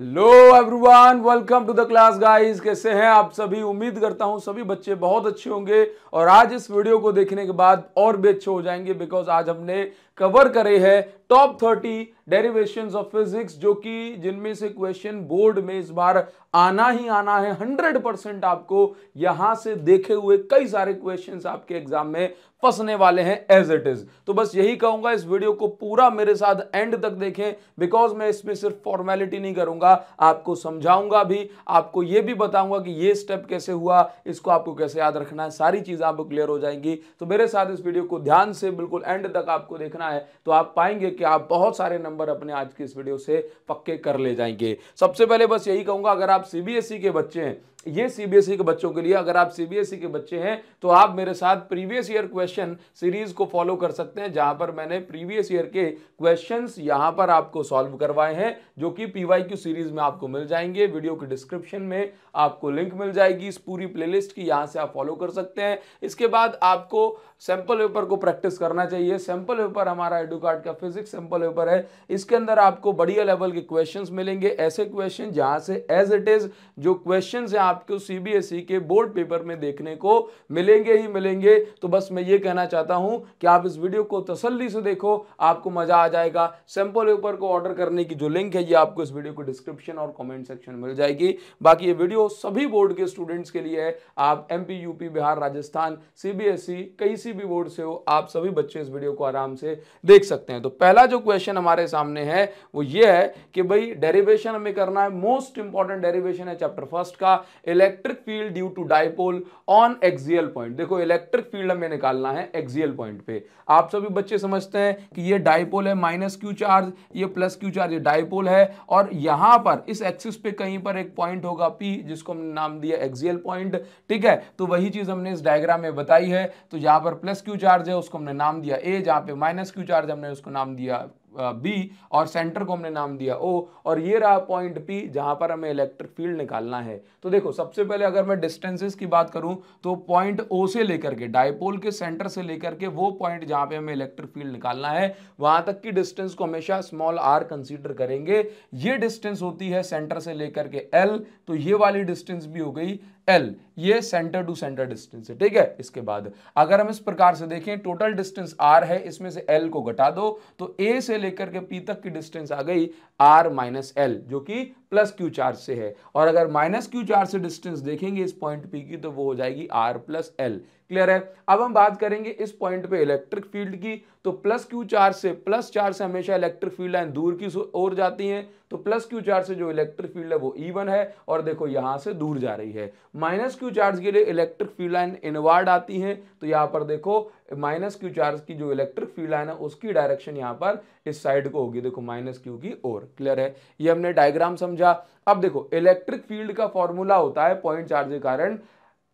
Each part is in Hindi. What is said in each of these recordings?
Hello everyone welcome to the class guys कैसे हैं आप सभी उम्मीद करता हूं सभी बच्चे बहुत अच्छे होंगे और आज इस वीडियो को देखने के बाद और भी अच्छे हो जाएंगे बिकॉज आज हमने कवर करे है top thirty derivation of physics जो कि जिनमें से क्वेश्चन बोर्ड में इस बार आना ही आना है हंड्रेड परसेंट आपको यहां से देखे हुए कई सारे क्वेश्चन आपके एग्जाम में फंसने वाले हैं एज इट इज तो बस यही कहूंगा इस वीडियो को पूरा मेरे साथ एंड तक देखें बिकॉज मैं इसमें सिर्फ फॉर्मेलिटी नहीं करूंगा आपको समझाऊंगा भी आपको यह भी बताऊंगा कि ये स्टेप कैसे हुआ इसको आपको कैसे याद रखना है सारी चीज आपको क्लियर हो जाएंगी तो मेरे साथ इस वीडियो को ध्यान से बिल्कुल एंड तक आपको देखना है तो आप पाएंगे कि आप बहुत सारे नंबर नंबर अपने आज की इस वीडियो से पक्के कर ले जाएंगे सबसे पहले बस यही कहूंगा अगर आप सीबीएसई e के बच्चे हैं ये सीबीएसई e के बच्चों के लिए अगर आप सीबीएसई e के बच्चे हैं तो आप मेरे साथ प्रीवियस ईयर क्वेश्चन सीरीज को फॉलो कर सकते हैं जहां पर मैंने प्रीवियस ईयर के क्वेश्चन यहां पर आपको सॉल्व करवाए हैं जो कि पीवाई सीरीज में आपको मिल जाएंगे वीडियो के डिस्क्रिप्शन में आपको लिंक मिल जाएगी इस पूरी प्लेलिस्ट की यहां से आप फॉलो कर सकते हैं इसके बाद आपको सैंपल पेपर को प्रैक्टिस करना चाहिए सैंपल पेपर हमारा एडुकार्ड का फिजिक्स सैंपल पेपर है इसके अंदर आपको बढ़िया लेवल के क्वेश्चंस मिलेंगे ऐसे क्वेश्चन जहां से एज इट इज जो क्वेश्चंस हैं आप आपको सीबीएसई e के बोर्ड पेपर में देखने को मिलेंगे ही मिलेंगे तो बस मैं ये कहना चाहता हूं कि आप इस वीडियो को तसल्ली से देखो आपको मज़ा आ जाएगा सैंपल पेपर को ऑर्डर करने की जो लिंक है ये आपको इस वीडियो को डिस्क्रिप्शन और कॉमेंट सेक्शन में मिल जाएगी बाकी ये वीडियो सभी बोर्ड के स्टूडेंट्स के लिए है आप M UP Bihar Rajasthan CBSE कहीं सी भी बोर्ड से हो आप सभी बच्चे इस वीडियो को आराम से देख सकते हैं तो पहला जो क्वेश्चन हमारे सामने है वो ये है कि भाई डेरिवेशन हमें करना है मोस्ट इंपॉर्टेंट डेरिवेशन है चैप्टर फर्स्ट का electric field due to dipole on axial point देखो इलेक्ट्रिक फील्ड हमें निकालना है एक्सियल पॉइंट पे आप सभी बच्चे समझते हैं कि ये डाइपोल है माइनस क्यू चार्ज ये प्लस क्यू चार्ज ये डाइपोल है और यहां पर इस एक्सिस पे कहीं पर एक पॉइंट होगा पी जिसको हमने नाम दिया एक्सियल पॉइंट ठीक है तो वही चीज हमने इस डायग्राम में बताई है तो यहां पर प्लस क्यू चार्ज है उसको हमने नाम दिया ए जहां पे माइनस क्यू चार्ज हमने उसको नाम दिया बी और सेंटर को हमने नाम दिया ओ और ये रहा पॉइंट पी जहां पर हमें इलेक्ट्रिक फील्ड निकालना है तो देखो सबसे पहले अगर मैं डिस्टेंसेस की बात करूं तो पॉइंट ओ से लेकर के डायपोल के सेंटर से लेकर के वो पॉइंट जहां पे हमें इलेक्ट्रिक फील्ड निकालना है वहां तक की डिस्टेंस को हमेशा स्मॉल आर कंसिडर करेंगे ये डिस्टेंस होती है सेंटर से लेकर के एल तो ये वाली डिस्टेंस भी हो गई एल ये सेंटर टू सेंटर डिस्टेंस है ठीक है इसके बाद अगर हम इस प्रकार से देखें टोटल डिस्टेंस आर है इसमें से एल को घटा दो तो ए से लेकर के पी तक की डिस्टेंस आ गई आर माइनस एल जो कि प्लस क्यू चार्ज से है और अगर माइनस क्यू चार्ज से डिस्टेंस देखेंगे इस पॉइंट पी की तो वो हो जाएगी आर प्लस एल क्लियर है अब हम बात करेंगे इस पॉइंट पे इलेक्ट्रिक फील्ड की तो प्लस क्यू चार्ज से प्लस चार्ज से हमेशा इलेक्ट्रिक फील्ड लाइन दूर की ओर जाती है तो प्लस क्यू चार्ज से जो इलेक्ट्रिक फील्ड है वो ई वन है और देखो यहां से दूर जा रही है माइनस क्यू चार्ज के लिए इलेक्ट्रिक फील्ड लाइन इनवर्ड आती है तो यहाँ पर देखो माइनस क्यू चार्ज की जो इलेक्ट्रिक फील्ड लाइन है उसकी डायरेक्शन यहाँ पर इस साइड को होगी देखो माइनस क्यू की ओर क्लियर है ये हमने डायग्राम समझा अब देखो इलेक्ट्रिक फील्ड का फॉर्मूला होता है पॉइंट चार्ज के कारण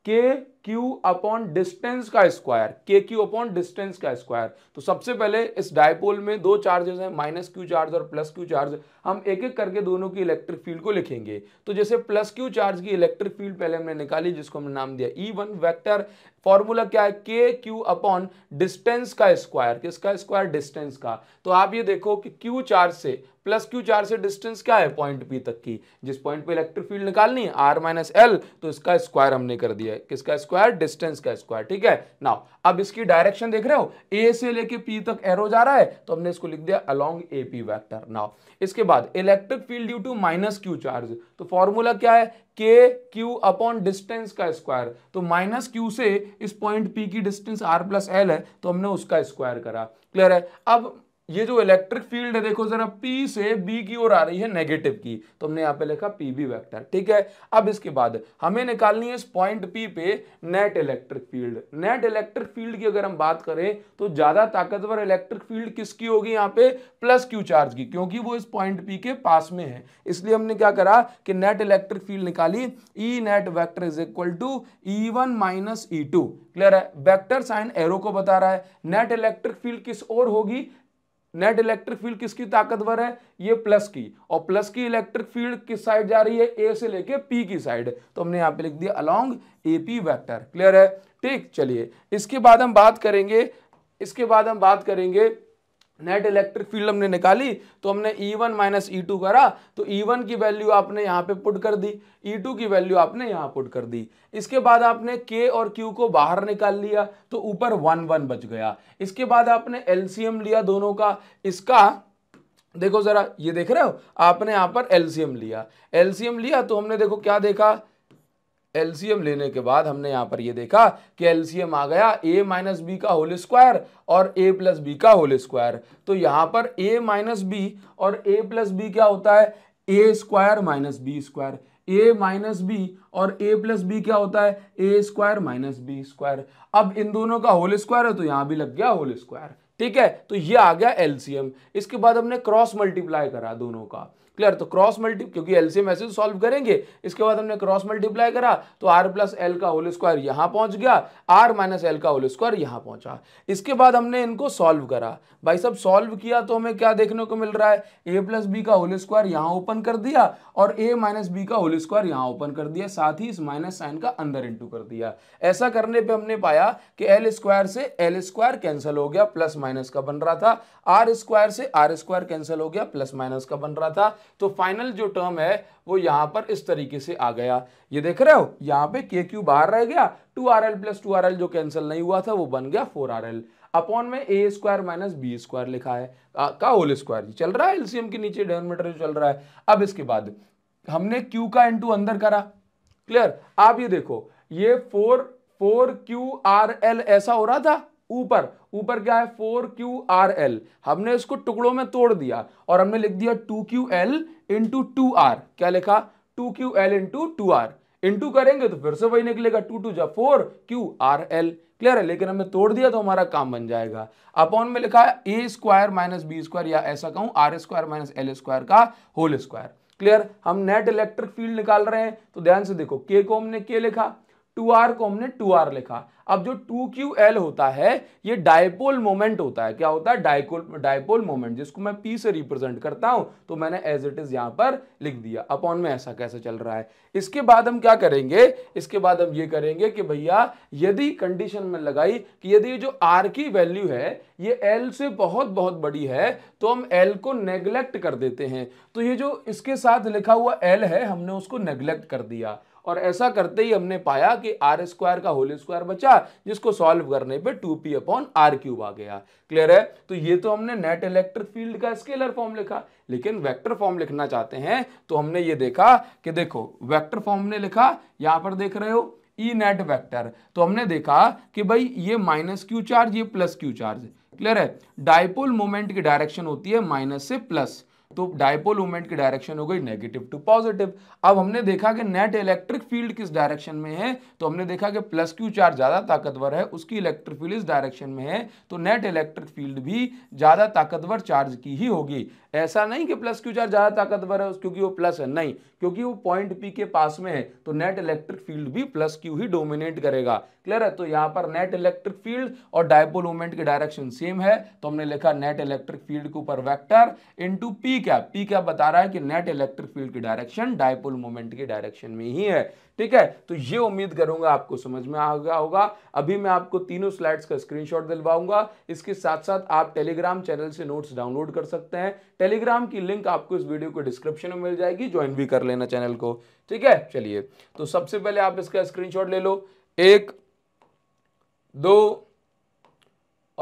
के क्यू अपॉन डिस्टेंस का square K Q upon distance का स्क्वायर तो सबसे पहले इस डायपोल में दो चार्जेस हैं माइनस क्यू चार्ज और प्लस क्यू चार्ज हम एक एक करके दोनों की इलेक्ट्रिक फील्ड को लिखेंगे तो जैसे प्लस क्यू चार्ज की इलेक्ट्रिक फील्ड पहले हमने निकाली जिसको हमने नाम दिया ई वन वैक्टर फॉर्मूला क्या है के क्यू अपॉन डिस्टेंस का स्क्वायर किसका स्क्वायर डिस्टेंस का तो आप ये देखो कि क्यू चार से प्लस क्यू चार से डिस्टेंस क्या है पॉइंट पी तक की जिस पॉइंट पे इलेक्ट्रिक फील्ड निकालनी है आर माइनस एल तो इसका स्क्वायर हमने कर दिया है किसका स्क्वायर डिस्टेंस का स्क्वायर ठीक है नाउ अब इसकी डायरेक्शन देख रहे हो ए से लेके पी तक एरो जा रहा है तो हमने इसको लिख दिया अलोंग ए पी वैक्टर नाउ इसके बाद electric field due to minus Q charge तो फॉर्मूला क्या है के क्यू अपॉन डिस्टेंस का स्क्वायर तो माइनस क्यू से इस पॉइंट पी की डिस्टेंस आर प्लस एल है तो हमने उसका स्क्वायर करा क्लियर है अब ये जो इलेक्ट्रिक फील्ड है देखो जरा पी से बी की ओर आ रही है नेगेटिव की तो हमने यहां पे लिखा पी बी वैक्टर ठीक है अब इसके बाद हमें निकालनी है इस पॉइंट पी पे net electric field net electric field की अगर हम बात करें तो ज्यादा ताकतवर इलेक्ट्रिक फील्ड किसकी होगी यहाँ पे प्लस क्यू चार्ज की क्योंकि वो इस पॉइंट पी के पास में है इसलिए हमने क्या करा कि नेट इलेक्ट्रिक फील्ड निकाली E net vector is equal to E one minus E two clear है वैक्टर साइन एरो को बता रहा है नेट इलेक्ट्रिक फील्ड किस ओर होगी नेट इलेक्ट्रिक फील्ड किसकी ताकतवर है ये प्लस की और प्लस की इलेक्ट्रिक फील्ड किस साइड जा रही है ए से लेके पी की साइड तो हमने यहाँ पे लिख दिया अलोंग ए पी वैक्टर क्लियर है ठीक चलिए इसके बाद हम बात करेंगे इसके बाद हम बात करेंगे नेट इलेक्ट्रिक फील्ड हमने निकाली तो हमने E1 वन माइनस ई करा तो E1 की वैल्यू आपने यहाँ पे पुट कर दी E2 की वैल्यू आपने यहाँ पुट कर दी इसके बाद आपने K और Q को बाहर निकाल लिया तो ऊपर वन वन बच गया इसके बाद आपने एलसीएम लिया दोनों का इसका देखो ज़रा ये देख रहे हो आपने यहाँ पर एलसीएम लिया एल लिया तो हमने देखो क्या देखा एलसीएम लेने के बाद हमने यहां पर ये देखा कि एलसीएम आ गया ए माइनस बी का होल स्क्वायर और ए प्लस बी का होल स्क्वायर तो यहां पर ए माइनस बी और ए प्लस बी क्या होता है A square minus B square A minus B और ए प्लस बी क्या होता है A square minus B square अब इन दोनों का होल स्क्वायर है तो यहां भी लग गया होल स्क्वायर ठीक है तो ये आ गया एलसीएम इसके बाद हमने क्रॉस मल्टीप्लाई करा दोनों का क्लियर तो क्रॉस मल्टी क्योंकि एलसीएम ऐसे सॉल्व करेंगे इसके बाद हमने क्रॉस मल्टीप्लाई करा तो आर प्लस एल का होल स्क्वायर यहाँ पहुंच गया आर माइनस एल का होल स्क्वायर यहाँ पहुंचा इसके बाद हमने इनको सॉल्व करा भाई सब सॉल्व किया तो हमें क्या देखने को मिल रहा है ए प्लस बी का होल स्क्वायर यहाँ ओपन कर दिया और ए माइनस बी का होल स्क्वायर यहाँ ओपन कर दिया साथ ही इस माइनस साइन का अंदर इंटू कर दिया ऐसा करने पर हमने पाया कि एल स्क्वायर से एल स्क्वायर कैंसिल हो गया प्लस माइनस का बन रहा था आर स्क्वायर से आर स्क्वायर कैंसिल हो गया प्लस माइनस का बन रहा था तो फाइनल जो टर्म है वो यहाँ पर इस तरीके से आ गया ये देख रहे हो यहाँ पे के क्यू बाहर रह गया two R L plus two R L जो कैंसिल नहीं हुआ था वो बन गया फोर आर एल अपॉन में A square minus B square लिखा है आ, का होल स्क्वायर चल रहा है एलसीएम के नीचे डेनोमीटर चल रहा है अब इसके बाद हमने क्यू का इंटू अंदर करा क्लियर आप ये देखो ये four four Q R L ऐसा हो रहा था ऊपर ऊपर क्या है फोर क्यू आर एल हमने इसको टुकड़ों में तोड़ दिया और हमने लिख दिया two Q L into two R क्या लिखा two Q L into two R into करेंगे तो फिर से वही निकलेगा टू टू जा four Q R L clear है लेकिन हमने तोड़ दिया तो हमारा काम बन जाएगा अपॉन में लिखा है A square minus B square या ऐसा कहूं R square minus L square का होल स्क्वायर क्लियर हम नेट इलेक्ट्रिक फील्ड निकाल रहे हैं तो ध्यान से देखो के को हमने के लिखा टू आर को हमने टू आर लिखा अब जो टू क्यू एल होता है ये डायपोल मोमेंट होता है क्या होता है डायकोल डायपोल मोमेंट जिसको मैं पी से रिप्रेजेंट करता हूं तो मैंने एज इट इज यहां पर लिख दिया अपॉन में ऐसा कैसे चल रहा है इसके बाद हम क्या करेंगे इसके बाद हम ये करेंगे कि भैया यदि कंडीशन में लगाई कि यदि जो आर की वैल्यू है ये एल से बहुत बहुत बड़ी है तो हम एल को नेग्लेक्ट कर देते हैं तो ये जो इसके साथ लिखा हुआ एल है हमने उसको नेग्लेक्ट कर दिया और ऐसा करते ही हमने पाया कि आर स्क्वायर का होल स्क्वायर बचा जिसको सॉल्व करने पे two P upon R cube आ गया क्लियर है तो ये तो हमने नेट इलेक्ट्रिक फील्ड का स्केलर फॉर्म लिखा लेकिन वेक्टर फॉर्म लिखना चाहते हैं तो हमने ये देखा कि देखो वेक्टर फॉर्म ने लिखा यहाँ पर देख रहे हो ई नेट वैक्टर तो हमने देखा कि भाई ये माइनस क्यू चार्ज ये प्लस क्यू चार्ज क्लियर है डायपोल मोमेंट की डायरेक्शन होती है माइनस से प्लस तो डायपोल मूवमेंट की डायरेक्शन हो गई नेगेटिव टू पॉजिटिव अब हमने देखा कि नेट इलेक्ट्रिक फील्ड किस डायरेक्शन में है तो हमने देखा कि प्लस क्यू चार्ज ज़्यादा ताकतवर है उसकी इलेक्ट्रिक फील्ड इस डायरेक्शन में है तो नेट इलेक्ट्रिक फील्ड भी ज़्यादा ताकतवर चार्ज की ही होगी ऐसा नहीं कि प्लस क्यू चार्ज ज़्यादा ताकतवर है क्योंकि वो प्लस है नहीं क्योंकि वो पॉइंट पी के पास में है तो नेट इलेक्ट्रिक फील्ड भी प्लस क्यू ही डोमिनेट करेगा क्लियर है तो यहां पर नेट इलेक्ट्रिक फील्ड और डायपोल मूवमेंट की डायरेक्शन सेम है तो हमने लिखा नेट इलेक्ट्रिक फील्ड के ऊपर vector into P cap P cap बता रहा है कि नेट इलेक्ट्रिक फील्ड की डायरेक्शन डायपोल मोमेंट की डायरेक्शन में ही है ठीक है तो ये उम्मीद करूंगा आपको समझ में आ गया होगा अभी मैं आपको तीनों स्लाइड्स का स्क्रीनशॉट दिलवाऊंगा इसके साथ साथ आप टेलीग्राम चैनल से नोट्स डाउनलोड कर सकते हैं टेलीग्राम की लिंक आपको इस वीडियो को डिस्क्रिप्शन में मिल जाएगी ज्वाइन भी कर लेना चैनल को ठीक है चलिए तो सबसे पहले आप इसका स्क्रीन ले लो एक दो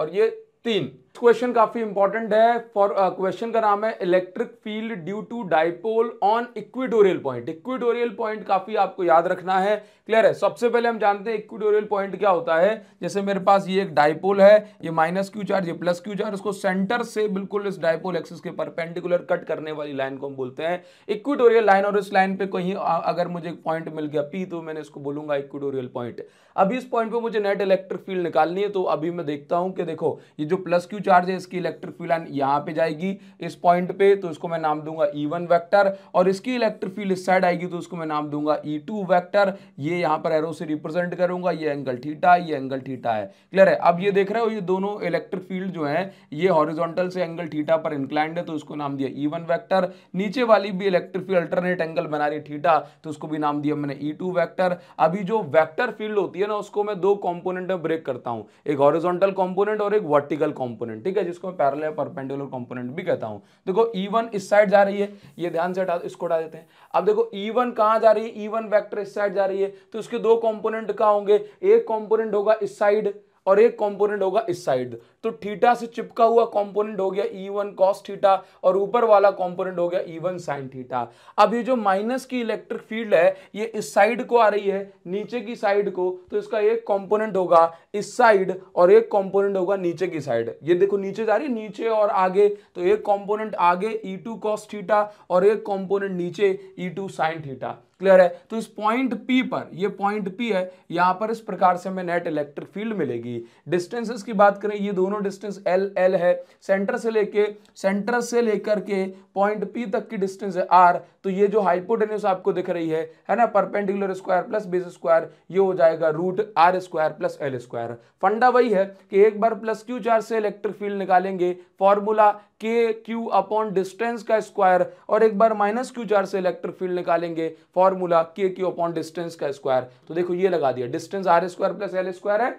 और ये तीन क्वेश्चन काफी इंपॉर्टेंट है फॉर क्वेश्चन uh, का नाम है electric field due to dipole on equatorial point equatorial point काफी आपको याद रखना है क्लियर है सबसे पहले हम जानते हैं इक्विटोरियल पॉइंट क्या होता है जैसे मेरे पास ये एक डाइपोल है ये माइनस क्यू चार्ज ये प्लस क्यू चार्ज उसको सेंटर से बिल्कुल इस डायपोल एक्सिस के परपेंडिकुलर कट करने वाली लाइन को हम बोलते हैं इक्विटोरियल लाइन और इस लाइन पे कहीं अगर मुझे पॉइंट मिल गया पी तो मैंने इसको बोलूंगा इक्विटोरियल पॉइंट अभी इस पॉइंट पर मुझे नेट इलेक्ट्रिक फील्ड निकालनी है तो अभी मैं देखता हूं कि देखो ये जो प्लस क्यू चार्ज है इसकी इलेक्ट्रिक फील्ड लाइन यहाँ पे जाएगी इस पॉइंट पे तो इसको मैं नाम दूंगा ई वन वैक्टर और इसकी इलेक्ट्रिक फील्ड इस साइड आएगी तो उसको मैं नाम दूंगा ई टू वैक्टर ये यहाँ पर एरो से रिप्रेजेंट करूंगा ये एंगल थीटा ये एंगल थीटा है क्लियर है अब ये देख रहे हो ये दोनों इलेक्ट्रिक फील्ड जो है ये हॉरिजॉन्टल से एंगल थीटा पर इंक्लाइंड है तो उसको नाम दिया ई वन वैक्टर नीचे वाली भी इलेक्ट्रिक फील्ड अल्टरनेट एंगल बना रही थीटा तो उसको भी नाम दिया मैंने ई टू वैक्टर अभी जो वैक्टर फील्ड होती है ना उसको मैं दो कॉम्पोनेंट में ब्रेक करता हूँ एक हॉरिजॉन्टल कॉम्पोनेंट और एक वर्टिकल कॉम्पोनेंट कंपोनेंट ठीक है जिसको मैं पैरेलल परपेंडिकुलर कंपोनेंट भी कहता हूं देखो ई e वन इस साइड जा रही है ये ध्यान से इसको हटा देते हैं अब देखो ई e वन कहाँ जा रही है ई वन वैक्टर इस साइड जा रही है तो इसके दो कॉम्पोनेंट कहाँ होंगे एक कॉम्पोनेंट होगा इस साइड और एक कंपोनेंट होगा इस साइड तो थीटा से चिपका हुआ कंपोनेंट हो गया ई वन कॉस थीटा और ऊपर वाला कंपोनेंट हो गया ई वन साइन थीटा अब ये जो माइनस की इलेक्ट्रिक फील्ड है ये इस साइड को आ रही है नीचे की साइड को तो इसका एक कंपोनेंट होगा इस साइड और एक कंपोनेंट होगा नीचे की साइड ये देखो नीचे जा रही है नीचे और आगे तो एक कॉम्पोनेंट आगे ई टू कॉस थीटा और एक कॉम्पोनेंट नीचे E two sine theta clear है तो इस पॉइंट पी पर ये पॉइंट पी है यहां पर इस प्रकार से हमें नेट इलेक्ट्रिक फील्ड मिलेगी डिस्टेंसेस की बात करें ये दोनों डिस्टेंस एल एल है सेंटर से लेके सेंटर से लेकर के पॉइंट पी तक की डिस्टेंस है आर तो ये जो हाइपोटेनियस आपको दिख रही है है ना perpendicular square plus base square ये हो जाएगा root R square plus L square funda वही है कि एक बार प्लस क्यू चार्ज से इलेक्ट्रिक फील्ड निकालेंगे फॉर्मूला के क्यू अपॉन डिस्टेंस का स्क्वायर और एक बार माइनस क्यू चार्ज से इलेक्ट्रिक फील्ड निकालेंगे फॉर फॉर्मूला के क्यू अपॉन डिस्टेंस का स्क्वायर तो देखो ये लगा दिया distance R square plus L square है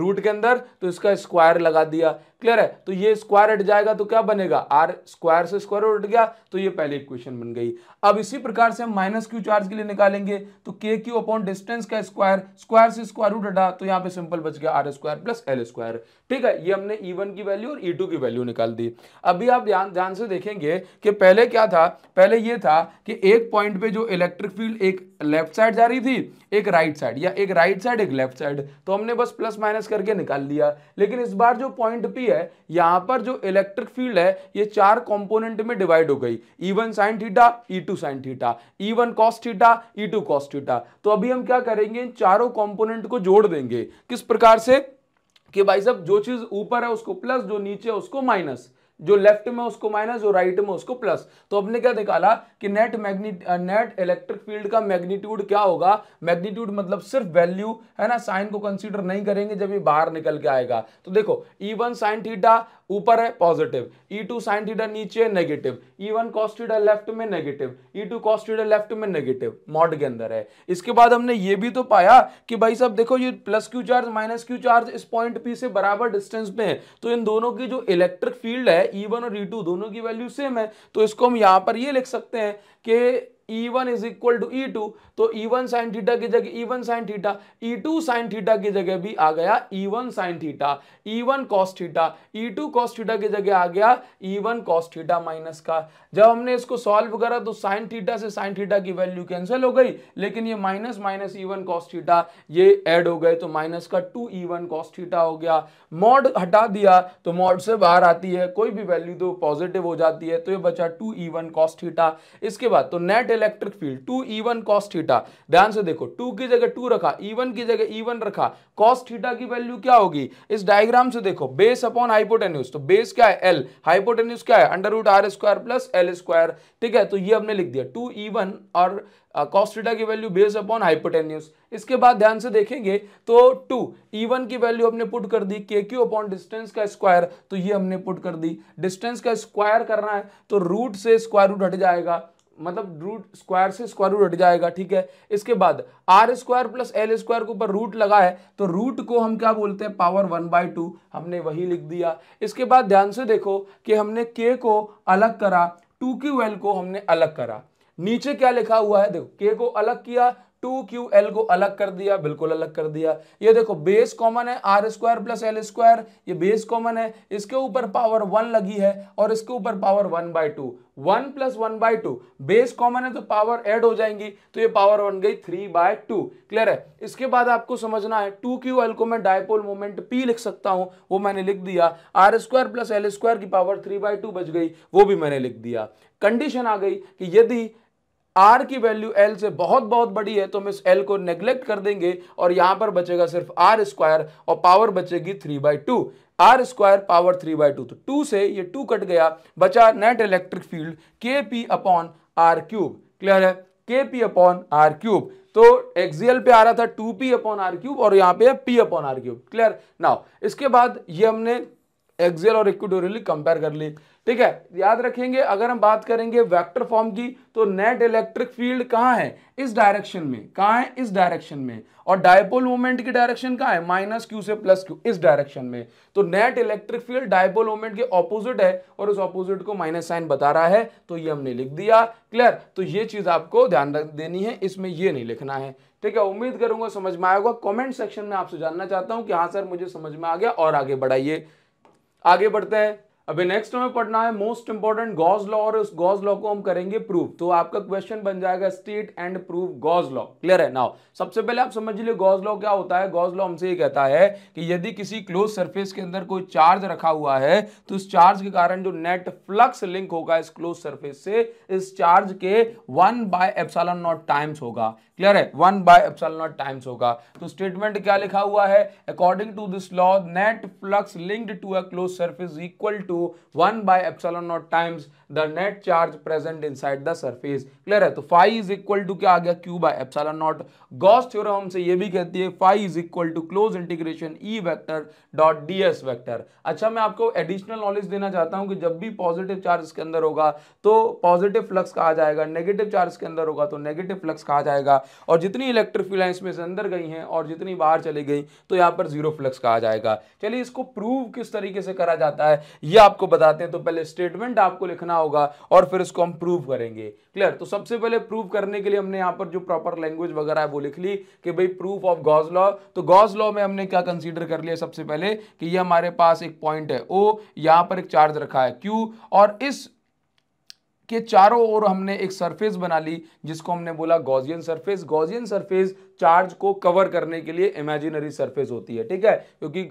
रूट के अंदर तो इसका स्क्वायर लगा दिया क्लियर है तो ये स्क्वायर हट जाएगा तो क्या बनेगा आर स्क्वायर से स्क्वायर उठ गया तो ये पहले इक्वेशन बन गई अब इसी प्रकार से हम माइनस क्यू चार्ज के लिए निकालेंगे तो के क्यू अपॉन डिस्टेंस का स्क्वायर स्क्वायर से स्क्वायर रूट हटा तो यहाँ पे सिंपल बच गया R square plus L square ठीक है ये हमने ई e वन की वैल्यू और ई e टू की वैल्यू निकाल दी अभी आप ध्यान ध्यान से देखेंगे कि पहले क्या था पहले ये था कि एक पॉइंट पे जो इलेक्ट्रिक फील्ड एक लेफ्ट साइड जा रही थी एक राइट साइड या एक राइट साइड एक लेफ्ट साइड तो हमने बस प्लस माइनस करके निकाल लिया लेकिन इस बार जो पॉइंट पी है यहां पर जो इलेक्ट्रिक फील्ड है ये चार कंपोनेंट में डिवाइड हो गई E one sine theta E two sine theta E one cos theta E two cos theta तो अभी हम क्या करेंगे इन चारों कंपोनेंट को जोड़ देंगे किस प्रकार से कि भाई साहब जो चीज ऊपर है उसको प्लस जो नीचे है उसको माइनस जो लेफ्ट में उसको माइनस और राइट में उसको प्लस तो हमने क्या निकाला कि net magni net electric field का मैग्नीट्यूड क्या होगा मैग्नीट्यूड मतलब सिर्फ वैल्यू है ना साइन को कंसीडर नहीं करेंगे जब ये बाहर निकल के आएगा तो देखो ई वन साइन थीटा ऊपर है positive E2 to sine theta नीचे है negative E1 one cos theta left में negative E2 two cos theta left में नेगेटिव मॉड के अंदर है इसके बाद हमने ये भी तो पाया कि भाई साहब देखो ये plus Q charge minus Q charge इस पॉइंट पी से बराबर डिस्टेंस में है तो इन दोनों की जो इलेक्ट्रिक फील्ड है ई e और ई e दोनों की वैल्यू सेम है तो इसको हम यहाँ पर ये लिख सकते हैं कि E one is equal to E two तो ई वन साइन थीटा की जगह E one sine theta E two sine theta की जगह भी आ गया E one sine theta E one cos theta E two cos theta की जगह आ गया E one cos theta minus का जब हमने इसको सॉल्व करा तो साइन थीटा से साइन थीटा की वैल्यू कैंसिल हो गई लेकिन ये minus minus E one cos theta ये एड हो गए तो माइनस का two E one cos theta हो गया मॉड हटा दिया तो मॉड से बाहर आती है कोई भी वैल्यू तो पॉजिटिव हो जाती है तो ये बचा two E one cos theta इसके बाद तो net electric field two E one cos theta ध्यान से देखो टू की जगह टू रखा ई e वन की जगह ई e वन रखा कॉस थीटा की वैल्यू क्या होगी इस डायग्राम से देखो बेस अपॉन हाइपोटेन्यूज तो बेस क्या है एल हाइपोटेन्यूज क्या है under root R square plus L square ठीक है तो ये हमने लिख दिया टू ई वन और कॉस थीटा की वैल्यू बेस अपॉन हाइपोटेन्यूज इसके बाद ध्यान से देखेंगे तो टू ई वन की वैल्यू हमने पुट कर दी के क्यू अपॉन डिस्टेंस का स्क्वायर तो ये हमने पुट कर दी डिस्टेंस का स्क्वायर करना है तो रूट से स्क्वायर रूट हट जाएगा मतलब रूट स्क्वायर से स्क्वायर रूट हट जाएगा ठीक है इसके बाद R square plus L square के ऊपर रूट लगा है तो रूट को हम क्या बोलते हैं पावर वन बाई टू हमने वही लिख दिया इसके बाद ध्यान से देखो कि हमने के को अलग करा टू की वैल को हमने अलग करा नीचे क्या लिखा हुआ है देखो के को अलग किया टू क्यू एल को अलग कर दिया बिल्कुल अलग कर दिया ये देखो बेस कॉमन है R square plus L square ये बेस कॉमन है इसके ऊपर पावर वन लगी है और इसके ऊपर power one by two one plus one by two base common है तो पावर एड हो जाएंगी तो ये पावर वन गई थ्री बाय टू क्लियर है इसके बाद आपको समझना है टू क्यू एल को मैं डायपोल मोमेंट पी लिख सकता हूं वो मैंने लिख दिया R square plus L square की पावर थ्री बाय टू बच गई वो भी मैंने लिख दिया कंडीशन आ गई कि यदि आर की वैल्यू एल से बहुत बहुत बड़ी है तो हम इस एल को नेग्लेक्ट कर देंगे और यहां पर बचेगा सिर्फ आर स्क्वायर और पावर बचेगी three by two R square power three by two तो टू से ये टू कट गया बचा net electric field K P upon R cube clear है K P upon R cube तो एक्सएल पे आ रहा था two P upon R cube और यहाँ पे P upon R cube clear now इसके बाद ये हमने एक्सियल और इक्विटोरियली कंपेयर कर ली ठीक है याद रखेंगे अगर हम बात करेंगे वेक्टर फॉर्म की तो नेट इलेक्ट्रिक फील्ड कहाँ है इस डायरेक्शन में कहाँ है इस डायरेक्शन में और डायपोल मोमेंट की डायरेक्शन कहाँ है माइनस क्यू से प्लस क्यू इस डायरेक्शन में तो net electric field dipole moment के ऑपोजिट है और उस ऑपोजिट को माइनस साइन बता रहा है तो ये हमने लिख दिया क्लियर तो ये चीज़ आपको ध्यान देनी है इसमें ये नहीं लिखना है ठीक है उम्मीद करूंगा समझ में आएगा कॉमेंट सेक्शन में आपसे जानना चाहता हूँ कि हाँ सर मुझे समझ में आ गया और आगे बढ़ाइए आगे बढ़ते हैं अभी नेक्स्ट हमें पढ़ना है मोस्ट इंपॉर्टेंट गॉज लॉ और उस गॉज लॉ को हम करेंगे प्रूफ तो आपका क्वेश्चन बन जाएगा state and prove Gauss law clear है नाउ सबसे पहले आप समझ लीजिए गॉज लॉ क्या होता है गॉज लॉ हमसे ये कहता है कि यदि किसी क्लोज सरफेस के अंदर कोई चार्ज रखा हुआ है तो उस चार्ज के कारण जो नेट फ्लक्स लिंक होगा इस क्लोज सर्फेस से इस चार्ज के one by epsilon naught times होगा क्लियर है one by epsilon naught times होगा तो स्टेटमेंट क्या लिखा हुआ है according to this law net flux linked to a close surface equal to one by epsilon naught times the net charge present inside the surface clear है तो फाइव इज इक्वल टू क्या आ गया Q by epsilon naught Gauss theorem हमसे ये भी कहती है phi is equal to close integration E vector dot D S vector अच्छा मैं आपको एडिशनल नॉलेज देना चाहता हूँ कि जब भी पॉजिटिव चार्ज के अंदर होगा तो पॉजिटिव फ्लक्स कहा जाएगा नेगेटिव चार्ज के अंदर होगा तो नेगेटिव फ्लक्स कहा जाएगा और जितनी इलेक्ट्रिक फील्ड इसमें से अंदर गई हैं और जितनी बाहर चली गई तो यहाँ पर जीरो फ्लक्स कहा जाएगा चलिए इसको प्रूव किस तरीके से करा जाता है ये आपको बताते हैं तो पहले स्टेटमेंट आपको लिखना होगा और फिर इसको हम प्रूव करेंगे क्लियर तो सबसे पहले प्रूव करने के लिए हमने यहाँ पर जो प्रॉपर लैंग्वेज वगैरह है वो लिख ली कि भाई प्रूफ ऑफ गॉज लॉ तो गॉज लॉ में हमने क्या कंसिडर कर लिया सबसे पहले कि ये हमारे पास एक पॉइंट है ओ यहाँ पर एक चार्ज रखा है क्यू और इस के चारों ओर हमने एक सरफेस बना ली जिसको हमने बोला Gaussian surface Gaussian surface charge को कवर करने के लिए इमेजिनरी सरफेस होती है ठीक है क्योंकि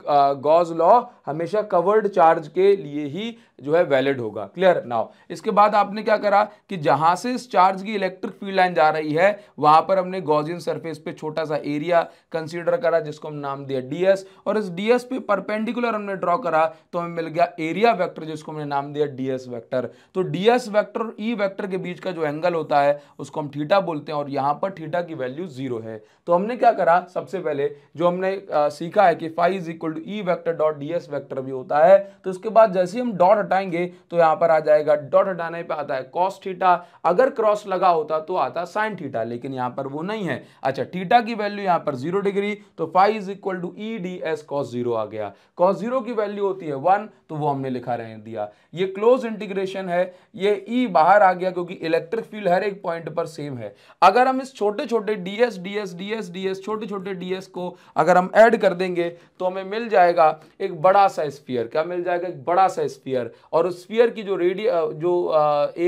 गॉज लॉ हमेशा कवर्ड चार्ज के लिए ही जो है वैलिड होगा क्लियर नाउ इसके बाद आपने क्या करा कि जहां से इस चार्ज की इलेक्ट्रिक फील्ड लाइन जा रही है वहां पर हमने गॉजियन सरफेस पे छोटा सा एरिया कंसीडर करा जिसको हम नाम दिया डीएस और इस डीएस पे परपेंडिकुलर हमने ड्रॉ करा तो हमें मिल गया एरिया वेक्टर जिसको हमने नाम दिया डीएस वैक्टर तो डीएस वैक्टर और ई e वैक्टर के बीच का जो एंगल होता है उसको हम ठीटा बोलते हैं और यहां पर ठीटा की वैल्यू जीरो है तो हमने क्या करा सबसे पहले जो हमने आ, सीखा है कि phi is equal to E vector dot D S vector भी होता है तो उसके बाद जैसे हम डॉट हटाएंगे तो यहाँ पर आ जाएगा डॉट हटाने पर आता है कॉस थीटा अगर क्रॉस लगा होता तो आता साइन थीटा लेकिन यहाँ पर वो नहीं है अच्छा थीटा की वैल्यू यहाँ पर जीरो डिग्री तो phi is equal to E d s cos zero आ गया कॉस जीरो की वैल्यू होती है वन तो वो हमने लिखा रहने दिया ये क्लोज इंटीग्रेशन है ये ई e बाहर आ गया क्योंकि इलेक्ट्रिक फील्ड हर एक पॉइंट पर सेम है अगर हम इस छोटे छोटे डीएस डीएस डीएस डीएस छोटे छोटे डीएस को अगर हम ऐड कर देंगे तो हमें मिल जाएगा एक बड़ा सा स्पीयर क्या मिल जाएगा एक बड़ा सा स्पीयर और उस स्पीयर की जो रेडिया जो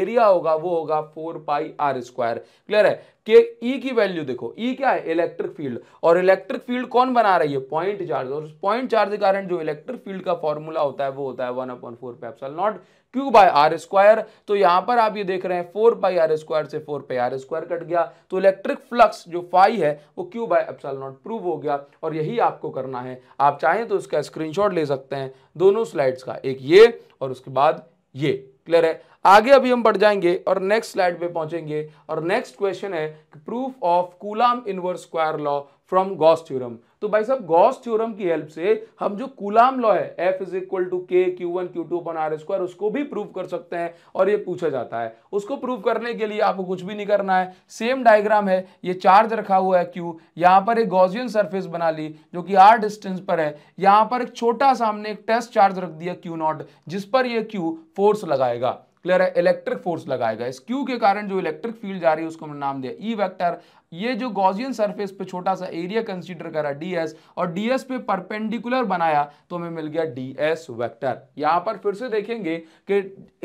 एरिया होगा वो होगा four pi are square clear है कि ई e की वैल्यू देखो ई e क्या है इलेक्ट्रिक फील्ड और इलेक्ट्रिक फील्ड कौन बना रही है पॉइंट चार्ज और पॉइंट चार्ज के कारण जो इलेक्ट्रिक फील्ड का फॉर्मूला होता है वो होता है one upon four pi epsilon naught q by are square तो यहां पर आप ये देख रहे हैं फोर बाई आर स्क्वायर से four pi are square cut गया तो इलेक्ट्रिक फ्लक्स जो फाई है वो q by epsilon naught prove हो गया और यही आपको करना है आप चाहें तो इसका स्क्रीनशॉट ले सकते हैं दोनों स्लाइड्स का एक ये और उसके बाद ये क्लियर है आगे अभी हम बढ़ जाएंगे और नेक्स्ट स्लाइड पे पहुंचेंगे और नेक्स्ट क्वेश्चन है proof of Coulomb inverse square law from Gauss theorem तो भाई साहब गॉस थ्योरम की हेल्प से हम जो कूलाम लॉ है F is equal to k Q one Q two upon r square उसको भी प्रूफ कर सकते हैं और ये पूछा जाता है उसको प्रूफ करने के लिए आपको कुछ भी नहीं करना है सेम डायग्राम है ये चार्ज रखा हुआ है क्यू यहाँ पर एक गॉजियन सरफेस बना ली जो कि आर डिस्टेंस पर है यहाँ पर एक छोटा सामने एक टेस्ट चार्ज रख दिया क्यू नॉट जिस पर यह क्यू फोर्स लगाएगा क्लियर है इलेक्ट्रिक फोर्स लगाएगा इस क्यू के कारण जो इलेक्ट्रिक फील्ड जा रही है उसको हमने नाम दिया ई e वेक्टर ये जो गॉजियन सरफेस पे छोटा सा एरिया कंसीडर करा डीएस और डीएस पे परपेंडिकुलर बनाया तो हमें मिल गया डीएस वेक्टर यहां पर फिर से देखेंगे कि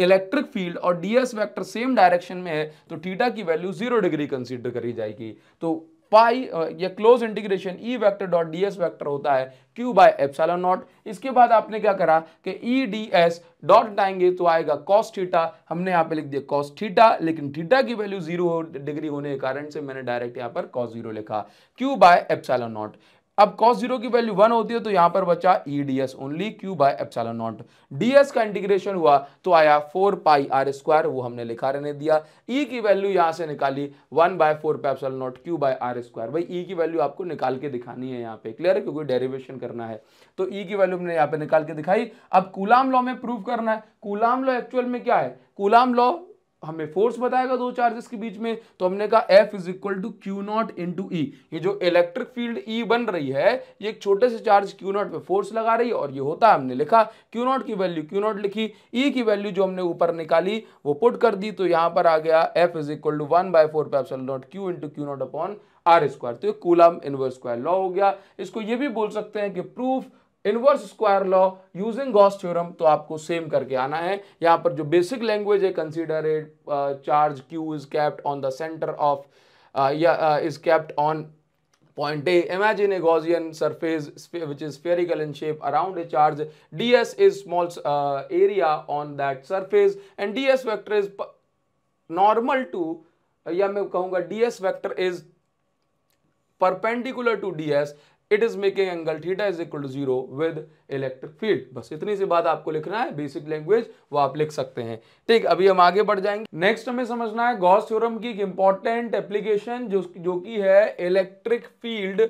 इलेक्ट्रिक फील्ड और डीएस वेक्टर सेम डायरेक्शन में है तो थीटा की वैल्यू जीरो डिग्री कंसीडर करी जाएगी तो पाई uh, या close integration E vector dot D S vector होता है क्यू बाय एप्सलॉन नॉट इसके बाद आपने क्या करा कि E e d s dot डाएंगे तो आएगा कॉस थीटा हमने यहाँ पे लिख दिया कॉस थीटा लेकिन थीटा की वैल्यू जीरो डिग्री होने के कारण से मैंने डायरेक्ट यहाँ पर कॉस जीरो लिखा क्यू बाय एप्सलॉन नॉट अब कॉस जीरो की वैल्यू वन होती है तो यहां पर बचा E d s only q by epsilon naught d s का इंटीग्रेशन हुआ तो आया फोर पाई आर स्क्वायर वो हमने लिखा रहने दिया ई e की वैल्यू यहां से निकाली one by four pi epsilon naught q by are square भाई ई e की वैल्यू आपको निकाल के दिखानी है यहाँ पे क्लियर है क्योंकि डेरिवेशन करना है तो ई e की वैल्यू हमने यहाँ पे निकाल के दिखाई अब कुलाम लॉ में प्रूव करना है कुलाम लॉ एक्चुअल में क्या है कुलाम लॉ हमें फोर्स बताएगा दो चार्जेस के बीच में तो हमने कहा F is equal to q naught into E ये जो इलेक्ट्रिक फील्ड ई बन रही है ये एक छोटे से चार्ज क्यू नॉट पे फोर्स लगा रही है और ये होता है हमने लिखा क्यू नॉट की वैल्यू क्यू नॉट लिखी ई e की वैल्यू जो हमने ऊपर निकाली वो पुट कर दी तो यहाँ पर आ गया F is equal to one by four pi epsilon naught q into Q naught upon are square तो ये कूलाम इनवर्स स्क्वायर लॉ हो गया इसको ये भी बोल सकते हैं कि proof inverse square law using Gauss theorem तो आपको सेम करके आना है यहां पर जो बेसिक लैंग्वेज है consider it charge q is kept on the centre of या is kept on point A imagine a Gaussian surface which is spherical in shape around a charge d s is small area on that surface and d S vector is normal to या मैं कहूंगा D S vector is perpendicular to d s it is making angle theta is equal to 0 with electric field बस इतनी सी बात आपको लिखना है बेसिक लैंग्वेज वो आप लिख सकते हैं ठीक अभी हम आगे बढ़ जाएंगे नेक्स्ट हमें समझना है गॉस थ्योरम की एक इंपॉर्टेंट एप्लीकेशन जो जो कि है electric field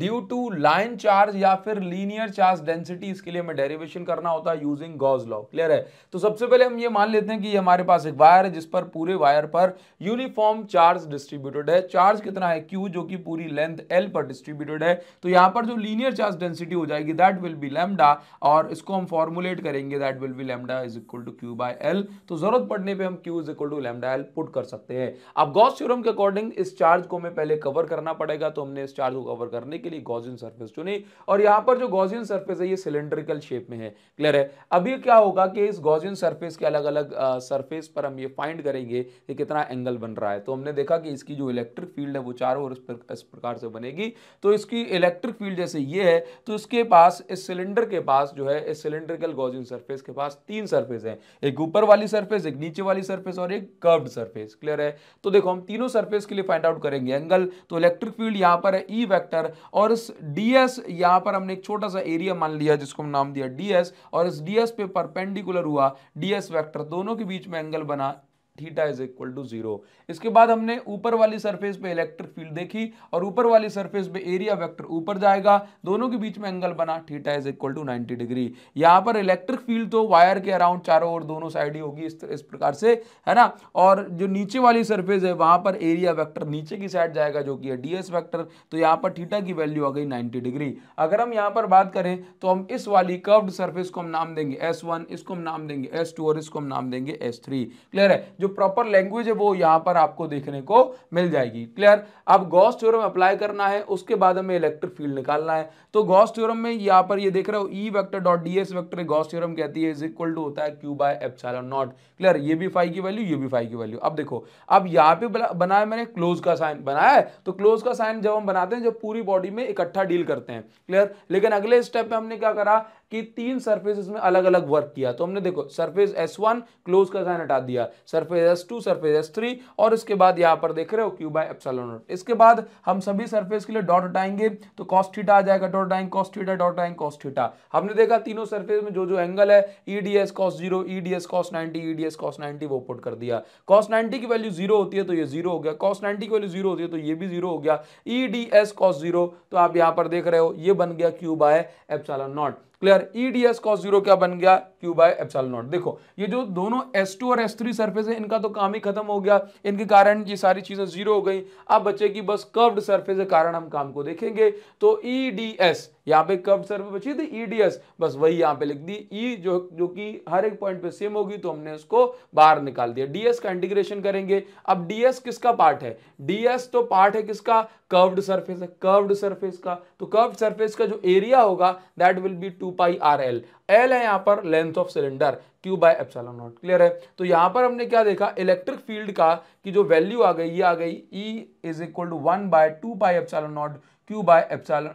due to line charge या फिर लीनियर चार्ज डेंसिटी इसके लिए हमें डेरिवेशन करना होता है यूजिंग गॉज लॉ क्लियर है तो सबसे पहले हम ये मान लेते हैं कि ये हमारे पास एक वायर है जिस पर पूरे वायर पर यूनिफॉर्म चार्ज डिस्ट्रीब्यूटेड है चार्ज कितना है क्यू जो कि पूरी लेंथ एल पर डिस्ट्रीब्यूटेड है तो यहाँ पर जो लीनियर चार्ज डेंसिटी हो जाएगी दैट विल बी लेमडा और इसको हम फॉर्मुलेट करेंगे that will be lambda is equal to Q by l तो जरूरत पड़ने पे हम q is equal to lambda l put कर सकते हैं अब गॉस थ्योरम के अकॉर्डिंग इस चार्ज को हमें पहले कवर करना पड़ेगा तो हमने इस चार्ज को कवर करने के लिए गॉजियन सर्फेस चुनी और यहाँ पर जो गॉजियन सर्फेस है ये सिलेंड्रिकल शेप में है क्लियर है अभी क्या होगा कि इस गॉजियन सर्फेस के अलग अलग सर्फेस पर हम ये फाइंड करेंगे कि कितना एंगल बन रहा है तो हमने देखा कि इसकी जो इलेक्ट्रिक फील्ड है वो चारों ओर इस प्रकार से बनेगी तो इसकी इलेक्ट्रिक फील्ड जैसे ये है तो इसके पास इस सिलेंडर के पास जो है इस सिलेंड्रिकल गोजिन सरफेस के पास तीन सरफेस हैं एक ऊपर वाली सरफेस एक नीचे वाली सरफेस और एक कर्व्ड सरफेस क्लियर है तो देखो हम तीनों सरफेस के लिए फाइंड आउट करेंगे एंगल तो इलेक्ट्रिक फील्ड यहाँ पर है ई e वेक्टर और इस डी एस यहाँ पर हमने एक छोटा सा एरिया मान लिया जिसको हम नाम दिया डी एस और इस डी एस पे परपेंडिकुलर हुआ डी एस वैक्टर दोनों के बीच में एंगल बना theta is equal to zero इसके बाद हमने ऊपर वाली सरफेस पे इलेक्ट्रिक फील्ड देखी और ऊपर वाली सरफेस पे एरिया वेक्टर ऊपर जाएगा दोनों के बीच में एंगल बना theta is equal to 90 degree यहाँ पर इलेक्ट्रिक फील्ड तो वायर के अराउंड चारों ओर दोनों साइड ही होगी इस, इस प्रकार से है ना और जो नीचे वाली सर्फेस है वहाँ पर एरिया वैक्टर नीचे की साइड जाएगा जो कि है डी एस तो यहाँ पर ठीटा की वैल्यू आ गई नाइन्टी डिग्री अगर हम यहाँ पर बात करें तो हम इस वाली कर्व्ड सर्फेस को हम नाम देंगे एस इसको हम नाम देंगे एस और इसको हम नाम देंगे एस क्लियर है जो प्रॉपर लैंग्वेज है वो यहाँ पर आपको देखने को मिल जाएगी क्लियर अब गॉस थ्योरम अप्लाई करना है उसके बाद हमें इलेक्ट्रिक फील्ड निकालना है तो गॉस थ्योरम में यहाँ पर ये देख रहे हो E vector dot D S vector Gauss theorem कहती है इज इक्वल टू होता है q by epsilon naught clear ये भी फाइव की वैल्यू ये भी फाइव की वैल्यू अब देखो अब यहाँ पे बनाया मैंने क्लोज का साइन बनाया तो क्लोज का साइन जब हम बनाते हैं जब पूरी बॉडी में इकट्ठा डील करते हैं क्लियर लेकिन अगले स्टेप में हमने क्या करा कि तीन सर्फेसेस में अलग अलग वर्क किया तो हमने देखो सरफेस एस वन क्लोज का साइन हटा दिया surface s two surface s three और इसके बाद यहां पर देख रहे हो क्यू बाय एप्सलॉन नॉट इसके बाद हम सभी सर्फेस के लिए डॉट हटाएंगे तो कॉस्टीटा आ जाएगा dot time cos theta dot time cos theta हमने देखा तीनों सर्फेस में जो जो एंगल है E d s cos zero E d s cos ninety E d s cos ninety वो पुट कर दिया कॉस नाइनटी की वैल्यू जीरो होती है तो ये जीरो हो गया कॉस नाइनटी की वैल्यू जीरो होती है तो ये भी जीरो हो गया E d s cos zero तो आप यहां पर देख रहे हो ये बन गया Q by epsilon naught clear E d s cos zero क्या बन गया क्यू बाय एप्सल नॉट देखो ये जो दोनों एस टू और एस थ्री सर्फेस है इनका तो काम ही खत्म हो गया इनके कारण ये सारी चीज़ें जीरो हो गई अब बचे की बस कर्व्ड सर्फेस के कारण हम काम को देखेंगे तो ई डी एस यहाँ पे कर्व सर्फेस बची थी ई डी एस बस वही यहाँ पे लिख दी ई e जो जो कि हर एक पॉइंट पे सेम होगी तो हमने उसको बाहर निकाल दिया डी एस का इंटीग्रेशन करेंगे अब डी एस किसका पार्ट है डी एस तो पार्ट है किसका कर्व्ड सर्फेस है कर्व्ड सर्फेस का तो कर्व्ड सर्फेस का जो एरिया होगा that will be two pi r l L है यहाँ पर length of cylinder q by epsilon naught clear है तो यहाँ पर हमने क्या देखा इलेक्ट्रिक फील्ड का कि जो वैल्यू आ गई ये आ गई E is equal to one by two by epsilon naught q by epsilon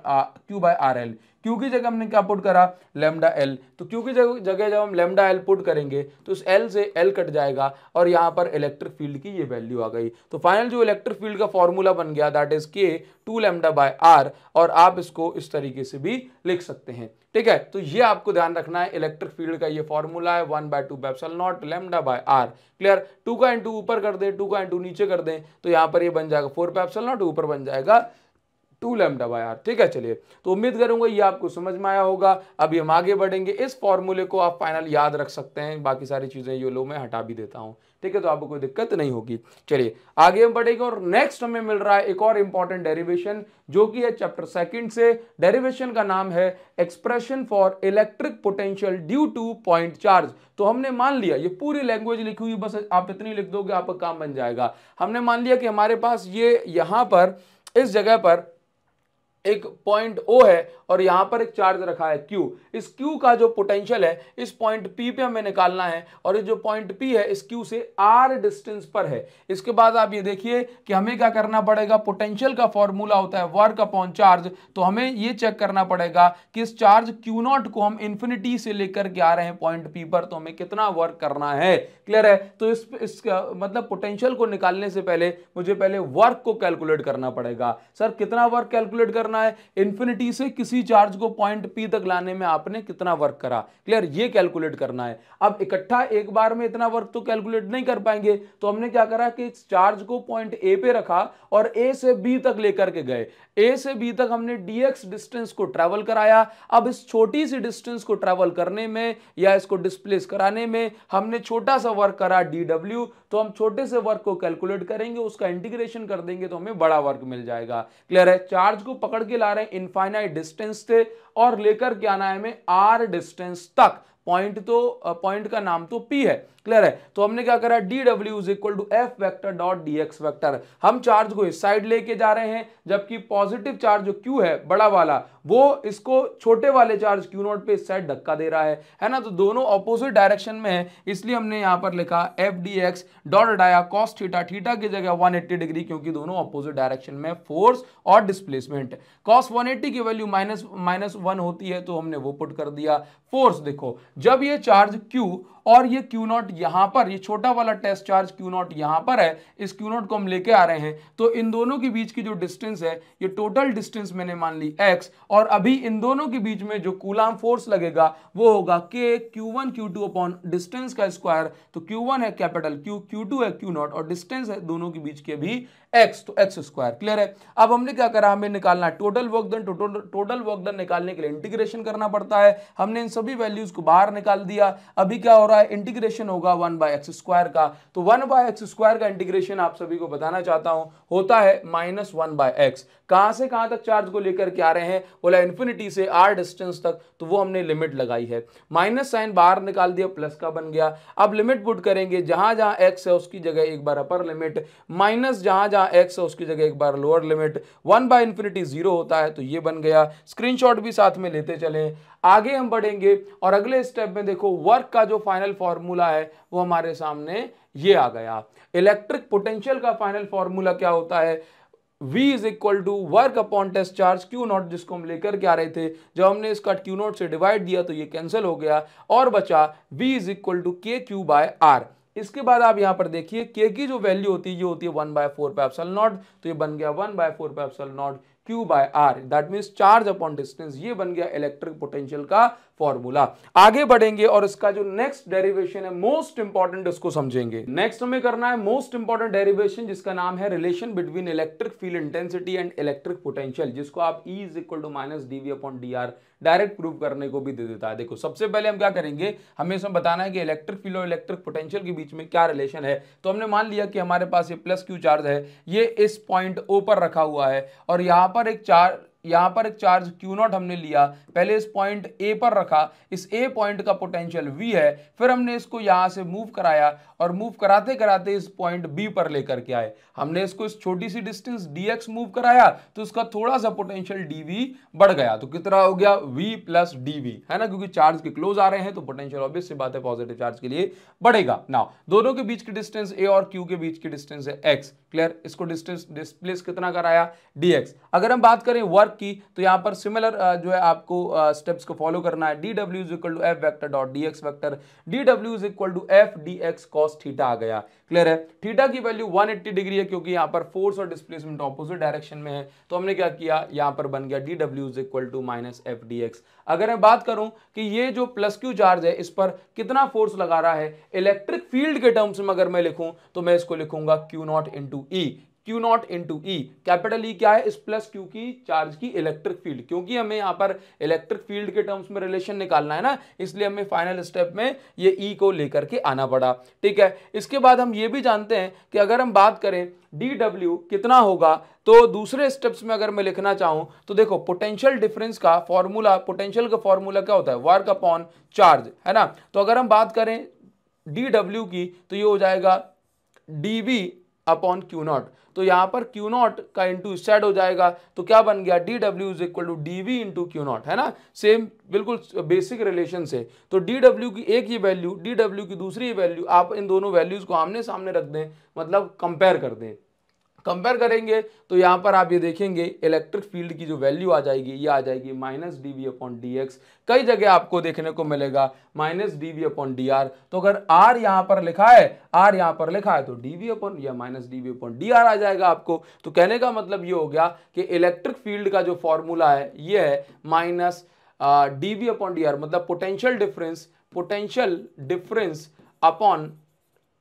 q by r l q की जगह हमने क्या पुट करा लेमडा एल तो क्यू की जगह जब हम लेमडा एल पुट करेंगे तो उस एल से एल कट जाएगा और यहाँ पर इलेक्ट्रिक फील्ड की ये वैल्यू आ गई तो फाइनल जो इलेक्ट्रिक फील्ड का फॉर्मूला बन गया that is k two lambda by r और आप इसको इस तरीके से भी लिख सकते हैं ठीक है तो ये आपको ध्यान रखना है इलेक्ट्रिक फील्ड का ये फॉर्मूला है one by two pi epsilon naught lambda by r clear two का इंटू ऊपर कर दें टू का इंटू नीचे कर दें तो यहाँ पर ये बन जाएगा फोर पैप्सल नॉट ऊपर बन जाएगा टू लेमडा बाई आर ठीक है चलिए तो उम्मीद करूंगा ये आपको समझ में आया होगा अभी हम आगे बढ़ेंगे इस फॉर्मूले को आप फाइनल याद रख सकते हैं बाकी सारी चीज़ें ये लो मैं हटा भी देता हूँ ठीक है तो आपको कोई दिक्कत नहीं होगी चलिए आगे हम बढ़ेंगे और नेक्स्ट हमें मिल रहा है एक और इंपॉर्टेंट डेरिवेशन जो कि है चैप्टर सेकंड से डेरिवेशन का नाम है expression for electric potential due to point charge तो हमने मान लिया ये पूरी लैंग्वेज लिखी हुई बस आप इतनी लिख दोगे आपका काम बन जाएगा हमने मान लिया कि हमारे पास ये यहां पर इस जगह पर एक पॉइंट ओ है और यहां पर एक चार्ज रखा है क्यू इस क्यू का जो पोटेंशियल है इस पॉइंट पी पे हमें निकालना है और ये जो पॉइंट पी है इस क्यू से आर डिस्टेंस पर है इसके बाद आप ये देखिए कि हमें क्या करना पड़ेगा पोटेंशियल का फॉर्मूला होता है वर्क अपॉन चार्ज तो हमें ये चेक करना पड़ेगा कि इस चार्ज क्यू नॉट को हम इन्फिनिटी से लेकर के आ रहे हैं पॉइंट पी पर तो हमें कितना वर्क करना है क्लियर है तो इस, इस मतलब पोटेंशियल को निकालने से पहले मुझे पहले वर्क को कैलकुलेट करना पड़ेगा सर कितना वर्क कैलकुलेट करना है इन्फिनिटी से किसी उसी चार्ज को पॉइंट पी तक लाने में आपने कितना वर्क करा क्लियर ये कैलकुलेट करना है अब इकट्ठा एक बार में इतना वर्क तो कैलकुलेट नहीं कर पाएंगे तो हमने क्या करा कि इस चार्ज को पॉइंट ए पे रखा और ए से बी तक लेकर के गए ए से बी तक हमने डीएक्स डिस्टेंस को ट्रेवल कराया अब इस छोटी सी डिस्टेंस को ट्रेवल करने में या इसको डिस्प्लेस कराने में हमने छोटा सा वर्क करा डी तो हम छोटे से वर्क को कैलकुलेट करेंगे उसका इंटीग्रेशन कर देंगे तो हमें बड़ा वर्क मिल जाएगा क्लियर है चार्ज को पकड़ के ला रहे हैं इनफाइनाइट डिस्टेंस डिस्टेंस से और लेकर क्या आना है हमें आर डिस्टेंस तक पॉइंट तो पॉइंट का नाम तो पी है क्लियर है तो हमने क्या करा d W is equal to F vector dot D x vector हम चार्ज को इस साइड लेके जा रहे हैं जबकि पॉजिटिव चार्ज जो क्यू है बड़ा वाला वो इसको छोटे वाले चार्ज क्यू नॉट पे इस साइड धक्का दे रहा है है ना तो दोनों ऑपोजिट डायरेक्शन में है इसलिए हमने यहाँ पर लिखा एफ डी एक्स डॉट डाया कॉस थीटा थीटा की जगह 180 डिग्री क्योंकि दोनों ऑपोजिट डायरेक्शन में फोर्स और डिस्प्लेसमेंट कॉस 180 की वैल्यू माइनस माइनस वन होती है तो हमने वो पुट कर दिया फोर्स देखो जब ये चार्ज क्यू और ये क्यू नॉट यहां पर ये छोटा वाला टेस्ट चार्ज क्यू नॉट यहां पर है इस क्यू नॉट को हम लेके आ रहे हैं तो इन दोनों के बीच की जो डिस्टेंस है ये टोटल डिस्टेंस मैंने मान ली एक्स और अभी इन दोनों के बीच में जो कूलाम फोर्स लगेगा वो होगा k Q one Q two upon distance का स्क्वायर तो क्यू वन है कैपिटल क्यू क्यू टू है क्यू नॉट और डिस्टेंस है दोनों के बीच के भी एक्स तो एक्स स्क्वायर क्लियर है अब हमने क्या करा हमें निकालना total work done total work done निकालने के लिए इंटीग्रेशन करना पड़ता है हमने इन सभी वैल्यूज को बाहर निकाल दिया अभी क्या हो रहा है इंटीग्रेशन होगा वन बाय एक्स स्क्वायर का तो वन बाय एक्स स्क्वायर का इंटीग्रेशन आप सभी को बताना चाहता हूं होता है माइनस वन बाय एक्स कहां से कहां तक चार्ज को लेकर के आ रहे हैं बोला इन्फिनिटी से आर डिस्टेंस तक तो वो हमने लिमिट लगाई है माइनस साइन बाहर निकाल दिया प्लस का बन गया अब लिमिट पुट करेंगे जहां जहां एक्स है उसकी जगह एक बार अपर लिमिट माइनस जहां जहां एक्स है उसकी जगह एक बार lower limit one by infinity zero होता है तो ये बन गया स्क्रीन भी साथ में लेते चले आगे हम बढ़ेंगे और अगले स्टेप में देखो वर्क का जो फाइनल फॉर्मूला है वो हमारे सामने ये आ गया इलेक्ट्रिक पोटेंशियल का फाइनल फॉर्मूला क्या होता है V is equal to work upon test charge Q naught जिसको हम लेकर के आ रहे थे जब हमने इसका Q नॉट से डिवाइड दिया तो ये कैंसिल हो गया और बचा V is equal to k q by r इसके बाद आप यहां पर देखिए के की जो वैल्यू होती है ये होती है one by four pi epsilon naught तो ये बन गया one by four pi epsilon naught q by r that means charge upon distance ये बन गया इलेक्ट्रिक पोटेंशियल का फॉर्मूला आगे बढ़ेंगे और इसका जो नेक्स्ट डेरिवेशन है मोस्ट इंपॉर्टेंट उसको समझेंगे नेक्स्ट हमें करना है मोस्ट इंपॉर्टेंट डेरिवेशन जिसका नाम है relation between electric field intensity and electric potential जिसको आप E is equal to minus d v upon D r direct prove करने को भी दे देता है देखो सबसे पहले हम क्या करेंगे हमें इसमें बताना है कि इलेक्ट्रिक फील्ड और इलेक्ट्रिक पोटेंशियल के बीच में क्या रिलेशन है तो हमने मान लिया कि हमारे पास ये प्लस क्यू चार्ज है ये इस पॉइंट ओ पर रखा हुआ है और यहाँ पर एक चार्ज यहाँ पर एक चार्ज Q नॉट हमने लिया पहले इस पॉइंट A पर रखा इस A पॉइंट का पोटेंशियल V है फिर हमने इसको यहाँ से मूव कराया और मूव कराते कराते इस पॉइंट B पर लेकर के आए हमने इसको इस छोटी सी डिस्टेंस dx मूव कराया तो इसका थोड़ा सा पोटेंशियल dv बढ़ गया तो कितना हो गया v प्लस dv है ना क्योंकि चार्ज के क्लोज आ रहे हैं तो पोटेंशियल ऑब्वियस सी बात है पॉजिटिव चार्ज के लिए बढ़ेगा ना दोनों के बीच की डिस्टेंस ए और क्यू के बीच की डिस्टेंस है एक्स क्लियर इसको डिस्टेंस डिस्प्लेस कितना कराया dx अगर हम बात करें वर्क की तो यहां पर सिमिलर जो है आपको स्टेप्स को फॉलो करना है D W is equal to F vector dot D x vector D W is equal to F D X cos theta आ गया क्लियर है थीटा की वैल्यू 180 डिग्री है क्योंकि यहां पर फोर्स और डिस्प्लेसमेंट ऑपोजिट डायरेक्शन में है तो हमने क्या किया यहां पर बन गया D W is equal to minus F D X अगर मैं बात करूं कि ये जो प्लस क्यू चार्ज है इस पर कितना फोर्स लगा रहा है इलेक्ट्रिक फील्ड के टर्म्स में अगर मैं लिखूं तो मैं इसको लिखूंगा Q naught into E Q naught into E capital E क्या है इस प्लस क्यू की चार्ज की इलेक्ट्रिक फील्ड क्योंकि हमें यहाँ पर इलेक्ट्रिक फील्ड के टर्म्स में रिलेशन निकालना है ना इसलिए हमें फाइनल स्टेप में ये ई e को लेकर के आना पड़ा ठीक है इसके बाद हम ये भी जानते हैं कि अगर हम बात करें डी डब्ल्यू कितना होगा तो दूसरे स्टेप्स में अगर मैं लिखना चाहूँ तो देखो पोटेंशियल डिफरेंस का फॉर्मूला पोटेंशियल का फॉर्मूला क्या होता है वर्क अपॉन चार्ज है ना तो अगर हम बात करें डी डब्ल्यू की तो ये हो जाएगा D V upon Q naught तो यहाँ पर क्यू नॉट का इंटू सेड हो जाएगा तो क्या बन गया D W is equal to D V into Q naught है ना सेम बिल्कुल बेसिक रिलेशन से तो डी डब्ल्यू की एक ही वैल्यू डी डब्ल्यू की दूसरी वैल्यू आप इन दोनों वैल्यूज़ को आमने सामने रख दें मतलब कंपेयर कर दें कंपेयर करेंगे तो यहाँ पर आप ये देखेंगे इलेक्ट्रिक फील्ड की जो वैल्यू आ जाएगी ये आ जाएगी minus D V upon D X कई जगह आपको देखने को मिलेगा minus D V upon D R तो अगर आर यहाँ पर लिखा है आर यहाँ पर लिखा है तो डी वी अपॉन या minus D V upon D R आ जाएगा आपको तो कहने का मतलब ये हो गया कि इलेक्ट्रिक फील्ड का जो फॉर्मूला है ये है minus D V upon D R मतलब potential difference potential difference upon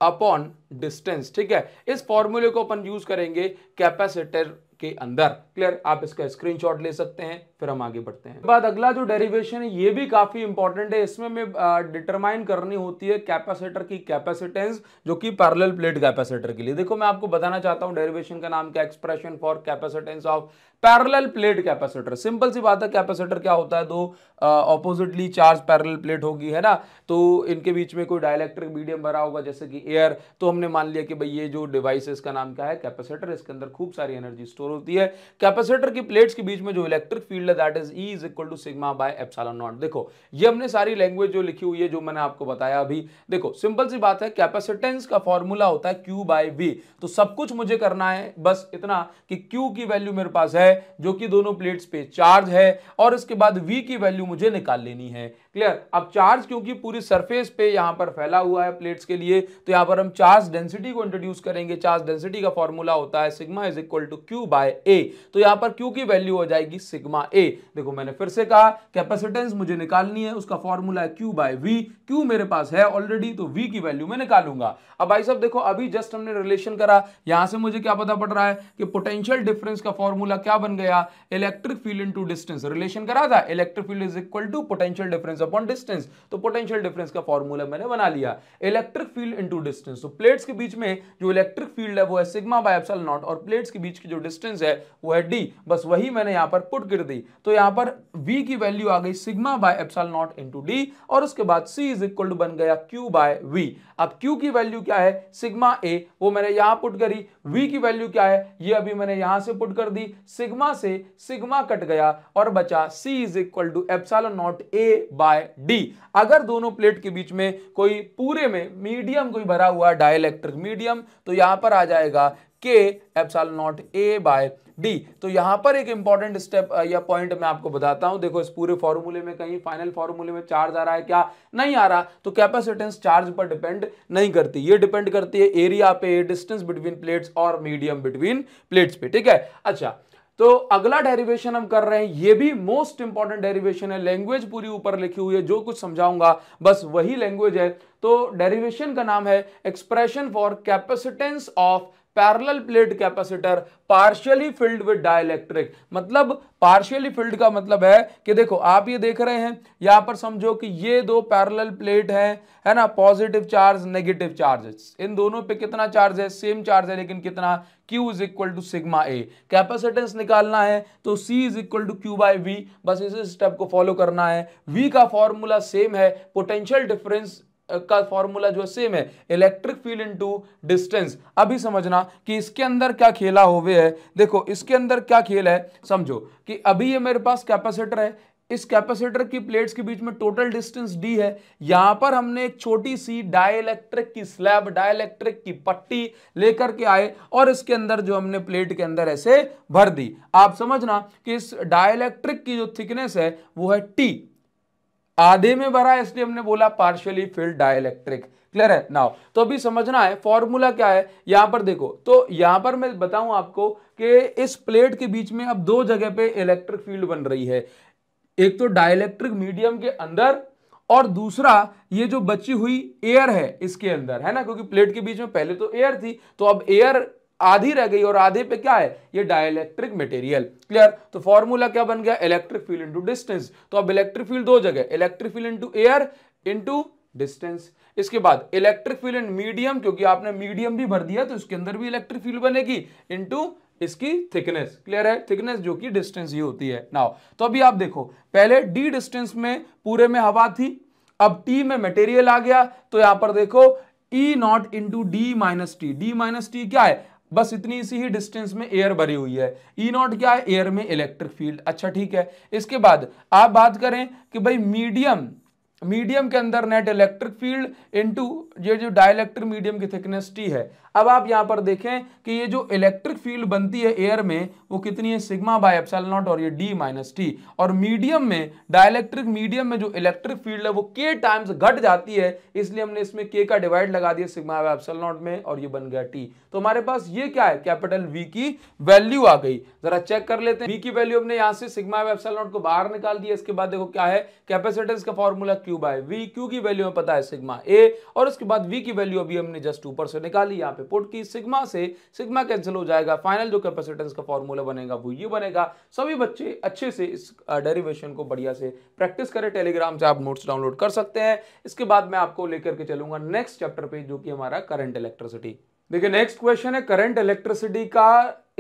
upon distance ठीक है इस फॉर्मूले को अपन यूज करेंगे कैपेसिटर के अंदर क्लियर आप इसका स्क्रीनशॉट ले सकते हैं फिर हम आगे बढ़ते हैं बाद अगला जो डेरिवेशन है ये भी काफी इंपॉर्टेंट है इसमें हमें डिटरमाइन करनी होती है कैपेसिटर की कैपेसिटेंस जो कि पैरेलल प्लेट कैपेसिटर के लिए देखो मैं आपको बताना चाहता हूं डेरिवेशन का नाम क्या expression for capacitance of parallel plate capacitor simple सी बात है कैपेसिटर क्या होता है दो ऑपोजिटली चार्ज पैरेलल प्लेट होगी है ना तो इनके बीच में कोई डायलैक्ट्रिक मीडियम भरा होगा जैसे कि एयर तो हमने मान लिया कि भाई ये जो डिवाइस है इसका नाम क्या है कैपेसिटर इसके अंदर खूब सारी एनर्जी स्टोर होती है कैपेसिटर की प्लेट्स के बीच में जो इलेक्ट्रिक फील्ड है that is E is equal to sigma by epsilon naught देखो ये हमने सारी लैंग्वेज जो लिखी हुई है जो मैंने आपको बताया अभी देखो सिंपल सी बात है कैपेसिटेंस का फॉर्मूला होता है क्यू बाय वी तो सब कुछ मुझे करना है बस इतना कि क्यू की वैल्यू मेरे पास है है जो कि दोनों प्लेट्स पे चार्ज है और इसके बाद वी की वैल्यू मुझे निकाल लेनी है क्लियर अब चार्ज क्योंकि पूरी सरफेस पे यहां पर फैला हुआ है प्लेट्स के लिए तो यहां पर हम चार्ज डेंसिटी को इंट्रोड्यूस करेंगे चार्ज डेंसिटी का फॉर्मूला होता है sigma is equal to Q by A तो यहाँ पर क्यू की वैल्यू हो जाएगी सिग्मा ए देखो मैंने फिर से कहा कैपेसिटेंस मुझे निकालनी है उसका फॉर्मूला है क्यू बाय वी क्यू मेरे पास है ऑलरेडी तो वी की वैल्यू मैं निकालूंगा अब भाई साहब देखो अभी जस्ट हमने रिलेशन करा यहां से मुझे क्या पता पड़ रहा है कि पोटेंशियल डिफरेंस का फॉर्मूला क्या बन गया electric field into distance relation करा था electric field is equal to potential difference difference upon distance तो पोटेंशियल डिफरेंस का फॉर्मूला मैंने बना लिया इलेक्ट्रिक फील्ड इंटू डिस्टेंस तो प्लेट्स के बीच में जो इलेक्ट्रिक फील्ड है वो है सिग्मा बाय एप्सल नॉट और प्लेट्स के बीच की जो डिस्टेंस है वो है डी बस वही मैंने यहाँ पर पुट कर दी तो यहाँ पर वी की वैल्यू आ गई sigma by epsilon naught into D और उसके बाद सी इज इक्वल टू बन गया क्यू बाय वी अब क्यू की वैल्यू क्या है सिग्मा ए वो मैंने यहां पुट करी वी की वैल्यू क्या है ये अभी मैंने यहां से पुट कर दी सिग्मा से सिग्मा कट गया और बचा C is equal to epsilon naught A by by D अगर दोनों प्लेट के बीच में कोई पूरे में मीडियम कोई भरा हुआ डायलैक्ट्रिक मीडियम तो यहां पर आ जाएगा के epsilon naught A by D तो यहां पर एक इंपॉर्टेंट स्टेप या पॉइंट मैं आपको बताता हूं देखो इस पूरे फॉर्मूले में कहीं फाइनल फॉर्मूले में चार्ज आ रहा है क्या नहीं आ रहा तो कैपेसिटेंस चार्ज पर डिपेंड नहीं करती ये डिपेंड करती है एरिया पे डिस्टेंस बिटवीन प्लेट्स और मीडियम बिटवीन प्लेट्स पे ठीक है अच्छा तो अगला डेरिवेशन हम कर रहे हैं ये भी मोस्ट इंपॉर्टेंट डेरिवेशन है लैंग्वेज पूरी ऊपर लिखी हुई है जो कुछ समझाऊंगा बस वही लैंग्वेज है तो डेरिवेशन का नाम है expression for capacitance of parallel plate capacitor partially filled with dielectric मतलब पार्शियली फिल्ड का मतलब है कि देखो आप ये देख रहे हैं यहां पर समझो कि ये दो पैरेलल प्लेट हैं है ना पॉजिटिव चार्ज नेगेटिव चार्जेस इन दोनों पे कितना चार्ज है सेम चार्ज है लेकिन कितना Q is equal to sigma A capacitance निकालना है तो C is equal to Q by V बस इस स्टेप को फॉलो करना है V का फॉर्मूला सेम है पोटेंशियल डिफरेंस का फॉर्मूला जो सेम है इलेक्ट्रिक फील्ड इनटू डिस्टेंस अभी समझना कि इसके अंदर क्या खेला होवे है देखो इसके अंदर क्या खेल है समझो कि अभी ये मेरे पास कैपेसिटर है इस कैपेसिटर की प्लेट्स के बीच में टोटल डिस्टेंस डी है यहां पर हमने एक छोटी सी डाइलेक्ट्रिक की स्लैब डायलेक्ट्रिक की पट्टी लेकर के आए और इसके अंदर जो हमने प्लेट के अंदर ऐसे भर दी आप समझना कि इस डायलैक्ट्रिक की जो थिकनेस है वो है टी आधे में भरा इसलिए हमने बोला पार्शियली फिल्ड डाइलेक्ट्रिक क्लियर है नाउ तो अभी समझना है फॉर्मूला क्या है यहां पर देखो तो यहां पर मैं बताऊं आपको कि इस प्लेट के बीच में अब दो जगह पे इलेक्ट्रिक फील्ड बन रही है एक तो डाइलेक्ट्रिक मीडियम के अंदर और दूसरा ये जो बची हुई एयर है इसके अंदर है ना क्योंकि प्लेट के बीच में पहले तो एयर थी तो अब एयर आधी रह गई और आधे पे क्या है ये डायलैक्ट्रिक मटेरियल क्लियर तो फॉर्मूला क्या बन गया इलेक्ट्रिक फील्ड इंटू डिस्टेंस तो अब इलेक्ट्रिक फील्ड दो जगह electric field into air into distance इसके बाद इलेक्ट्रिक फील्ड इन मीडियम क्योंकि आपने मीडियम भी भर दिया तो इसके अंदर भी इलेक्ट्रिक फील्ड बनेगी इंटू इसकी थिकनेस क्लियर है थिकनेस जो कि डिस्टेंस ही होती है नाउ तो अभी आप देखो पहले डी डिस्टेंस में पूरे में हवा थी अब टी में मटेरियल आ गया तो यहां पर देखो E naught into D minus T D minus T क्या है बस इतनी सी ही डिस्टेंस में एयर भरी हुई है ई e नॉट क्या है एयर में इलेक्ट्रिक फील्ड अच्छा ठीक है इसके बाद आप बात करें कि भाई मीडियम मीडियम के अंदर नेट इलेक्ट्रिक फील्ड इनटू ये जो डायलैक्ट्रिक मीडियम की थिकनेस टी है अब आप यहां पर देखें कि ये जो इलेक्ट्रिक फील्ड बनती है एयर में वो कितनी है सिग्मा बाय एप्सल नॉट और ये डी माइनस टी और मीडियम में डायलैक्ट्रिक मीडियम में जो इलेक्ट्रिक फील्ड है वो के टाइम्स घट जाती है इसलिए हमने इसमें के का डिवाइड लगा दिया सिग्मा बाय एप्सल नॉट में और ये बन गया टी तो हमारे पास ये क्या है कैपिटल वी की वैल्यू आ गई जरा चेक कर लेते हैं वी की वैल्यू हमने यहाँ से सिग्मा बाय एप्सल नॉट को बाहर निकाल दिया इसके बाद देखो क्या है कैपेसिटेंस का formula Q by V Q की वैल्यू हमें पता है सिग्मा ए और उसके बाद वी की वैल्यू अभी हमने जस्ट ऊपर से निकाली यहाँ पे पुट की सिग्मा से सिग्मा कैंसिल हो जाएगा फाइनल जो कैपेसिटेंस का फॉर्मूला बनेगा वो ये बनेगा सभी बच्चे अच्छे से इस डेरिवेशन को बढ़िया से प्रैक्टिस करें टेलीग्राम से आप नोट्स डाउनलोड कर सकते हैं इसके बाद मैं आपको लेकर के चलूंगा नेक्स्ट चैप्टर पे जो कि हमारा करंट इलेक्ट्रिसिटी देखिए नेक्स्ट क्वेश्चन है करंट इलेक्ट्रिसिटी का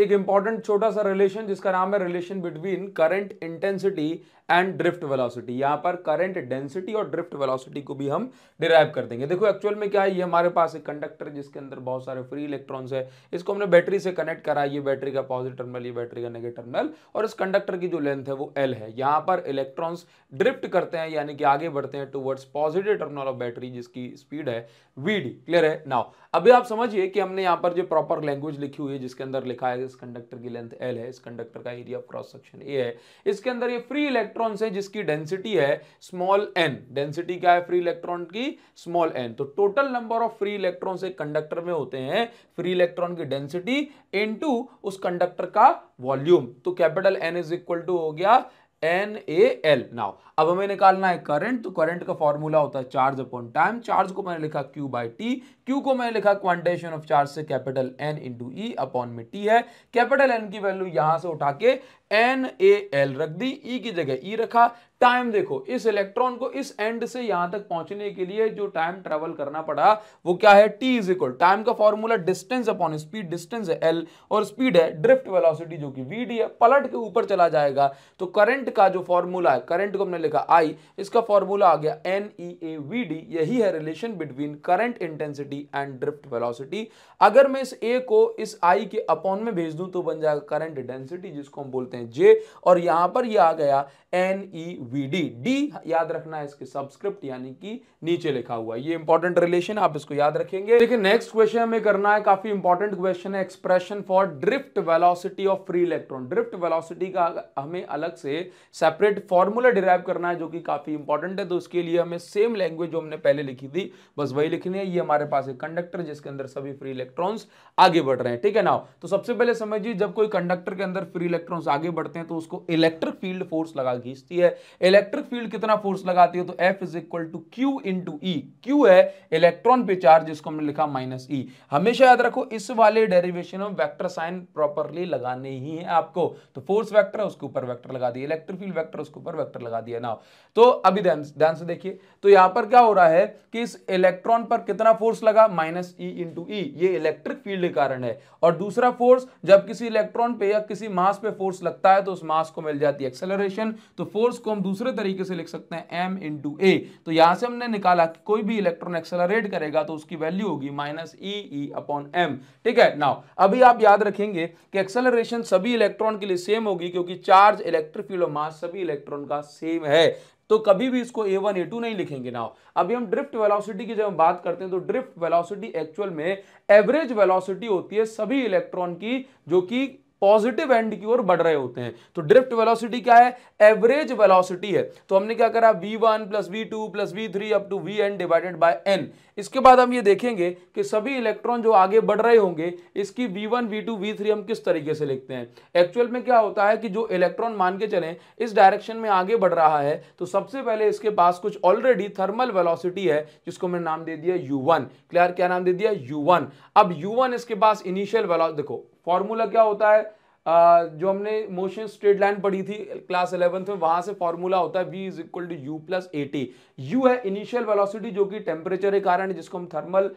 एक इंपॉर्टेंट छोटा सा रिलेशन जिसका नाम है relation between current intensity and drift velocity यहां पर करंट डेंसिटी और ड्रिफ्ट वेलोसिटी को भी हम डिराइव कर देंगे देखो एक्चुअल में क्या है ये हमारे पास एक कंडक्टर जिसके अंदर बहुत सारे फ्री इलेक्ट्रॉन्स है इसको हमने बैटरी से कनेक्ट करा ये बैटरी का पॉजिटिव टर्मिनल ये बैटरी का नेगेटिव टर्मिनल और इस कंडक्टर की जो लेंथ है वो एल है यहाँ पर इलेक्ट्रॉन्स ड्रिफ्ट करते हैं यानी कि आगे बढ़ते हैं towards positive terminal of battery जिसकी स्पीड है वी क्लियर है नाउ अभी आप समझिए कि हमने यहाँ पर जो प्रॉपर लैंग्वेज लिखी हुई है जिसके अंदर लिखा है इस कंडक्टर की लेंथ एल है इस कंडक्टर का area of cross section A है इसके अंदर ये फ्री इलेक्ट्रॉन इलेक्ट्रॉन्स हैं जिसकी डेंसिटी है स्मॉल एन डेंसिटी क्या है फ्री इलेक्ट्रॉन की स्मॉल एन तो total number of free electron एक कंडक्टर में होते हैं फ्री इलेक्ट्रॉन की डेंसिटी इन उस कंडक्टर का वॉल्यूम तो capital N is equal to हो गया एन ए एल नाउ अब हमें निकालना है करंट तो करंट का फॉर्मूला होता है चार्ज अपॉन टाइम चार्ज को मैंने लिखा क्यू बाई टी क्यू को मैंने लिखा क्वांटेशन ऑफ चार्ज से capital N into E upon में टी है कैपिटल एन की वैल्यू यहां से उठा के एन ए एल रख दी ई e की जगह ई e रखा टाइम देखो इस इलेक्ट्रॉन को इस एंड से यहां तक पहुंचने के लिए जो टाइम ट्रेवल करना पड़ा वो क्या है टी इज इक्वल टाइम का formula distance upon speed distance है एल और स्पीड है ड्रिफ्ट वेलोसिटी जो कि वी डी है पलट के ऊपर चला जाएगा तो करंट का जो फॉर्मूला है करंट को हमने लिखा आई इसका फॉर्मूला आ गया N E A V D यही है relation between current intensity and drift velocity अगर मैं इस ए को इस आई के अपॉन में भेज दूं तो बन जाएगा करंट डेंसिटी जिसको हम बोलते हैं हैं जे और यहां पर यह आ गया N E V D D याद रखना है इसके सब्सक्रिप्ट यानी कि नीचे लिखा हुआ ये इंपॉर्टेंट रिलेशन आप इसको याद रखेंगे देखिए नेक्स्ट क्वेश्चन हमें करना है काफी इंपॉर्टेंट क्वेश्चन है expression for drift velocity of free electron drift velocity का हमें अलग से सेपरेट फॉर्मूला डिराइव करना है जो कि काफी इंपॉर्टेंट है तो उसके लिए हमें सेम लैंग्वेज जो हमने पहले लिखी थी बस वही लिखनी है ये हमारे पास एक कंडक्टर जिसके अंदर सभी फ्री इलेक्ट्रॉन आगे बढ़ रहे हैं ठीक है ना तो सबसे पहले समझिए जब कोई कंडक्टर के अंदर फ्री इलेक्ट्रॉन आगे आगे बढ़ते हैं तो उसको इलेक्ट्रिक फील्ड फोर्स लगा खींचती है इलेक्ट्रिक फील्ड कितना फोर्स लगाती है तो F is equal to Q into E Q है इलेक्ट्रॉन पे चार्ज जिसको हमने लिखा माइनस ई e। हमेशा याद रखो इस वाले डेरिवेशन में वैक्टर साइन प्रॉपरली लगाने ही है आपको तो फोर्स वैक्टर है उसके ऊपर वैक्टर लगा दिया इलेक्ट्रिक फील्ड वैक्टर उसके ऊपर वैक्टर लगा दिया ना तो अभी ध्यान से देखिए तो यहां पर क्या हो रहा है कि इस इलेक्ट्रॉन पर कितना फोर्स लगा माइनस ई इन टू ई ये इलेक्ट्रिक फील्ड के कारण है और दूसरा फोर्स जब किसी इलेक्ट्रॉन पे या किसी मास पे फोर्स लगता लगता है तो उस मास को मिल जाती है एक्सेलरेशन तो फोर्स को हम दूसरे तरीके से लिख सकते हैं एम इन टू ए तो यहां से हमने निकाला कि कोई भी इलेक्ट्रॉन एक्सेलरेट करेगा तो उसकी वैल्यू होगी minus E E upon M ठीक है नाउ अभी आप याद रखेंगे कि एक्सेलरेशन सभी इलेक्ट्रॉन के लिए सेम होगी क्योंकि चार्ज इलेक्ट्रिक फील्ड और मास सभी इलेक्ट्रॉन का सेम है तो कभी भी इसको A1, A2 नहीं लिखेंगे ना अभी हम ड्रिफ्ट वेलोसिटी की जब हम बात करते हैं तो ड्रिफ्ट वेलोसिटी एक्चुअल में एवरेज वेलोसिटी होती है सभी इलेक्ट्रॉन की जो कि पॉजिटिव एंड की ओर बढ़ रहे होते हैं तो ड्रिफ्ट वेलोसिटी क्या है एवरेज वेलोसिटी है तो हमने क्या करा V one plus V two plus V three up to V N divided by N इसके बाद हम ये देखेंगे कि सभी इलेक्ट्रॉन जो आगे बढ़ रहे होंगे इसकी V1, V2, V3 हम किस तरीके से लिखते हैं एक्चुअल में क्या होता है कि जो इलेक्ट्रॉन मान के चलें इस डायरेक्शन में आगे बढ़ रहा है तो सबसे पहले इसके पास कुछ ऑलरेडी थर्मल वेलोसिटी है जिसको मैंने नाम दे दिया वन क्लियर क्या नाम दे दिया वन अब वन इसके पास इनिशियल वेलो देखो फॉर्मूला क्या होता है जो हमने मोशन स्ट्रेट लाइन पढ़ी थी क्लास इलेवंथ में वहां से फॉर्मूला होता है V is equal to U plus A T U है इनिशियल वेलोसिटी जो कि टेम्परेचर के कारण जिसको हम थर्मल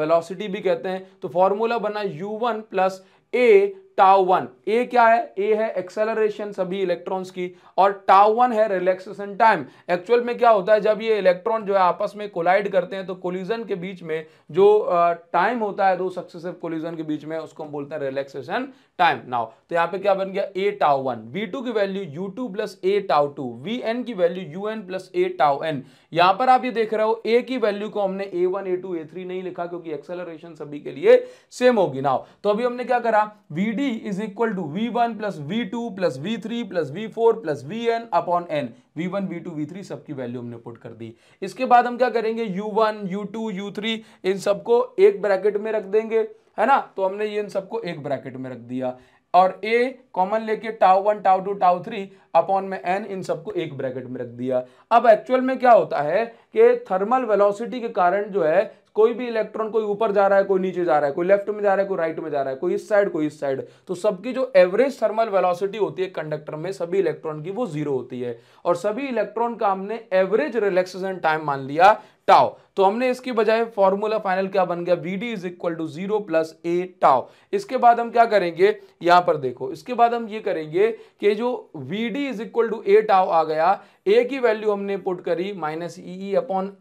वेलोसिटी भी कहते हैं तो फॉर्मूला बना U one plus A tau one A क्या है ए है एक्सेलरेशन सभी इलेक्ट्रॉन्स की और टाउ वन है रिलैक्सेशन टाइम एक्चुअल में क्या होता है जब ये इलेक्ट्रॉन जो है आपस में कोलाइड करते हैं तो कोलिजन के बीच में जो टाइम होता है दो सक्सेसिव कोलिजन के बीच में उसको हम बोलते हैं रिलैक्सेशन टाइम नाउ तो यहाँ पे क्या बन गया A tau one V two की value U two plus A tau two V N की value U N plus A tau N यहाँ पर आप ये देख रहे हो ए की वैल्यू को हमने A one A two A three नहीं लिखा क्योंकि एक्सेलरेशन सभी के लिए सेम होगी नाउ तो अभी हमने क्या करा V D is equal to V one plus V two plus V three plus V four plus V N upon N V one V two V three सबकी वैल्यू हमने पुट कर दी इसके बाद हम क्या करेंगे U one U two U three इन सबको एक ब्रैकेट में रख देंगे है ना तो हमने ये इन सबको एक ब्रैकेट में रख दिया और ए कॉमन लेके tau one tau two tau three upon में एन इन सबको एक ब्रैकेट में रख दिया अब एक्चुअल में क्या होता है कि थर्मल वेलोसिटी के कारण जो है कोई भी इलेक्ट्रॉन कोई ऊपर जा रहा है कोई नीचे जा रहा है कोई लेफ्ट में जा रहा है कोई राइट में जा रहा है कोई इस साइड कोई इस साइड तो सबकी जो एवरेज थर्मल वेलोसिटी होती है कंडक्टर में सभी इलेक्ट्रॉन की वो जीरो होती है और सभी इलेक्ट्रॉन का हमने एवरेज रिलैक्सेशन टाइम मान लिया टाओ तो हमने इसकी बजाय फॉर्मूला फाइनल क्या बन गया B D is equal to zero plus A tau इसके बाद हम क्या करेंगे यहां पर देखो इसके बाद हम ये करेंगे कि जो V D is equal to A tau आ गया ए की वैल्यू हमने पुट करी minus E E upon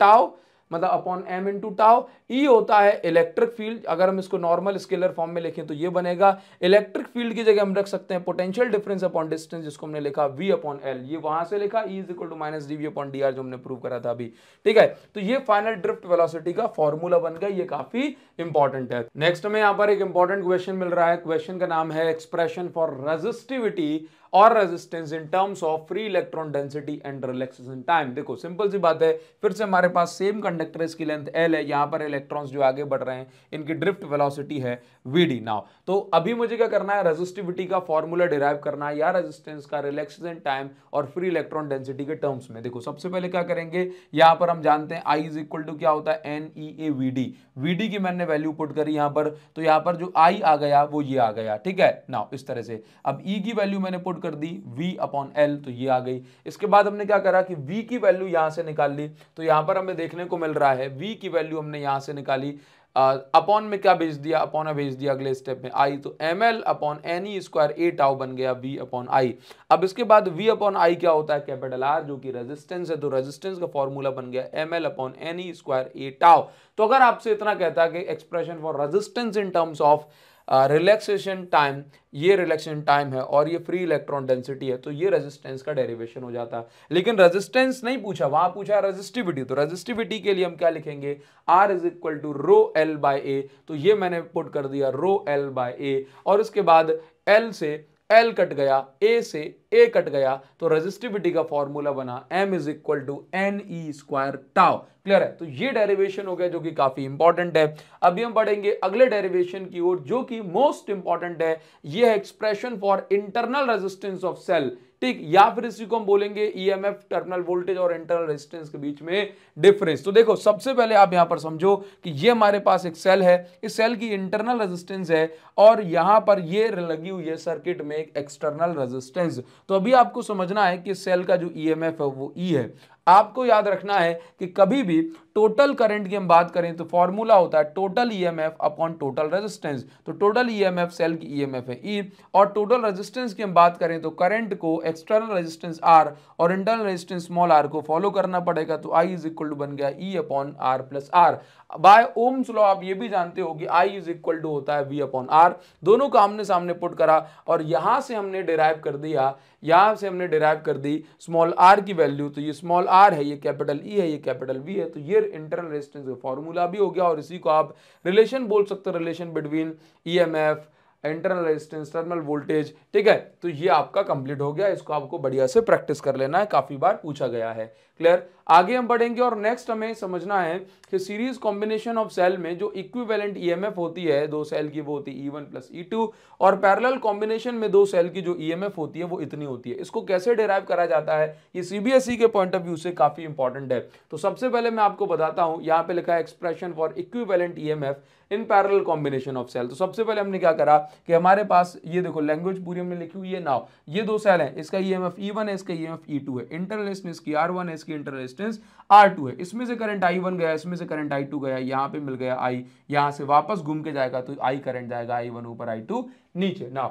tau मतलब upon M into tau E e होता है इलेक्ट्रिक फील्ड अगर हम इसको नॉर्मल स्केलर फॉर्म में लिखें तो ये बनेगा इलेक्ट्रिक फील्ड की जगह हम रख सकते हैं पोटेंशियल डिफरेंस अपॉन डिस्टेंस जिसको हमने लिखा वी अपॉन एल ये वहां से लिखा E is equal to minus D V upon D R जो हमने प्रूव करा था अभी ठीक है तो ये फाइनल ड्रिफ्ट वेलोसिटी का फॉर्मूला बन गया ये काफी इंपॉर्टेंट है नेक्स्ट हमें यहाँ पर एक इंपॉर्टेंट क्वेश्चन मिल रहा है क्वेश्चन का नाम है एक्सप्रेशन फॉर रेजिस्टिविटी और resistance in terms of free electron density and relaxation time देखो सिंपल सी बात है फिर से हमारे पास सेम कंडक्टर इसकी लेंथ एल है यहां पर इलेक्ट्रॉन्स जो आगे बढ़ रहे हैं इनकी ड्रिफ्ट वेलोसिटी है वी डी नाव तो अभी मुझे क्या करना है रेजिस्टिविटी का फॉर्मूला डिराइव करना है या रेजिस्टेंस का रिलैक्सेशन टाइम और फ्री इलेक्ट्रॉन डेंसिटी के टर्म्स में देखो सबसे पहले क्या करेंगे यहाँ पर हम जानते हैं आई इज इक्वल टू क्या होता है N E A V D V D की मैंने वैल्यू पुट करी यहाँ पर तो यहाँ पर जो आई आ गया वो ये आ गया ठीक है ना इस तरह से अब ई e की वैल्यू मैंने पुट कर दी वी अपॉन एल तो ये आ गई इसके बाद हमने क्या करा कि वी की वैल्यू यहाँ से निकाल ली तो यहाँ पर हमें देखने को मिल रहा है वी की वैल्यू हमने यहाँ से निकाली अपॉन में क्या भेज दिया अपॉन भेज दिया अगले स्टेप में आई तो M L upon N E square A tau बन गया वी अपॉन आई अब इसके बाद वी अपॉन आई क्या होता है कैपिटल आर जो कि रेजिस्टेंस है तो रेजिस्टेंस का फॉर्मूला बन गया M L upon N E square A tau तो अगर आपसे इतना कहता है कि expression for resistance in terms of relaxation time ये रिलैक्सेशन टाइम है और ये फ्री इलेक्ट्रॉन डेंसिटी है तो ये रेजिस्टेंस का डेरिवेशन हो जाता है लेकिन रेजिस्टेंस नहीं पूछा वहां पूछा रेजिस्टिविटी तो रेजिस्टिविटी के लिए हम क्या लिखेंगे R is equal to rho L by A तो ये मैंने पुट कर दिया रो एल बाय ए और उसके बाद एल से एल कट गया ए से ए कट गया तो रेजिस्टिविटी का फॉर्मूला बना M is equal to N E square tau clear है तो ये डेरिवेशन हो गया जो कि काफी इंपॉर्टेंट है अभी हम पढ़ेंगे अगले डेरिवेशन की ओर जो कि मोस्ट इंपॉर्टेंट है ये है expression for internal resistance of cell ठीक या फिर इसी को हम बोलेंगे ईएमएफ टर्मिनल वोल्टेज और इंटरनल रेजिस्टेंस के बीच में डिफरेंस तो देखो सबसे पहले आप यहां पर समझो कि ये हमारे पास एक सेल है इस सेल की इंटरनल रेजिस्टेंस है और यहां पर ये लगी हुई है सर्किट में एक एक्सटर्नल रेजिस्टेंस तो अभी आपको समझना है कि सेल का जो ईएमएफ e है वो ई e है आपको याद रखना है कि कभी भी टोटल करंट की हम बात करें तो फॉर्मूला होता है total EMF upon total resistance तो टोटल ईएमएफ सेल की ईएमएफ e है ई e और टोटल रेजिस्टेंस की हम बात करें तो करंट को एक्सटर्नल रेजिस्टेंस आर और इंटरनल रेजिस्टेंस स्मॉल आर को फॉलो करना पड़ेगा तो आई इज इक्वल टू बन गया E upon R plus R by Ohm's law आप ये भी जानते हो कि आई इज इक्वल टू होता है वी अपॉन आर दोनों का हमने सामने पुट करा और यहाँ से हमने डिराइव कर दिया यहाँ से हमने डिराइव कर दी स्मॉल आर की वैल्यू तो ये स्मॉल आर है ये कैपिटल ई e है ये कैपिटल वी है तो ये इंटरनल रेजिस्टेंस का फॉर्मूला भी हो गया और इसी को आप रिलेशन बोल सकते हो relation between E M F internal resistance terminal voltage ठीक है तो ये आपका कंप्लीट हो गया इसको आपको बढ़िया से प्रैक्टिस कर लेना है काफ़ी बार पूछा गया है क्लियर आगे हम बढ़ेंगे और नेक्स्ट हमें समझना है कि सीरीज कॉम्बिनेशन ऑफ सेल में जो इक्विवेलेंट ईएमएफ e होती है दो सेल की वो होती है E one plus E two और पैरेलल कॉम्बिनेशन में दो सेल की जो ईएमएफ e होती है वो इतनी होती है इसको कैसे डिराइव करा जाता है ये सीबीएसई e के पॉइंट ऑफ व्यू से काफी इंपॉर्टेंट है तो सबसे पहले मैं आपको बताता हूं यहाँ पे लिखा है expression for equivalent F in parallel combination of cell तो सबसे पहले हमने क्या करा कि हमारे पास ये देखो लैंग्वेज पूरी हमने लिखी हुई है नाव ये दो सेल है इसका E M F E one है इसका E M F E two है इंटरनल इसकी आर वन है इसकी इंटर रेजिस्टेंस आर टू है इसमें से करंट आई वन गया इसमें से करंट आई टू गया यहां पे मिल गया आई यहां से वापस घूम के जाएगा तो आई करंट जाएगा आई वन ऊपर आई टू नीचे ना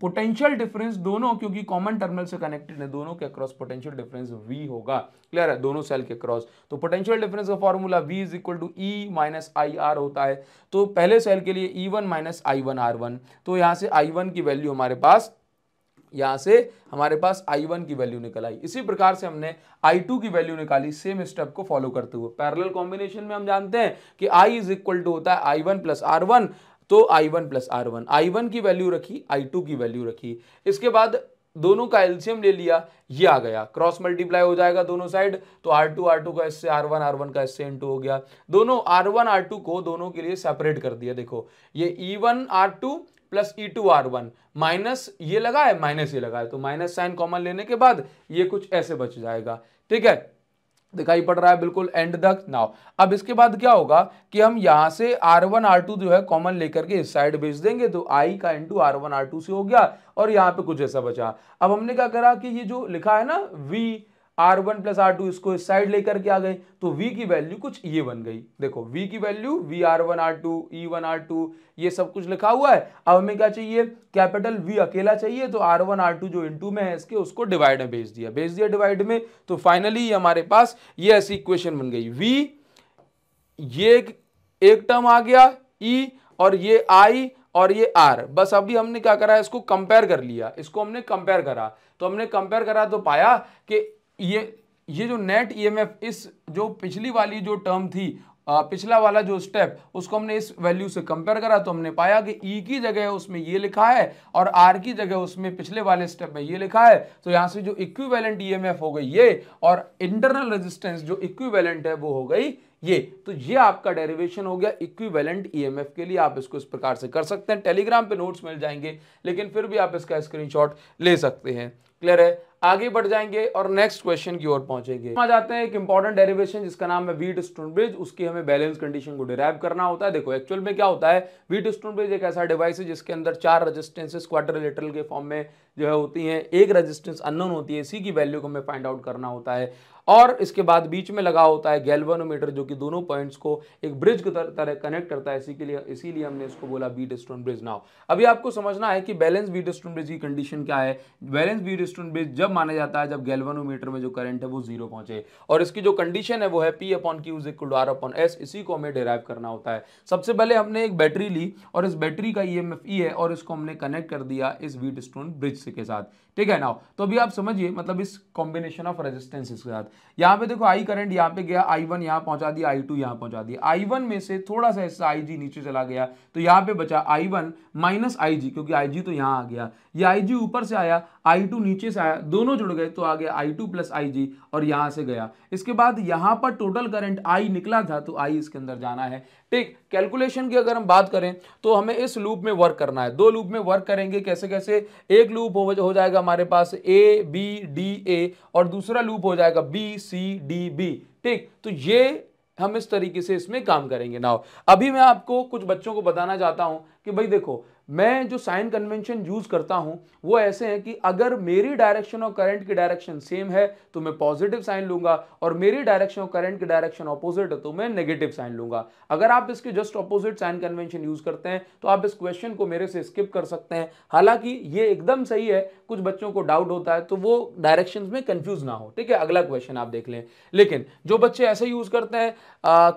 पोटेंशियल डिफरेंस दोनों क्योंकि कॉमन टर्मिनल से कनेक्टेड है दोनों के अक्रॉस पोटेंशियल डिफरेंस वी होगा क्लियर है दोनों सेल के अक्रॉस तो पोटेंशियल डिफरेंस का formula V is equal to E minus I R होता है तो पहले सेल के लिए E one minus I one R one तो यहां से आई वन की वैल्यू हमारे पास यहाँ से हमारे पास I1 की वैल्यू निकल आई इसी प्रकार से हमने I2 की वैल्यू निकाली सेम स्टेप को फॉलो करते हुए पैरेलल कॉम्बिनेशन में हम जानते हैं कि I इज इक्वल टू होता है I one plus R one तो I one plus R one I one की वैल्यू रखी I2 की वैल्यू रखी इसके बाद दोनों का एल्सियम ले लिया ये आ गया क्रॉस मल्टीप्लाई हो जाएगा दोनों साइड तो आर टू आर टू का इससे आर वन आर वन का इससे इनटू हो गया दोनों आर वन आर टू को दोनों के लिए सेपरेट कर दिया देखो ये E one R two plus E e two R one minus ये लगा है माइनस ये लगा है तो माइनस साइन कॉमन लेने के बाद ये कुछ ऐसे बच जाएगा ठीक है दिखाई पड़ रहा है बिल्कुल एंड तक नाउ अब इसके बाद क्या होगा कि हम यहां से R1 R2 जो है कॉमन लेकर के इस साइड भेज देंगे तो I का इंटू आर वन से हो गया और यहां पे कुछ ऐसा बचा अब हमने क्या करा कि ये जो लिखा है ना V R one plus R two इसको इस साइड लेकर के आ गए तो v की वैल्यू कुछ ये बन गई देखो v की value V R one R two E one R two ये सब कुछ लिखा हुआ है अब हमें क्या चाहिए कैपिटल v अकेला चाहिए तो आर वन आर टू जो इंटू में है इसके उसको डिवाइड में भेज दिया भेज दिया डिवाइड में तो फाइनली हमारे पास ये ऐसी इक्वेशन बन गई v ये एक टर्म आ गया ई e, और ये आई और ये आर बस अभी हमने क्या करा इसको कंपेयर कर लिया इसको हमने कंपेयर करा तो हमने कंपेयर करा तो पाया कि ये ये जो नेट ईएमएफ e इस जो पिछली वाली जो टर्म थी पिछला वाला जो स्टेप उसको हमने इस वैल्यू से कंपेयर करा तो हमने पाया कि ई e की जगह उसमें ये लिखा है और आर की जगह उसमें पिछले वाले स्टेप में ये लिखा है तो यहाँ से जो इक्विवेलेंट ईएमएफ e हो गई ये और इंटरनल रेजिस्टेंस जो इक्विवेलेंट है वो हो गई ये तो ये आपका डेरिवेशन हो गया इक्विवेलेंट ईएमएफ e के लिए आप इसको इस प्रकार से कर सकते हैं टेलीग्राम पे नोट्स मिल जाएंगे लेकिन फिर भी आप इसका स्क्रीनशॉट ले सकते हैं क्लियर है आगे बढ़ जाएंगे और नेक्स्ट क्वेश्चन की ओर पहुंचेंगे आ जाते हैं एक इंपॉर्टेंट डेरिवेशन जिसका नाम है वीट स्टोन ब्रिज उसकी हमें बैलेंस कंडीशन को डिराइव करना होता है देखो एक्चुअल में क्या होता है वीट स्टोन ब्रिज एक ऐसा डिवाइस है जिसके अंदर चार रजिस्टेंसेस क्वार्टरलेटरल के फॉर्म में जो है होती है एक रजिस्टेंस अननोन होती है इसी की वैल्यू को हमें फाइंड आउट करना होता है और इसके बाद बीच में लगा होता है गैल्वानोमीटर जो कि दोनों पॉइंट्स को एक ब्रिज की तरह कनेक्ट करता है इसी के लिए इसीलिए हमने इसको बोला बीट स्टोन ब्रिज नाउ अभी आपको समझना है कि बैलेंस बीट स्टोन ब्रिज की कंडीशन क्या है बैलेंस बीट स्टोन ब्रिज जब माना जाता है जब गैल्वानोमीटर में जो करंट है वो जीरो पहुंचे और इसकी जो कंडीशन है वो है P upon Q is equal R upon S इसी को हमें डेराइव करना होता है सबसे पहले हमने एक बैटरी ली और इस बैटरी का ई एम एफ ई है और इसको हमने कनेक्ट कर दिया इस बीट स्टोन ब्रिज के साथ ठीक है ना तो अभी आप समझिए मतलब इस कॉम्बिनेशन ऑफ रेजिस्टेंसेस के साथ यहाँ पे देखो आई करंट यहाँ पे गया आई वन यहाँ पहुंचा दिया आई टू यहाँ पहुंचा दिया आई वन में से थोड़ा सा हिस्सा आई जी नीचे चला गया तो यहाँ पे बचा आई वन माइनस आई जी क्योंकि आई जी तो यहाँ आ गया ये आई जी ऊपर से आया I2 नीचे से आया दोनों जुड़ गए तो आ गया I2 टू प्लस आई और यहां से गया इसके बाद यहां पर टोटल करंट I निकला था तो I इसके अंदर जाना है ठीक कैलकुलेशन की अगर हम बात करें तो हमें इस लूप में वर्क करना है दो लूप में वर्क करेंगे कैसे कैसे एक लूप हो जाएगा हमारे पास ए बी डी ए और दूसरा लूप हो जाएगा बी सी डी बी ठीक तो ये हम इस तरीके से इसमें काम करेंगे नाव अभी मैं आपको कुछ बच्चों को बताना चाहता हूं कि भाई देखो मैं जो साइन कन्वेंशन यूज करता हूं वो ऐसे हैं कि अगर मेरी डायरेक्शन और करंट की डायरेक्शन सेम है तो मैं पॉजिटिव साइन लूंगा और मेरी डायरेक्शन और करंट की डायरेक्शन ऑपोजिट है तो मैं नेगेटिव साइन लूंगा अगर आप इसके just opposite sign convention use करते हैं तो आप इस क्वेश्चन को मेरे से स्किप कर सकते हैं हालांकि ये एकदम सही है कुछ बच्चों को डाउट होता है तो वो डायरेक्शन में कंफ्यूज ना हो ठीक है अगला क्वेश्चन आप देख लें लेकिन जो बच्चे ऐसे यूज करते हैं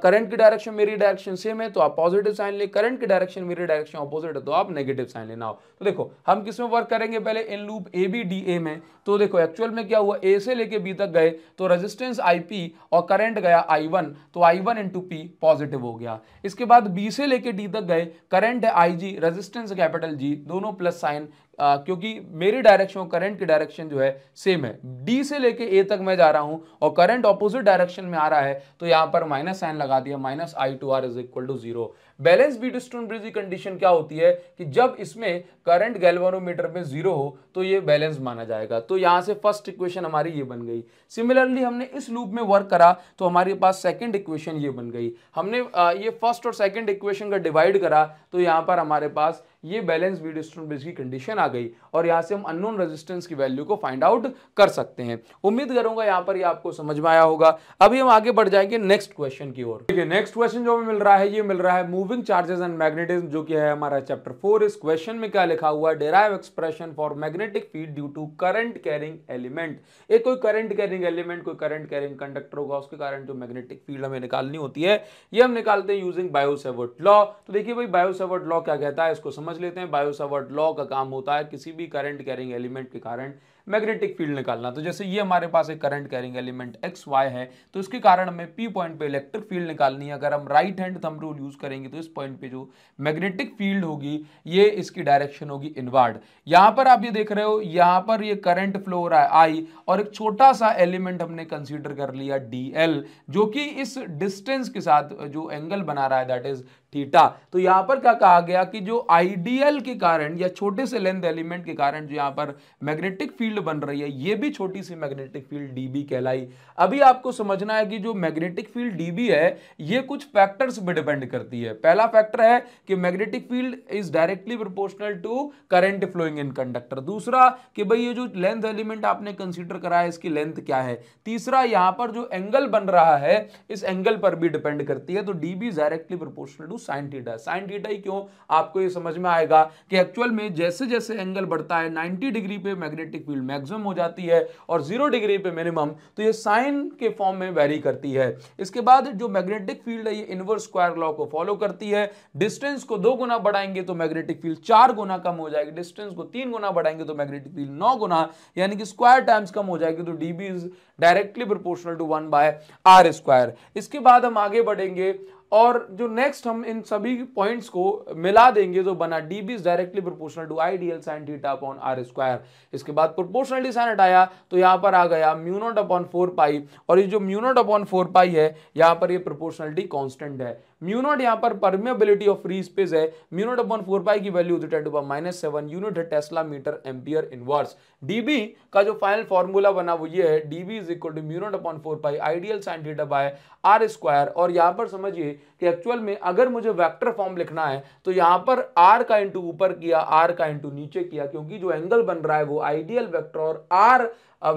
करंट की डायरेक्शन मेरी डायरेक्शन सेम है तो आप पॉजिटिव साइन लें करंट की डायरेक्शन मेरी डायरेक्शन ऑपोजिट है तो आप नेगेटिव साइन लेना हो तो देखो हम किस में वर्क करेंगे पहले in loop A B D A में तो देखो एक्चुअल में क्या हुआ ए से लेके बी तक गए तो रेजिस्टेंस आई पी और करंट गया आई वन तो I one into P positive हो गया इसके बाद बी से लेके डी तक गए करंट है आई जी रेजिस्टेंस कैपिटल जी दोनों प्लस साइन आ, क्योंकि मेरी डायरेक्शन और करंट की डायरेक्शन जो है सेम है डी से लेके ए तक मैं जा रहा हूं और करंट ऑपोजिट डायरेक्शन में आ रहा है तो यहां पर माइनस साइन लगा दिया minus I two R is equal to zero balance stone bridge की कंडीशन क्या होती है कि जब इसमें करंट गैल्वानोमीटर में जीरो हो तो ये बैलेंस माना जाएगा तो यहाँ से फर्स्ट इक्वेशन हमारी ये बन गई सिमिलरली हमने इस लूप में वर्क करा तो हमारे पास सेकेंड इक्वेशन ये बन गई हमने ये फर्स्ट और सेकेंड इक्वेशन का डिवाइड करा तो यहाँ पर हमारे पास ये बैलेंस वीडियो स्टोन ब्रिज की कंडीशन आ गई और यहाँ से हम अननोन रेजिस्टेंस की वैल्यू को फाइंड आउट कर सकते हैं उम्मीद करूंगा यहाँ पर ये आपको समझ में आया होगा अभी हम आगे बढ़ जाएंगे नेक्स्ट क्वेश्चन की ओर ठीक है नेक्स्ट क्वेश्चन जो हमें मिल रहा है ये मिल रहा है मूविंग चार्जेस एंड मैग्नेटिज्म जो कि है हमारा चैप्टर फोर इस क्वेश्चन में क्या लिखा हुआ है derive expression for magnetic field due to current carrying element एक कोई करंट कैरिंग एलिमेंट कोई करंट कैरिंग कंडक्टर होगा उसके कारण जो मैग्नेटिक फील्ड हमें निकालनी होती है ये हम निकालते हैं यूजिंग बायोसेवर्ट लॉ तो देखिए भाई बायोसेवर्ट लॉ क्या कहता है इसको समझ समझ लेते हैं बायोसावर्ट लॉ का काम होता है किसी भी करंट कैरिंग एलिमेंट के कारण मैग्नेटिक फील्ड निकालना तो जैसे ये हमारे पास एक current carrying element X Y है तो इसके कारण हमें पी पॉइंट पे इलेक्ट्रिक फील्ड निकालनी है अगर हम right hand thumb rule use करेंगे तो इस पॉइंट पे जो मैग्नेटिक फील्ड होगी ये इसकी डायरेक्शन होगी इनवर्ड यहां पर आप ये देख रहे हो यहां पर ये करंट फ्लो हो रहा है आई और एक छोटा सा एलिमेंट हमने कंसिडर कर लिया डी एल जो कि इस डिस्टेंस के साथ जो एंगल बना रहा है दैट इज थीटा तो यहां पर क्या कहा गया कि जो आईडीएल के कारण या छोटे से लेंथ एलिमेंट के कारण जो यहां पर मैग्नेटिक फील्ड फील्ड बन रही है ये भी छोटी सी मैग्नेटिक फील्ड डीबी कहलाई अभी आपको समझना है कि जो मैग्नेटिक फील्ड डीबी है ये कुछ फैक्टर्स पर डिपेंड करती है पहला फैक्टर है कि magnetic field is directly proportional to current flowing in conductor दूसरा कि भाई ये जो लेंथ एलिमेंट आपने कंसिडर करा है इसकी लेंथ क्या है तीसरा यहाँ पर जो एंगल बन रहा है इस एंगल पर भी डिपेंड करती है तो DB is directly proportional to sine theta sine theta ही क्यों आपको ये समझ में आएगा कि एक्चुअल में जैसे जैसे एंगल बढ़ता है नाइन्टी डिग्री पे मैग्नेटिक फील्ड फील्ड मैक्सिमम हो जाती है और जीरो डिग्री पे मिनिमम तो ये साइन के फॉर्म में वेरी करती है इसके बाद जो मैग्नेटिक फील्ड है ये इनवर्स स्क्वायर लॉ को फॉलो करती है डिस्टेंस को दो गुना बढ़ाएंगे तो मैग्नेटिक फील्ड चार गुना कम हो जाएगी डिस्टेंस को तीन गुना बढ़ाएंगे तो मैग्नेटिक फील्ड नौ गुना यानी कि स्क्वायर टाइम्स कम हो जाएगी तो D B is directly proportional to one by are square इसके बाद हम आगे बढ़ेंगे और जो नेक्स्ट हम इन सभी पॉइंट्स को मिला देंगे जो बना D B is directly proportional to I D L sine theta upon are square इसके बाद प्रोपोर्शनली साइन हटाया तो यहाँ पर आ गया म्यूनोट अपॉन फोर पाई और ये जो म्यूनोट अपॉन फोर पाई है यहाँ पर ये प्रोपोर्शनलिटी कॉन्स्टेंट है म्यूनोट यहाँ पर परमेबिलिटी ऑफ फ्री स्पेस है म्यूनोट अपॉन फोर पाई की वैल्यू होती टू माइनस सेवन यूनिट है tesla metre ampere inverse DB का जो फाइनल फॉर्मूला बना वो ये है DB is equal to mu naught upon four pi ideal sine theta by are square और यहाँ पर समझिए कि एक्चुअल में अगर मुझे वेक्टर फॉर्म लिखना है तो यहां पर आर का इंटू ऊपर किया आर का इंटू नीचे किया क्योंकि जो एंगल बन रहा है वो आइडियल वेक्टर और आर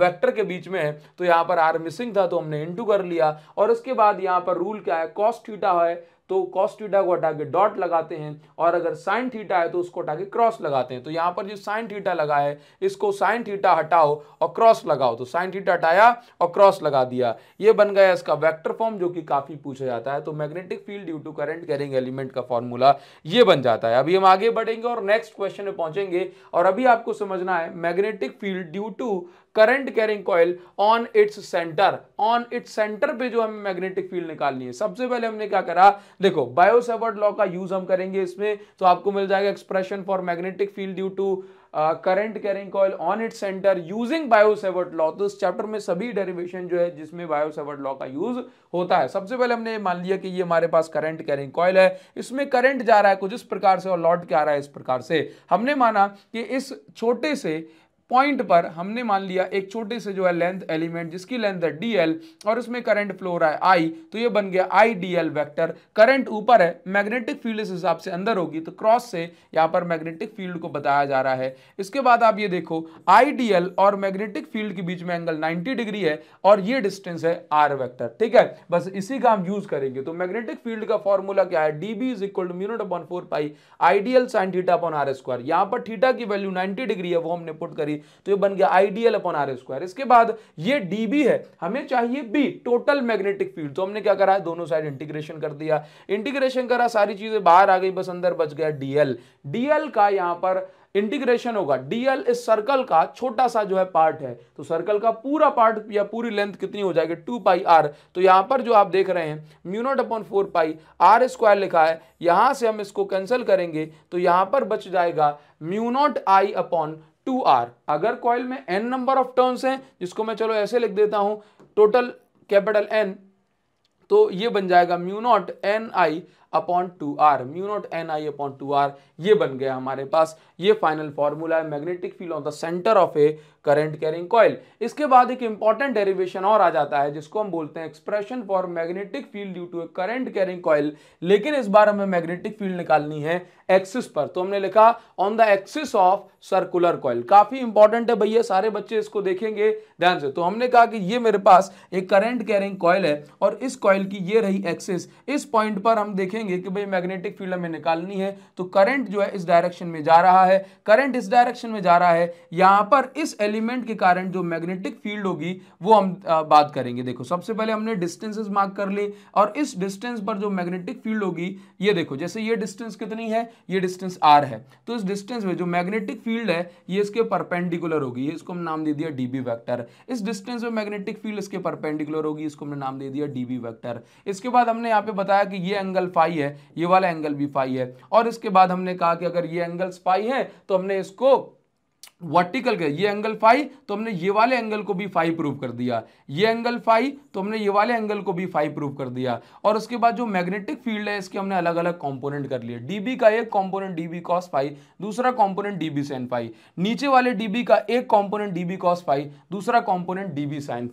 वेक्टर के बीच में है तो यहां पर आर मिसिंग था तो हमने इंटू कर लिया और उसके बाद यहां पर रूल क्या है कॉस्ट थीटा है तो कॉस थीटा को हटा के डॉट लगाते हैं और अगर साइन थीटा है तो उसको हटा के क्रॉस लगाते हैं तो यहां पर जो साइन थीटा लगा है इसको साइन थीटा हटाओ और क्रॉस लगाओ तो साइन थीटा हटाया और क्रॉस लगा दिया ये बन गया इसका वेक्टर फॉर्म जो कि काफ़ी पूछा जाता है तो magnetic field due to current carrying element का फॉर्मूला ये बन जाता है अभी हम आगे बढ़ेंगे और नेक्स्ट क्वेश्चन में पहुंचेंगे और अभी आपको समझना है magnetic field due to current carrying coil on its centre on its centre पे जो हमें मैग्नेटिक फील्ड निकालनी है सबसे पहले हमने क्या करा देखो बायोसेवर्ड लॉ का यूज हम करेंगे इसमें तो आपको मिल जाएगा expression for magnetic field due to current carrying coil on its centre using Biot Savart law तो इस चैप्टर में सभी डेरिवेशन जो है जिसमें बायोसेवर्ट लॉ का यूज होता है सबसे पहले हमने मान लिया कि ये हमारे पास करंट कैरिंग कॉयल है इसमें करंट जा रहा है कुछ इस प्रकार से और लौट के आ रहा है इस प्रकार से हमने माना कि इस छोटे से पॉइंट पर हमने मान लिया एक छोटे से जो है लेंथ एलिमेंट जिसकी लेंथ है डीएल और उसमें करंट फ्लो रहा है आई तो ये बन गया I D L vector current ऊपर है मैग्नेटिक फील्ड इस हिसाब से अंदर होगी तो क्रॉस से यहाँ पर मैग्नेटिक फील्ड को बताया जा रहा है इसके बाद आप ये देखो आई डी एल और मैग्नेटिक फील्ड के बीच में एंगल नाइन्टी डिग्री है और ये डिस्टेंस है आर वैक्टर ठीक है बस इसी का हम यूज करेंगे तो मैग्नेटिक फील्ड का फॉर्मूला क्या है D B is equal to mu naught upon four pi I D L sine theta upon are square यहाँ पर थीटा की वैल्यू नाइन्टी डिग्री है वो हमने पुट करी डी तो ये बन गया आइडियल अपॉन आर स्क्वायर इसके बाद ये डी बी है हमें चाहिए बी टोटल मैग्नेटिक फील्ड तो हमने क्या करा है दोनों साइड इंटीग्रेशन कर दिया इंटीग्रेशन करा सारी चीजें बाहर आ गई बस अंदर बच गया डीएल डीएल का यहां पर इंटीग्रेशन होगा डीएल इस सर्कल का छोटा सा जो है पार्ट है तो सर्कल का पूरा पार्ट या पूरी लेंथ कितनी हो जाएगी टू पाई आर तो यहां पर जो आप देख रहे हैं mu naught upon four pi are square लिखा है यहां से हम इसको कैंसिल करेंगे तो यहां पर बच जाएगा mu naught I upon two R अगर कॉयल में एन नंबर ऑफ टर्न्स हैं जिसको मैं चलो ऐसे लिख देता हूं टोटल कैपिटल एन तो ये बन जाएगा mu naught N I upon two R mu naught N I upon two R ये बन गया हमारे पास ये फाइनल फॉर्मूला है magnetic field on the centre of a current carrying coil इसके बाद एक इंपॉर्टेंट डेरिवेशन और आ जाता है जिसको हम बोलते हैं expression for magnetic field due to a current carrying coil लेकिन इस बार हमें मैग्नेटिक फील्ड निकालनी है एक्सिस पर तो हमने लिखा on the axis of circular coil काफी इंपॉर्टेंट है भैया सारे बच्चे इसको देखेंगे ध्यान से तो हमने कहा कि ये मेरे पास एक करंट कैरिंग कॉयल है और इस कॉयल की ये रही एक्सिस इस पॉइंट पर हम देखेंगे कि भाई मैग्नेटिक फील्ड हमें निकालनी है तो करंट जो है इस डायरेक्शन में जा रहा रहा है करंट इस डायरेक्शन में जा रहा है यहां पर इस एलिमेंट के कारण जो मैग्नेटिक फील्ड होगी वो हम बात करेंगे देखो सबसे पहले हमने डिस्टेंसेस मार्क कर ली और इस डिस्टेंस पर जो मैग्नेटिक फील्ड होगी ये देखो जैसे ये डिस्टेंस कितनी है ये डिस्टेंस आर है तो इस डिस्टेंस में जो मैग्नेटिक फील्ड है ये इसके परपेंडिकुलर होगी इसको हम नाम दे दिया डीबी वैक्टर इस डिस्टेंस में मैग्नेटिक फील्ड इसके परपेंडिकुलर होगी इसको हमने नाम दे दिया डीबी वैक्टर इसके बाद हमने यहाँ पे बताया कि ये एंगल फाइव है ये वाला एंगल भी फाइव है और इसके बाद हमने कहा कि अगर ये एंगल्स फाइव है है तो हमने इसको वर्टिकल के ये एंगल फाई तो हमने ये वाले एंगल को भी फाइव प्रूव कर दिया ये एंगल फाइव तो हमने ये वाले एंगल को भी फाइव प्रूव कर दिया और उसके बाद जो मैग्नेटिक फील्ड है इसके हमने अलग अलग कंपोनेंट कर लिए डी का एक कंपोनेंट डीबी कॉस फाइव दूसरा कंपोनेंट डीबी साइन फाइव नीचे वाले डी का एक डी बी कॉस फाइव दूसरा डी बी साइन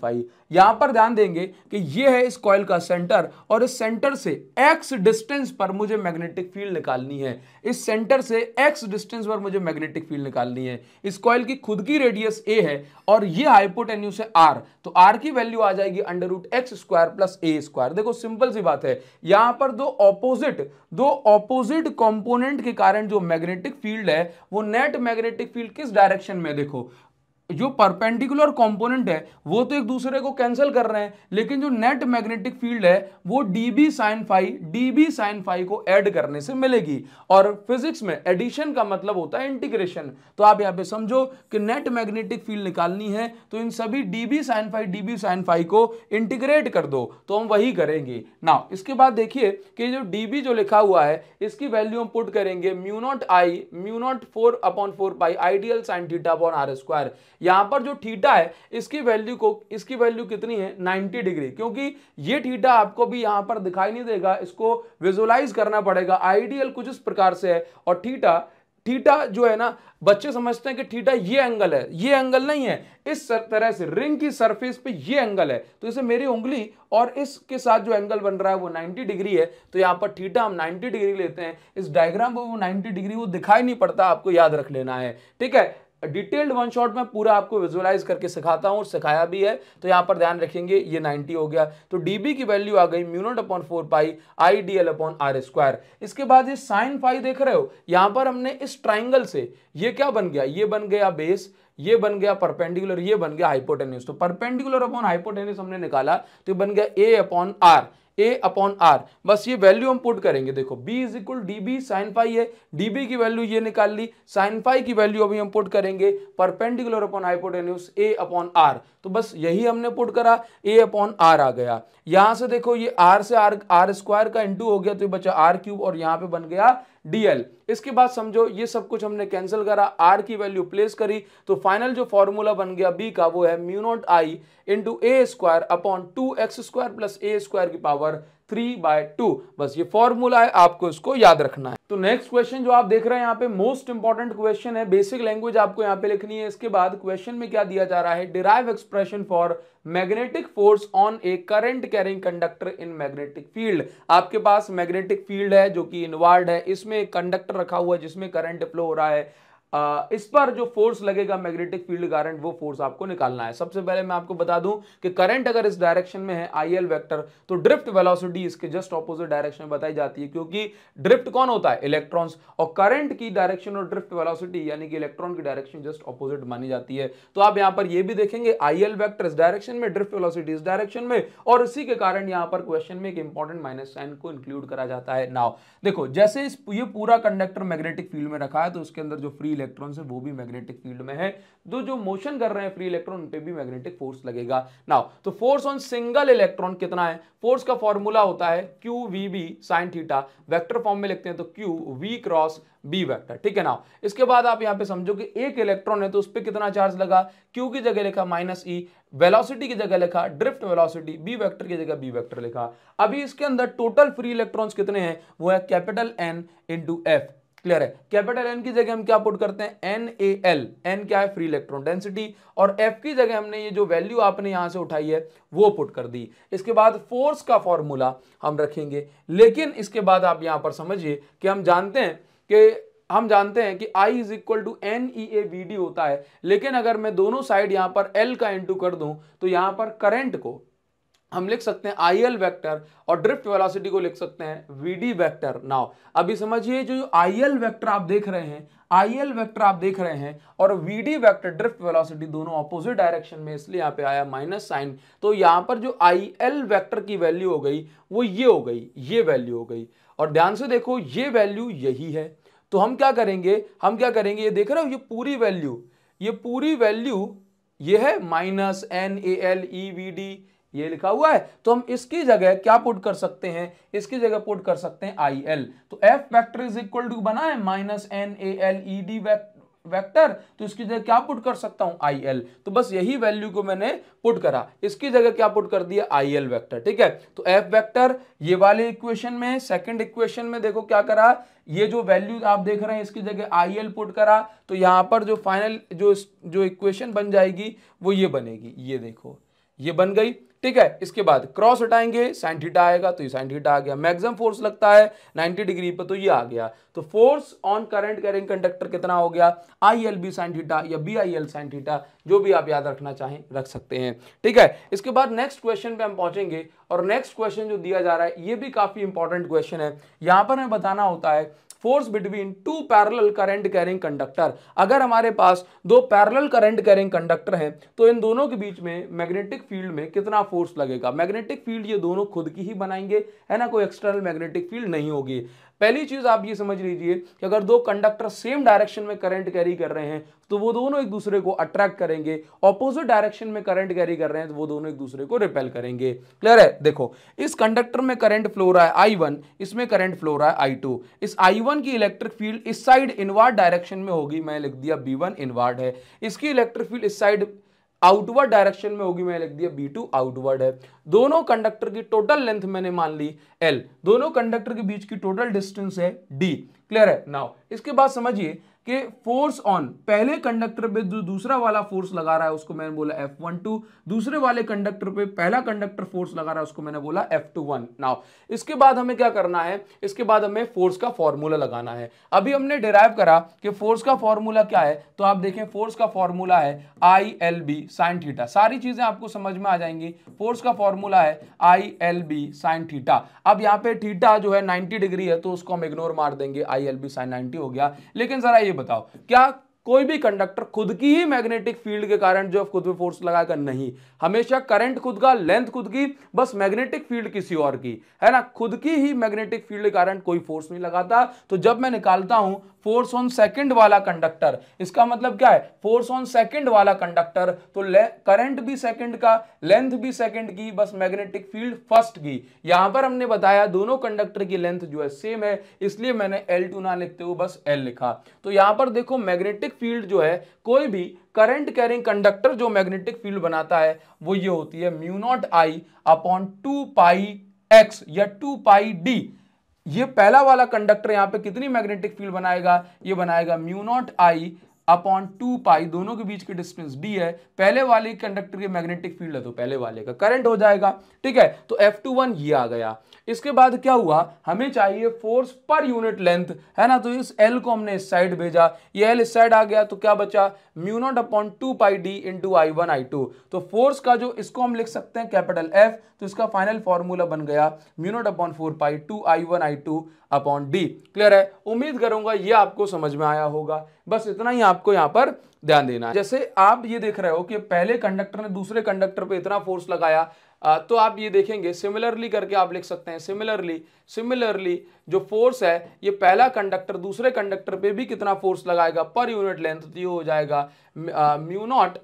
यहां पर ध्यान देंगे कि ये है इस कॉयल का सेंटर और इस सेंटर से एक्स डिस्टेंस पर मुझे मैग्नेटिक फील्ड निकालनी है इस सेंटर से एक्स डिस्टेंस पर मुझे मैग्नेटिक फील्ड निकालनी है इस कॉयल की खुद की रेडियस ए है और ये हाइपोटेन्यूस है आर तो आर की वैल्यू आ जाएगी under root X square plus A square देखो सिंपल सी बात है यहां पर दो ऑपोजिट दो ऑपोजिट कंपोनेंट के कारण जो मैग्नेटिक फील्ड है वो नेट मैग्नेटिक फील्ड किस डायरेक्शन में देखो जो परपेंडिकुलर कंपोनेंट है वो तो एक दूसरे को कैंसिल कर रहे हैं लेकिन जो नेट मैग्नेटिक फील्ड है वो D B sine phi B sine phi को ऐड करने से मिलेगी और फिजिक्स में एडिशन का मतलब होता है इंटीग्रेशन तो आप यहाँ पे समझो कि नेट मैग्नेटिक फील्ड निकालनी है तो इन सभी D B sine phi B sine phi को इंटीग्रेट कर दो तो हम वही करेंगे ना इसके बाद देखिए कि जो डीबी जो लिखा हुआ है इसकी वैल्यू हम पुट करेंगे mu naught I mu naught four upon four pi ideal sine theta upon are square यहाँ पर जो थीटा है इसकी वैल्यू को इसकी वैल्यू कितनी है 90 डिग्री क्योंकि ये थीटा आपको भी यहाँ पर दिखाई नहीं देगा इसको विजुअलाइज करना पड़ेगा आइडियल कुछ इस प्रकार से है और थीटा थीटा जो है ना बच्चे समझते हैं कि थीटा ये एंगल है ये एंगल नहीं है इस तरह से रिंग की सरफेस पे ये एंगल है तो इसे मेरी उंगली और इसके साथ जो एंगल बन रहा है वो 90 डिग्री है तो यहाँ पर थीटा हम 90 डिग्री लेते हैं इस डायग्राम पर वो 90 डिग्री वो दिखाई नहीं पड़ता आपको याद रख लेना है ठीक है डिटेल्ड वन शॉट में पूरा आपको विजुअलाइज करके सिखाता हूँ और सिखाया भी है तो यहाँ पर ध्यान रखेंगे ये 90 हो गया तो डीबी की वैल्यू आ गई mu naught upon four pi I D L upon are square इसके बाद ये साइन पाई देख रहे हो यहाँ पर हमने इस ट्राइंगल से ये क्या बन गया ये बन गया बेस ये बन गया परपेंडिकुलर ये बन गया हाइपोटेन्यूस तो परपेंडिकुलर अपॉन हाइपोटेन्यूस हमने निकाला तो बन गया A upon R A upon R बस ये वैल्यू हम पुट करेंगे देखो B is equal D B sine phi है डी बी की वैल्यू ये निकाल ली साइन फाई की वैल्यू अभी हम पुट करेंगे perpendicular upon hypotenuse A upon R तो बस यही हमने पुट करा ए अपॉन आर आ गया यहां से देखो ये आर से आर आर स्क्वायर का इंटू हो गया तो ये बचा आर क्यूब और यहां पर बन गया डीएल इसके बाद समझो ये सब कुछ हमने कैंसिल करा आर की वैल्यू प्लेस करी तो फाइनल जो फॉर्मूला बन गया बी का वो है mu naught I into A square upon two X square plus A square की पावर थ्री बाय टू बस ये फॉर्मूला है आपको इसको याद रखना है तो नेक्स्ट क्वेश्चन जो आप देख रहे हैं यहाँ पे मोस्ट इंपॉर्टेंट क्वेश्चन है बेसिक लैंग्वेज आपको यहाँ पे लिखनी है इसके बाद क्वेश्चन में क्या दिया जा रहा है derive expression for magnetic force on a current carrying conductor in magnetic field आपके पास मैग्नेटिक फील्ड है जो कि इनवार्ड है इसमें एक कंडक्टर रखा हुआ है जिसमें करंट फ्लो हो रहा है इस पर जो फोर्स लगेगा मैग्नेटिक फील्ड कारण वो फोर्स आपको निकालना है सबसे पहले मैं आपको बता दूं कि करंट अगर इस डायरेक्शन में है आई एल वैक्टर तो ड्रिफ्ट वेलोसिटी इसके जस्ट ऑपोजिट डायरेक्शन में बताई जाती है क्योंकि ड्रिफ्ट कौन होता है इलेक्ट्रॉन्स और करंट की डायरेक्शन और ड्रिफ्ट वेलासिटी यानी कि इलेक्ट्रॉन की डायरेक्शन जस्ट ऑपोजिट मानी जाती है तो आप यहाँ पर यह भी देखेंगे आई एल वैक्टर इस डायरेक्शन में ड्रिफ्ट वेलासिटी इस डायरेक्शन में और इसी के कारण यहाँ पर क्वेश्चन में एक इंपॉर्टेंट माइनस साइन को इंक्लूड करा जाता है नाव देखो जैसे इस ये पूरा कंडक्टर मैग्नेटिक फील्ड में रखा है तो उसके अंदर जो फ्री इलेक्ट्रॉन है वो भी मैग्नेटिक फील्ड में है तो जो मोशन कर रहे हैं फ्री इलेक्ट्रॉन उन पर भी मैग्नेटिक फोर्स लगेगा नाउ तो फोर्स ऑन सिंगल इलेक्ट्रॉन कितना है फोर्स का फॉर्मूला होता है Q V B sine theta vector form में लिखते हैं तो Q V cross B vector ठीक है ना इसके बाद आप यहाँ पे समझो कि एक इलेक्ट्रॉन है तो उस पर कितना चार्ज लगा क्यू की जगह लिखा माइनस ई वेलोसिटी की जगह लिखा ड्रिफ्ट वेलोसिटी बी वेक्टर की जगह बी वेक्टर लिखा अभी इसके अंदर टोटल फ्री इलेक्ट्रॉन्स कितने हैं वो है capital N into F clear है कैपिटल एन की जगह हम क्या पुट करते हैं एन ए एल एन क्या है फ्री इलेक्ट्रॉन डेंसिटी और एफ की जगह हमने ये जो वैल्यू आपने यहां से उठाई है वो पुट कर दी इसके बाद फोर्स का फॉर्मूला हम रखेंगे लेकिन इसके बाद आप यहां पर समझिए कि हम जानते हैं कि हम जानते हैं कि I is equal to N E A V D होता है लेकिन अगर मैं दोनों साइड यहां पर L का इंटू कर दूं तो यहां पर करंट को हम लिख सकते हैं आई एल वैक्टर और ड्रिफ्ट वेलासिटी को लिख सकते हैं वी डी वैक्टर नाव अभी समझिए जो आई एल वैक्टर आप देख रहे हैं आई एल वैक्टर आप देख रहे हैं और V D vector drift velocity दोनों ऑपोजिट डायरेक्शन में इसलिए यहाँ पे आया माइनस साइन तो यहाँ पर जो आई एल वैक्टर की वैल्यू हो गई वो ये हो गई ये वैल्यू हो गई और ध्यान से देखो ये वैल्यू यही है तो हम क्या करेंगे हम क्या करेंगे ये देख रहे हो ये पूरी वैल्यू ये पूरी वैल्यू ये है minus N A L E V D ये लिखा हुआ है तो हम इसकी जगह क्या पुट कर सकते हैं इसकी जगह पुट कर सकते हैं आई एल तो F vector is equal to बना है minus N A L E D vector तो इसकी जगह क्या पुट कर सकता हूं आई एल तो बस यही वैल्यू को मैंने पुट करा इसकी जगह क्या पुट कर दिया आई एल वैक्टर ठीक है तो एफ वैक्टर ये वाले इक्वेशन में सेकेंड इक्वेशन में देखो क्या करा ये जो वैल्यू आप देख रहे हैं इसकी जगह आई एल पुट करा तो यहां पर जो फाइनल जो जो इक्वेशन बन जाएगी वो ये बनेगी ये देखो ये बन गई ठीक है इसके बाद क्रॉस हटाएंगे साइन थीटा आएगा तो ये साइन थीटा आ गया मैक्सिमम फोर्स लगता है 90 डिग्री पर तो ये आ गया तो force on current carrying conductor कितना हो गया I L B sine theta या B I L sine theta जो भी आप याद रखना चाहें रख सकते हैं ठीक है इसके बाद नेक्स्ट क्वेश्चन पे हम पहुंचेंगे और नेक्स्ट क्वेश्चन जो दिया जा रहा है ये भी काफ़ी इंपॉर्टेंट क्वेश्चन है यहां पर हमें बताना होता है force between two parallel current carrying conductor अगर हमारे पास दो पैरेलल करंट कैरिंग कंडक्टर हैं तो इन दोनों के बीच में मैग्नेटिक फील्ड में कितना फोर्स लगेगा मैग्नेटिक फील्ड ये दोनों खुद की ही बनाएंगे है ना कोई एक्सटर्नल मैग्नेटिक फील्ड नहीं होगी पहली चीज आप ये समझ लीजिए कि अगर दो कंडक्टर सेम डायरेक्शन में करंट कैरी कर रहे हैं तो वो दोनों एक दूसरे को अट्रैक्ट करेंगे ऑपोजिट डायरेक्शन में करंट कैरी कर रहे हैं तो वो दोनों एक दूसरे को रिपेल करेंगे क्लियर है देखो इस कंडक्टर में करंट फ्लो रहा है आई वन इसमें करंट फ्लो रहा है आई टू इस आई वन की इलेक्ट्रिक फील्ड इस साइड इनवार्ड डायरेक्शन में होगी मैं लिख दिया बी वन इनवार्ड है इसकी इलेक्ट्रिक फील्ड इस साइड आउटवर्ड डायरेक्शन में होगी मैंने लिख दिया बी टू आउटवर्ड है दोनों कंडक्टर की टोटल लेंथ मैंने मान ली एल दोनों कंडक्टर के बीच की टोटल डिस्टेंस है डी क्लियर है नाउ इसके बाद समझिए कि फोर्स ऑन पहले कंडक्टर पे जो दूसरा वाला फोर्स लगा रहा है उसको मैंने बोला एफ वन टू दूसरे वाले कंडक्टर पे पहला कंडक्टर फोर्स लगा रहा है उसको मैंने बोला एफ टू वन नाउ इसके बाद हमें क्या करना है इसके बाद हमें फोर्स का फॉर्मूला लगाना है अभी हमने डिराइव करा कि फोर्स का फॉर्मूला क्या है तो आप देखें फोर्स का फॉर्मूला है I L B sine theta सारी चीजें आपको समझ में आ जाएंगी फोर्स का फॉर्मूला है I L B sine theta अब यहाँ पे थीटा जो है नाइनटी डिग्री है तो उसको हम इग्नोर मार देंगे I L B sine ninety हो गया लेकिन जरा ये बताओ क्या कोई भी कंडक्टर खुद की ही मैग्नेटिक फील्ड के कारण जो खुद पे फोर्स लगाएगा नहीं हमेशा करंट खुद का लेंथ खुद की बस मैग्नेटिक फील्ड किसी और की है ना खुद की ही मैग्नेटिक फील्ड के कारण कोई फोर्स नहीं लगाता तो जब मैं निकालता हूं फोर्स ऑन सेकंड वाला कंडक्टर इसका मतलब क्या है फोर्स ऑन सेकंड वाला कंडक्टर तो करंट भी सेकंड का लेंथ भी सेकंड की बस मैग्नेटिक फील्ड फर्स्ट की यहां पर हमने बताया दोनों कंडक्टर की लेंथ जो है सेम है इसलिए मैंने एल टू ना लिखते हुए बस एल लिखा तो यहां पर देखो मैग्नेटिक फील्ड जो है कोई भी करंट कैरिंग कंडक्टर जो मैग्नेटिक फील्ड बनाता है वो ये होती है mu naught I upon two pi X या टू पाई डी ये पहला वाला कंडक्टर यहां पे कितनी मैग्नेटिक फील्ड बनाएगा ये बनाएगा mu naught I upon two pi दोनों के बीच की डिस्टेंस डी है पहले वाले कंडक्टर के मैग्नेटिक फील्ड है तो पहले वाले का करंट हो जाएगा ठीक है तो एफ टू वन ये आ गया इसके बाद क्या हुआ हमें चाहिए फोर्स पर यूनिट लेंथ है ना तो इस एल को हमने इस साइड भेजा ये एल इस साइड आ गया तो क्या बचा mu naught upon two pi D into I one I two तो फोर्स का जो इसको हम लिख सकते हैं कैपिटल एफ तो इसका फाइनल फॉर्मूला बन गया mu naught upon four pi two I one I two upon D clear है उम्मीद करूंगा ये आपको समझ में आया होगा बस इतना ही आपको यहाँ पर ध्यान देना है जैसे आप ये देख रहे हो कि पहले कंडक्टर ने दूसरे कंडक्टर पे इतना फोर्स लगाया तो आप ये देखेंगे सिमिलरली करके आप लिख सकते हैं सिमिलरली सिमिलरली जो फोर्स है ये पहला कंडक्टर दूसरे कंडक्टर पे भी कितना फोर्स लगाएगा पर यूनिट लेंथ तो ये हो जाएगा mu naught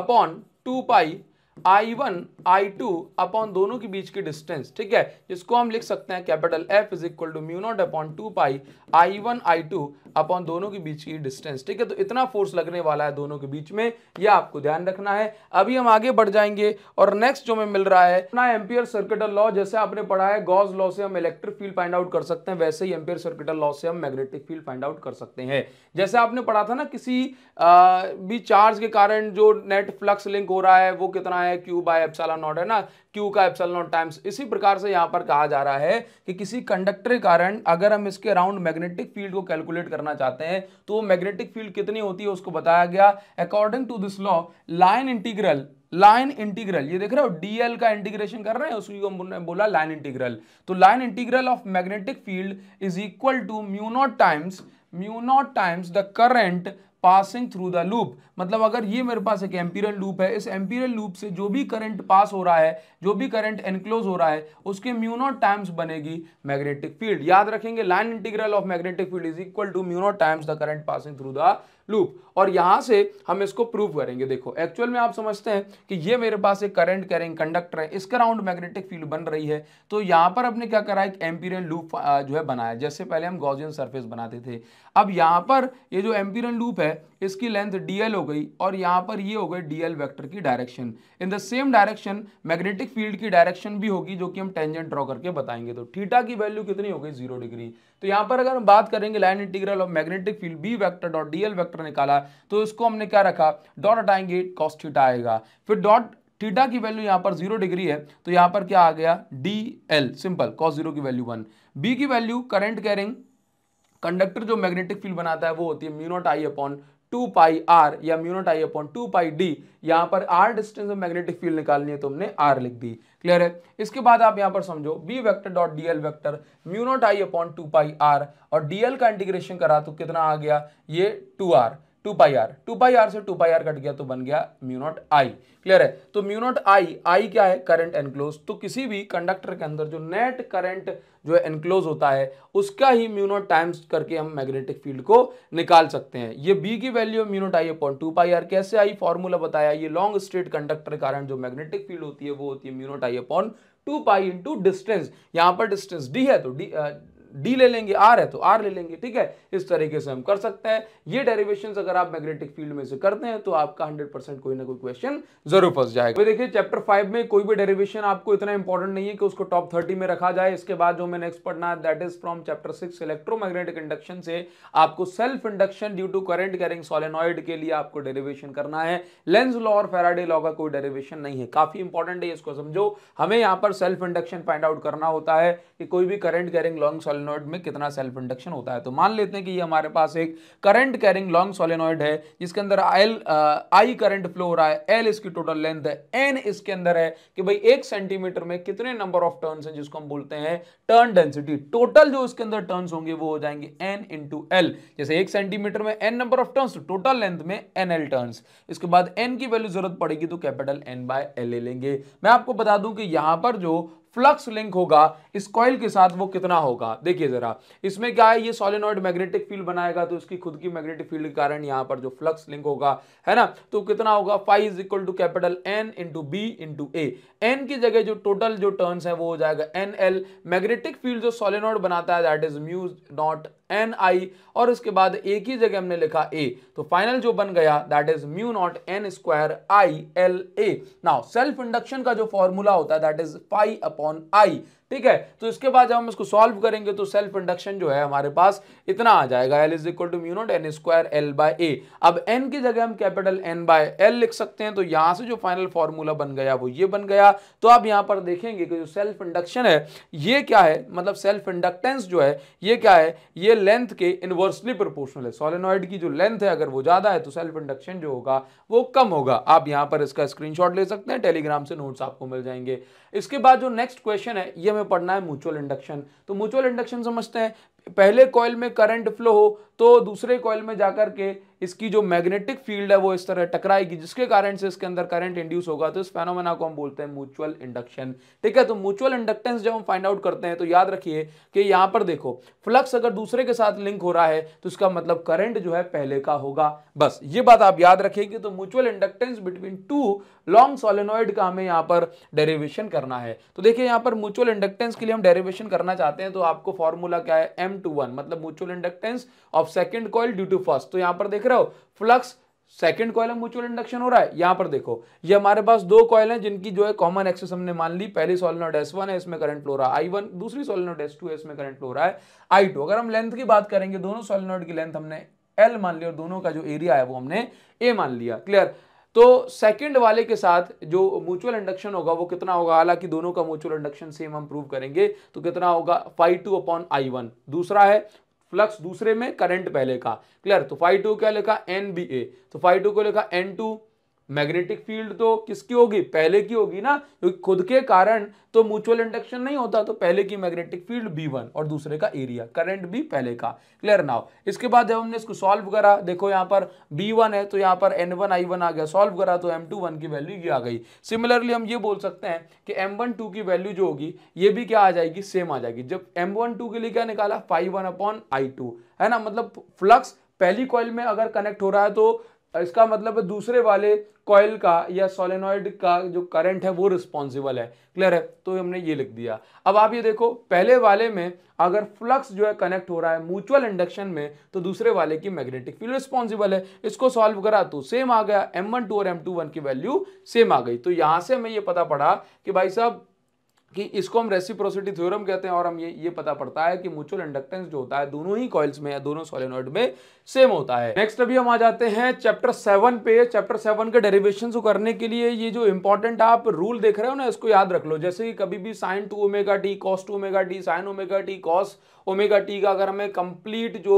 upon two pi I one I two upon दोनों के बीच की डिस्टेंस ठीक है जिसको हम लिख सकते हैं capital F is equal to mu naught upon two pi I one I two upon दोनों के बीच की डिस्टेंस ठीक है तो इतना फोर्स लगने वाला है दोनों के बीच में यह आपको ध्यान रखना है अभी हम आगे बढ़ जाएंगे और नेक्स्ट जो हमें मिल रहा है अपना एम्पियर सर्किटल लॉ जैसे आपने पढ़ा है गॉज लॉ से हम इलेक्ट्रिक फील्ड फाइंड आउट कर सकते हैं वैसे ही एम्पियर सर्किटल लॉ से हम मैग्नेटिक फील्ड फाइंड आउट कर सकते हैं जैसे आपने पढ़ा था ना किसी आ, भी चार्ज के कारण जो नेट फ्लक्स लिंक हो रहा है वो कितना है है क्यू बाय एप्सला नॉट है ना क्यू का एप्सल नॉट टाइम्स इसी प्रकार से यहाँ पर कहा जा रहा है कि किसी कंडक्टर के कारण अगर हम इसके अराउंड मैग्नेटिक फील्ड को कैलकुलेट करना चाहते हैं तो वो मैग्नेटिक फील्ड कितनी होती है उसको बताया गया according to this law line integral line integral ये देख रहे हो डीएल का इंटीग्रेशन कर रहे हैं उसी को बोला लाइन इंटीग्रल तो line integral of magnetic field is equal to mu naught times mu naught times the current passing through the loop मतलब अगर ये मेरे पास एक एम्पीरियल लूप है इस एम्पीरियल लूप से जो भी करंट पास हो रहा है जो भी करंट एनक्लोज हो रहा है उसके म्यूनोट टाइम्स बनेगी मैग्नेटिक फील्ड याद रखेंगे line integral of magnetic field is equal to mu naught times the current passing through the loop और यहां से हम इसको प्रूव करेंगे देखो एक्चुअल में आप समझते हैं कि ये मेरे पास एक करंट कैरिंग कंडक्टर है इसके राउंड मैग्नेटिक फील्ड बन रही है तो यहां पर हमने क्या करा एक एम्पीरियन लूप जो है बनाया जैसे पहले हम गॉजियन सर्फेस बनाते थे अब यहां पर ये जो एम्पीरियन लूप है इसकी लेंथ डीएल हो गई और यहां पर ये हो गई डीएल वेक्टर की direction in the same direction magnetic field की डायरेक्शन भी होगी जो कि हम टेंजेंट ड्रॉ करके बताएंगे तो थीटा की वैल्यू कितनी हो गई जीरो डिग्री तो यहां पर अगर हम बात करेंगे line integral of magnetic field B vector dot DL vector निकाला तो इसको हमने क्या रखा डॉट हटाएंगे कॉस थीटा आएगा फिर डॉट थीटा की वैल्यू यहाँ पर जीरो डिग्री है तो यहाँ पर क्या आ गया D L simple cos zero की वैल्यू वन बी की वैल्यू करंट कैरिंग कंडक्टर जो मैग्नेटिक फील्ड बनाता है वो होती है mu naught I upon two pi R या mu naught I upon two pi D यहाँ पर आर डिस्टेंस में मैग्नेटिक फील्ड निकालनी है तो हमने आर लिख दी क्लियर है इसके बाद आप यहाँ पर समझो B vector dot D L vector mu naught I upon two pi R और डी एल का इंटीग्रेशन करा तो कितना आ गया ये two R two pi R two pi R से टू पाई आर कट गया तो बन गया म्यूनोट आई क्लियर है तो म्यूनोट आई आई क्या है करंट एनक्लोज तो किसी भी कंडक्टर के अंदर जो नेट करंट जो है एनक्लोज होता है उसका ही म्यूनोट टाइम्स करके हम मैग्नेटिक फील्ड को निकाल सकते हैं ये बी की value mu naught I upon two pi R कैसे आई फॉर्मूला बताया ये लॉन्ग स्ट्रेट कंडक्टर के कारण जो मैग्नेटिक फील्ड होती है वो होती है mu naught I upon two pi into distance यहाँ पर डिस्टेंस डी है तो डी डी ले लेंगे आर है तो आर ले लेंगे ठीक है इस तरीके से हम कर सकते हैं ये डेरिवेशन अगर आप मैग्नेटिक फील्ड में से करते हैं तो आपका हंड्रेड परसेंट कोई ना कोई क्वेश्चन जरूर फंस जाएगा देखिए चैप्टर फाइव में कोई भी डेरिवेशन आपको इतना इंपॉर्टेंट नहीं है कि उसको टॉप थर्टी में रखा जाए इसके बाद जो मैं नेक्स्ट पढ़ना है that is from chapter six electromagnetic induction से आपको self induction due to current carrying solenoid के लिए आपको डेरिवेशन करना है लेंस लॉ और फेराडे लॉ का कोई डेरिवेशन नहीं है काफी इंपॉर्टेंट है इसको समझो हमें यहाँ पर सेल्फ इंडक्शन फाइंड आउट करना होता है कि कोई भी करंट कैरिंग लॉन्ग सोलेनोइड में कितना सेल्फ इंडक्शन होता है तो मान लेते हैं कि ये हमारे पास एक करंट कैरिंग लॉन्ग सोलेनोइड है जिसके अंदर एल आई करंट फ्लो हो रहा है एल इसकी टोटल लेंथ है एन इसके अंदर है कि भाई एक सेंटीमीटर में कितने नंबर ऑफ टर्न है जिसको हम बोलते हैं टर्न डेंसिटी टोटल जो इसके अंदर टर्न होंगे वो हो जाएंगे एन इंटू जैसे एक सेंटीमीटर में N number of turn total length में एन एल टर्न्स इसके बाद एन की वैल्यू जरूरत पड़ेगी तो कैपिटल एन बाय एल ले लेंगे मैं आपको बता दूं कि यहां पर जो फ्लक्स लिंक होगा इस कॉइल के साथ वो कितना होगा देखिए जरा इसमें क्या है ये सोलिनॉइड मैग्नेटिक फील्ड बनाएगा तो इसकी खुद की मैग्नेटिक फील्ड के कारण यहां पर जो फ्लक्स लिंक होगा है ना तो कितना होगा phi is equal to capital N into B into A N की जगह जो टोटल जो टर्न है वो हो जाएगा एन एल मैग्नेटिक फील्ड जो सोलिनॉइड बनाता है that is mu naught N I और उसके बाद ए की जगह हमने लिखा ए तो फाइनल जो बन गया that is mu naught N square I L A now self induction का जो फॉर्मूला होता है that is phi upon I ठीक है तो इसके बाद जब हम इसको सॉल्व करेंगे तो सेल्फ इंडक्शन जो है हमारे पास इतना आ जाएगा L is equal to mu naught N square L by A अब एन की जगह हम कैपिटल एन बाय एल लिख सकते हैं तो यहां से जो फाइनल फॉर्मूला बन गया वो ये बन गया तो आप यहां पर देखेंगे कि जो सेल्फ इंडक्शन है ये क्या है मतलब सेल्फ इंडक्टेंस जो है ये क्या है ये लेंथ के इनवर्सली प्रोपोर्शनल है सोलेनॉइड की जो लेंथ है अगर वो ज़्यादा है तो सेल्फ इंडक्शन जो होगा वो कम होगा आप यहां पर इसका स्क्रीन ले सकते हैं टेलीग्राम से नोट्स आपको मिल जाएंगे इसके बाद जो नेक्स्ट क्वेश्चन है ये हमें पढ़ना है म्यूचुअल इंडक्शन तो म्यूचुअल इंडक्शन समझते हैं पहले कॉयल में करंट फ्लो हो तो दूसरे कॉयल में जाकर के इसकी जो मैग्नेटिक फील्ड है वो इस तरह टकराएगी जिसके कारण से इसके अंदर करंट इंड्यूस होगा तो इस फेनोमेना को हम बोलते हैं म्यूचुअल इंडक्शन ठीक है तो म्यूचुअल इंडक्टेंस जब हम फाइंड आउट करते हैं तो याद रखिए कि यहां पर देखो फ्लक्स अगर दूसरे के साथ लिंक हो रहा है तो इसका मतलब करंट जो है पहले का होगा बस ये बात आप याद रखेंगे तो mutual inductance between two long solenoid का हमें यहाँ पर डेरिवेशन करना है तो देखिए यहाँ पर म्यूचुअल इंडक्टेंस के लिए हम डेरिवेशन करना चाहते हैं तो आपको फॉर्मूला क्या है एम टू वन मतलब mutual inductance of second coil due to first तो यहां पर देख रहे हो फ्लक्स सेकंड कॉयल में म्यूचुअल इंडक्शन हो रहा है यहां पर देखो ये हमारे पास दो कॉयल हैं जिनकी जो है कॉमन एक्सेस हमने मान ली पहली सोलनोड एस वन है इसमें करंट फ्लो रहा है आई वन दूसरी सोलनोड एस टू है इसमें करंट फ्लो रहा है आई टू अगर हम लेंथ की बात करेंगे दोनों सोलनोड की लेंथ हमने एल मान लिया और दोनों का जो एरिया है वो हमने ए मान लिया क्लियर तो सेकंड वाले के साथ जो म्यूचुअल इंडक्शन होगा वो कितना होगा हालांकि दोनों का म्यूचुअल इंडक्शन सेम हम प्रूव करेंगे तो कितना होगा phi two upon I one दूसरा है फ्लक्स दूसरे में करंट पहले का क्लियर तो फाइव टू क्या लिखा एन बी ए तो फाइव टू को लिखा एन टू मैग्नेटिक फील्ड तो किसकी होगी पहले की होगी ना क्योंकि खुद के कारण तो म्यूचुअल इंडक्शन नहीं होता तो पहले की मैग्नेटिक फील्ड बी वन और दूसरे का एरिया करंट भी पहले का क्लियर नाउ इसके बाद जब हमने इसको सॉल्व करा देखो यहाँ पर बी वन है तो यहाँ पर एन वन आई वन आ गया सॉल्व करा तो एम टू वन की वैल्यू ये आ गई सिमिलरली हम ये बोल सकते हैं कि एम वन टू की वैल्यू जो होगी ये भी क्या आ जाएगी सेम आ जाएगी जब एम वन टू के लिए क्या निकाला phi one upon I two है ना मतलब फ्लक्स पहली कॉइल में अगर कनेक्ट हो रहा है तो इसका मतलब है दूसरे वाले कॉयल का या सोलेनॉइड का जो करंट है वो रिस्पॉन्सिबल है क्लियर है तो हमने ये लिख दिया अब आप ये देखो पहले वाले में अगर फ्लक्स जो है कनेक्ट हो रहा है म्यूचुअल इंडक्शन में तो दूसरे वाले की मैग्नेटिक फील्ड रिस्पॉन्सिबल है इसको सॉल्व करा तो सेम आ गया एम वन टू और एम टू वन की वैल्यू सेम आ गई तो यहां से हमें ये पता पड़ा कि भाई साहब कि इसको हम रेसिप्रोसिटी थ्योरम कहते हैं और हम ये ये पता पड़ता है कि म्यूचुअल इंडक्टेंस जो होता है दोनों ही कॉइल्स में या दोनों सोलेनोइड में सेम होता है नेक्स्ट अभी हम आ जाते हैं चैप्टर सेवन पे चैप्टर सेवन के डेरिवेशन को करने के लिए ये जो इंपॉर्टेंट आप रूल देख रहे हो ना इसको याद रख लो जैसे कि कभी भी sine two omega T cos two omega T sine omega T cos omega T का अगर हमें कंप्लीट जो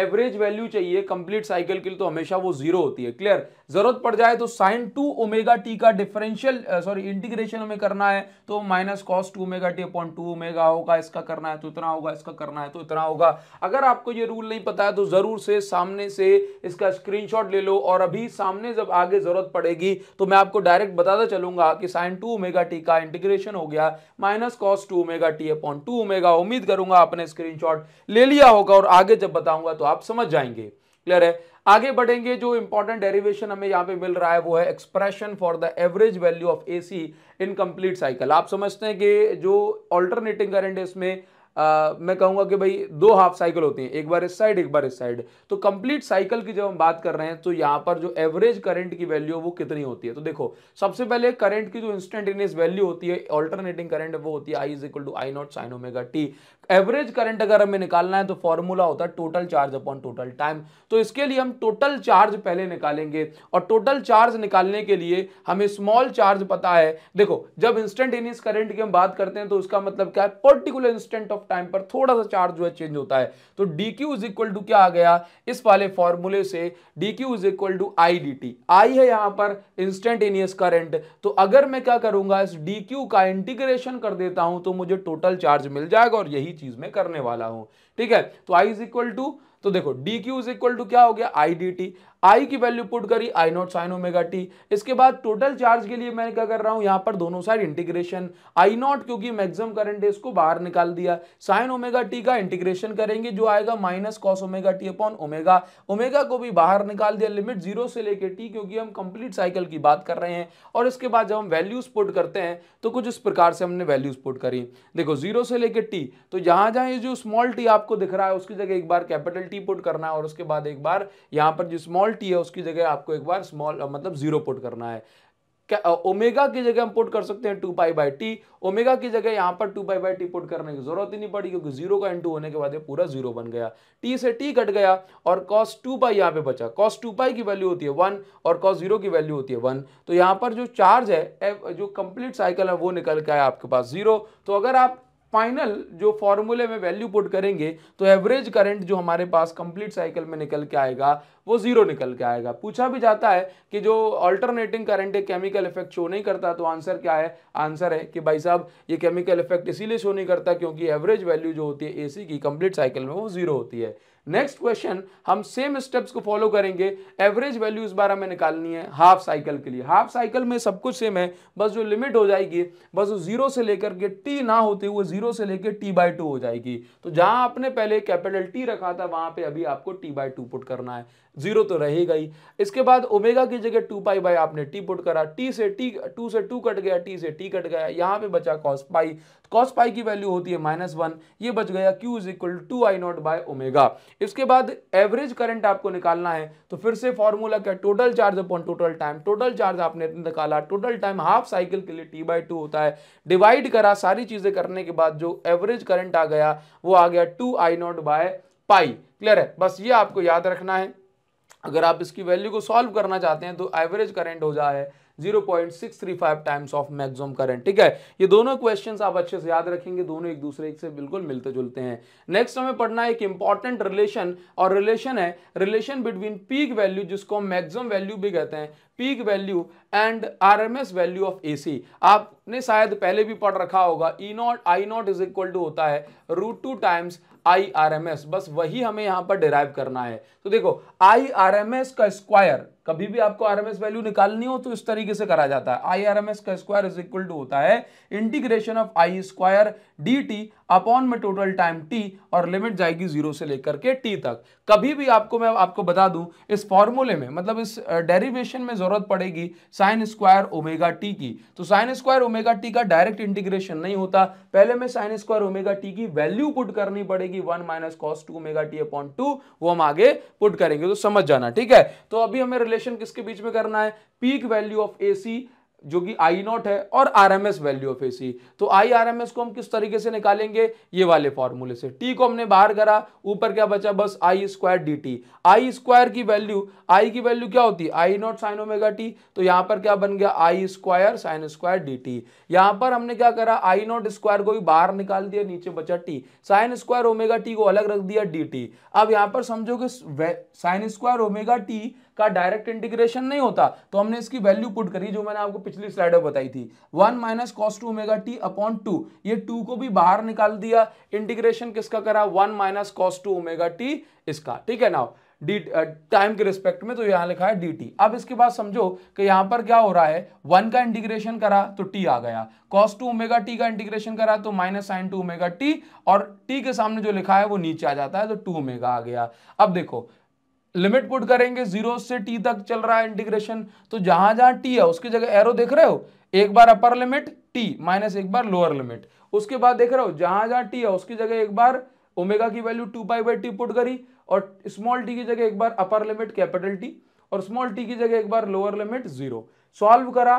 एवरेज वैल्यू चाहिए कंप्लीट साइकिल के लिए तो हमेशा वो जीरो होती है क्लियर जरूरत पड़ जाए तो साइन टू ओमेगा टी का डिफरेंशियल सॉरी इंटीग्रेशन हमें करना है तो minus cos two omega T upon two omega होगा इसका करना है तो इतना होगा इसका करना है तो इतना होगा अगर आपको ये रूल नहीं पता है तो जरूर से सामने से इसका स्क्रीनशॉट ले लो और अभी सामने जब आगे जरूरत पड़ेगी तो मैं आपको डायरेक्ट बताता चलूंगा कि साइन टू ओमेगा टी का इंटीग्रेशन हो गया minus cos two omega T upon two omega उम्मीद करूंगा आपने स्क्रीन स्क्रीनशॉट ले लिया होगा और आगे जब बताऊंगा तो आप समझ जाएंगे क्लियर है आगे बढ़ेंगे जो इंपॉर्टेंट डेरिवेशन हमें यहां पे मिल रहा है वो है expression for the average value of AC in complete cycle आप समझते हैं कि जो ऑल्टरनेटिंग करंट इसमें आ, मैं कहूंगा कि भाई दो हाफ साइकिल होती हैं एक बार इस साइड एक बार इस साइड तो कंप्लीट साइकिल की जब हम बात कर रहे हैं तो यहां पर जो एवरेज करंट की वैल्यू वो कितनी होती है तो देखो सबसे पहले करंट की जो इंस्टेंटेनियस वैल्यू होती है ऑल्टरनेटिंग करंट वो होती है I is equal to I naught sine omega t average current अगर हमें निकालना है तो फॉर्मूला होता है total charge upon total time तो इसके लिए हम टोटल चार्ज पहले निकालेंगे और टोटल चार्ज निकालने के लिए हमें स्मॉल चार्ज पता है देखो जब इंस्टेंटेनियस करंट की हम बात करते हैं तो उसका मतलब क्या है पर्टिकुलर इंस्टेंट ऑफ टाइम पर थोड़ा सा चार्ज जो है चेंज होता है तो d q is equal to क्या आ गया इस वाले फॉर्मूले से d q is equal to I d t I है यहां पर इंस्टेंटेनियस करंट तो अगर मैं क्या करूंगा इस डी क्यू का इंटीग्रेशन कर देता हूं तो मुझे टोटल चार्ज मिल जाएगा और यही चीज में करने वाला हूं ठीक है तो आई इज इक्वल टू तो देखो d q is equal to क्या हो गया आई डी टी आई की वैल्यू पुट करी I naught sine omega t इसके बाद टोटल चार्ज के लिए मैं क्या कर रहा हूं यहां पर दोनों साइड इंटीग्रेशन आई नॉट क्योंकि मैक्सिमम करंट है इसको बाहर निकाल दिया साइन ओमेगा टी का इंटीग्रेशन करेंगे जो आएगा minus cos omega t upon omega omega को भी बाहर निकाल दिया लिमिट जीरो से लेकर टी क्योंकि हम कंप्लीट साइकिल की बात कर रहे हैं और इसके बाद जब हम वैल्यूज पुट करते हैं तो कुछ इस प्रकार से हमने वैल्यूज पुट करी देखो जीरो से लेकर टी तो जहां जहां जो स्मॉल टी आपको दिख रहा है उसकी जगह एक बार कैपिटल टी पुट करना है और उसके बाद एक बार यहां पर जो स्मॉल स्मॉल टी है उसकी जगह आपको एक बार स्मॉल मतलब जीरो पुट करना है क्या ओमेगा की जगह हम पुट कर सकते हैं two pi by t omega की जगह यहाँ पर two pi by t put करने की जरूरत ही नहीं पड़ी क्योंकि जीरो का इंटू होने के बाद ये पूरा जीरो बन गया टी से टी कट गया और कॉस टू पाई यहाँ पे बचा कॉस टू पाई की वैल्यू होती है वन और कॉस जीरो की वैल्यू होती है वन तो यहाँ पर जो चार्ज है जो कंप्लीट साइकिल है वो निकल के आया आपके पास जीरो तो अगर आप फाइनल जो फॉर्मूले में वैल्यू पुट करेंगे तो एवरेज करंट जो हमारे पास कंप्लीट साइकिल में निकल के आएगा वो जीरो निकल के आएगा पूछा भी जाता है कि जो अल्टरनेटिंग करंट एक केमिकल इफेक्ट शो नहीं करता तो आंसर क्या है आंसर है कि भाई साहब ये केमिकल इफेक्ट इसीलिए शो नहीं करता क्योंकि एवरेज वैल्यू जो होती है ए की कंप्लीट साइकिल में वो जीरो होती है नेक्स्ट क्वेश्चन हम सेम स्टेप्स को फॉलो करेंगे एवरेज वैल्यू इस बार हमें निकालनी है हाफ साइकिल के लिए हाफ साइकिल में सब कुछ सेम है बस जो लिमिट हो जाएगी बस जीरो से लेकर के टी ना होते हुए जीरो से लेकर टी बाई टू हो जाएगी तो जहां आपने पहले कैपिटल टी रखा था वहां पर अभी आपको टी बाई टू पुट करना है जीरो तो रहेगा ही इसके बाद ओमेगा की जगह टू पाई बाई आपने टी पुट करा टी से टी टू से टू कट गया टी से टी कट गया यहाँ पे बचा कॉस पाई कॉस पाई की वैल्यू होती है माइनस वन ये बच गया q is equal to I naught by omega इसके बाद एवरेज करंट आपको निकालना है तो फिर से फॉर्मूला क्या total charge upon total time total charge आपने निकाला टोटल टाइम हाफ साइकिल के लिए टी बाई टू होता है डिवाइड करा सारी चीजें करने के बाद जो एवरेज करंट आ गया वो आ गया two I naught by pi clear है बस ये आपको याद रखना है अगर आप इसकी वैल्यू को सॉल्व करना चाहते हैं तो एवरेज करंट हो जाए 0.635 टाइम्स ऑफ मैक्सिमम करंट ठीक है ये दोनों क्वेश्चंस आप अच्छे से याद रखेंगे दोनों एक दूसरे से बिल्कुल मिलते जुलते हैं नेक्स्ट हमें पढ़ना है एक इंपॉर्टेंट रिलेशन और रिलेशन है रिलेशन बिटवीन पीक वैल्यू जिसको हम मैक्सिमम वैल्यू भी कहते हैं peak value and RMS value of AC आपने शायद पहले भी पढ़ रखा होगा E naught I naught is equal to होता है root two times I R M S बस वही हमें यहां पर डिराइव करना है तो देखो आई आर एम एस का स्क्वायर कभी भी आपको आरएमएस वैल्यू निकालनी हो तो इस तरीके से करा जाता है आई आर एम एस का स्क्वायर इज इक्वल टू होता है integration of I square d t upon में टोटल टाइम टी और लिमिट जाएगी जीरो से लेकर के टी तक कभी भी आपको मैं आपको बता दूं इस फॉर्मूले में मतलब इस डेरिवेशन में जरूरत पड़ेगी साइन स्क्वायर ओमेगा टी की तो साइन स्क्वायर ओमेगा टी का डायरेक्ट इंटीग्रेशन नहीं होता पहले मैं साइन स्क्वायर ओमेगा टी की वैल्यू पुट करनी पड़ेगी one minus cos two omega t upon two वो हम आगे पुट करेंगे तो समझ जाना ठीक है तो अभी हमें कैलकुलेशन किसके बीच में करना है पीक वैल्यू ऑफ एसी जो कि आई नॉट है और आरएमएस वैल्यू ऑफ एसी तो आई आरएमएस को हम किस तरीके से निकालेंगे ये वाले फॉर्मूले से टी को हमने बाहर करा ऊपर क्या बचा बस I square d t I square की वैल्यू आई की वैल्यू क्या होती है I naught sine omega t तो यहां पर क्या बन गया I square sine square d t यहां पर हमने क्या करा आई नॉट स्क्वायर को भी बाहर निकाल दिया नीचे बचा t sine square omega t को अलग रख दिया डी टी अब यहां पर समझो कि साइन स्क्वायर ओमेगा टी का डायरेक्ट इंटीग्रेशन नहीं होता तो हमने इसकी वैल्यू पुट करी जो मैंने आपको पिछली स्लाइड में बताई थी one minus cos two omega t upon two ये टू को भी बाहर निकाल दिया इंटीग्रेशन किसका करा one minus cos two omega t इसका ठीक है ना डी टाइम के रिस्पेक्ट में तो यहाँ लिखा है डी अब इसके बाद समझो कि यहाँ पर क्या हो रहा है वन का इंटीग्रेशन करा तो टी आ गया कॉस टू ओमेगा टी का इंटीग्रेशन करा तो minus sine two omega t और टी के सामने जो लिखा है वो नीचे आ जाता है तो टू ओमेगा आ गया अब देखो लिमिट पुट करेंगे जीरो से टी तक चल रहा है इंटीग्रेशन तो जहां जहां टी है उसकी जगह एरो देख रहे हो एक बार अपर लिमिट टी माइनस एक बार लोअर लिमिट उसके बाद देख रहे हो जहां जहां टी है उसकी जगह एक बार ओमेगा की value two pi by t put करी और स्मॉल टी की जगह एक बार अपर लिमिट कैपिटल टी और स्मॉल टी की जगह एक बार लोअर लिमिट जीरो सॉल्व करा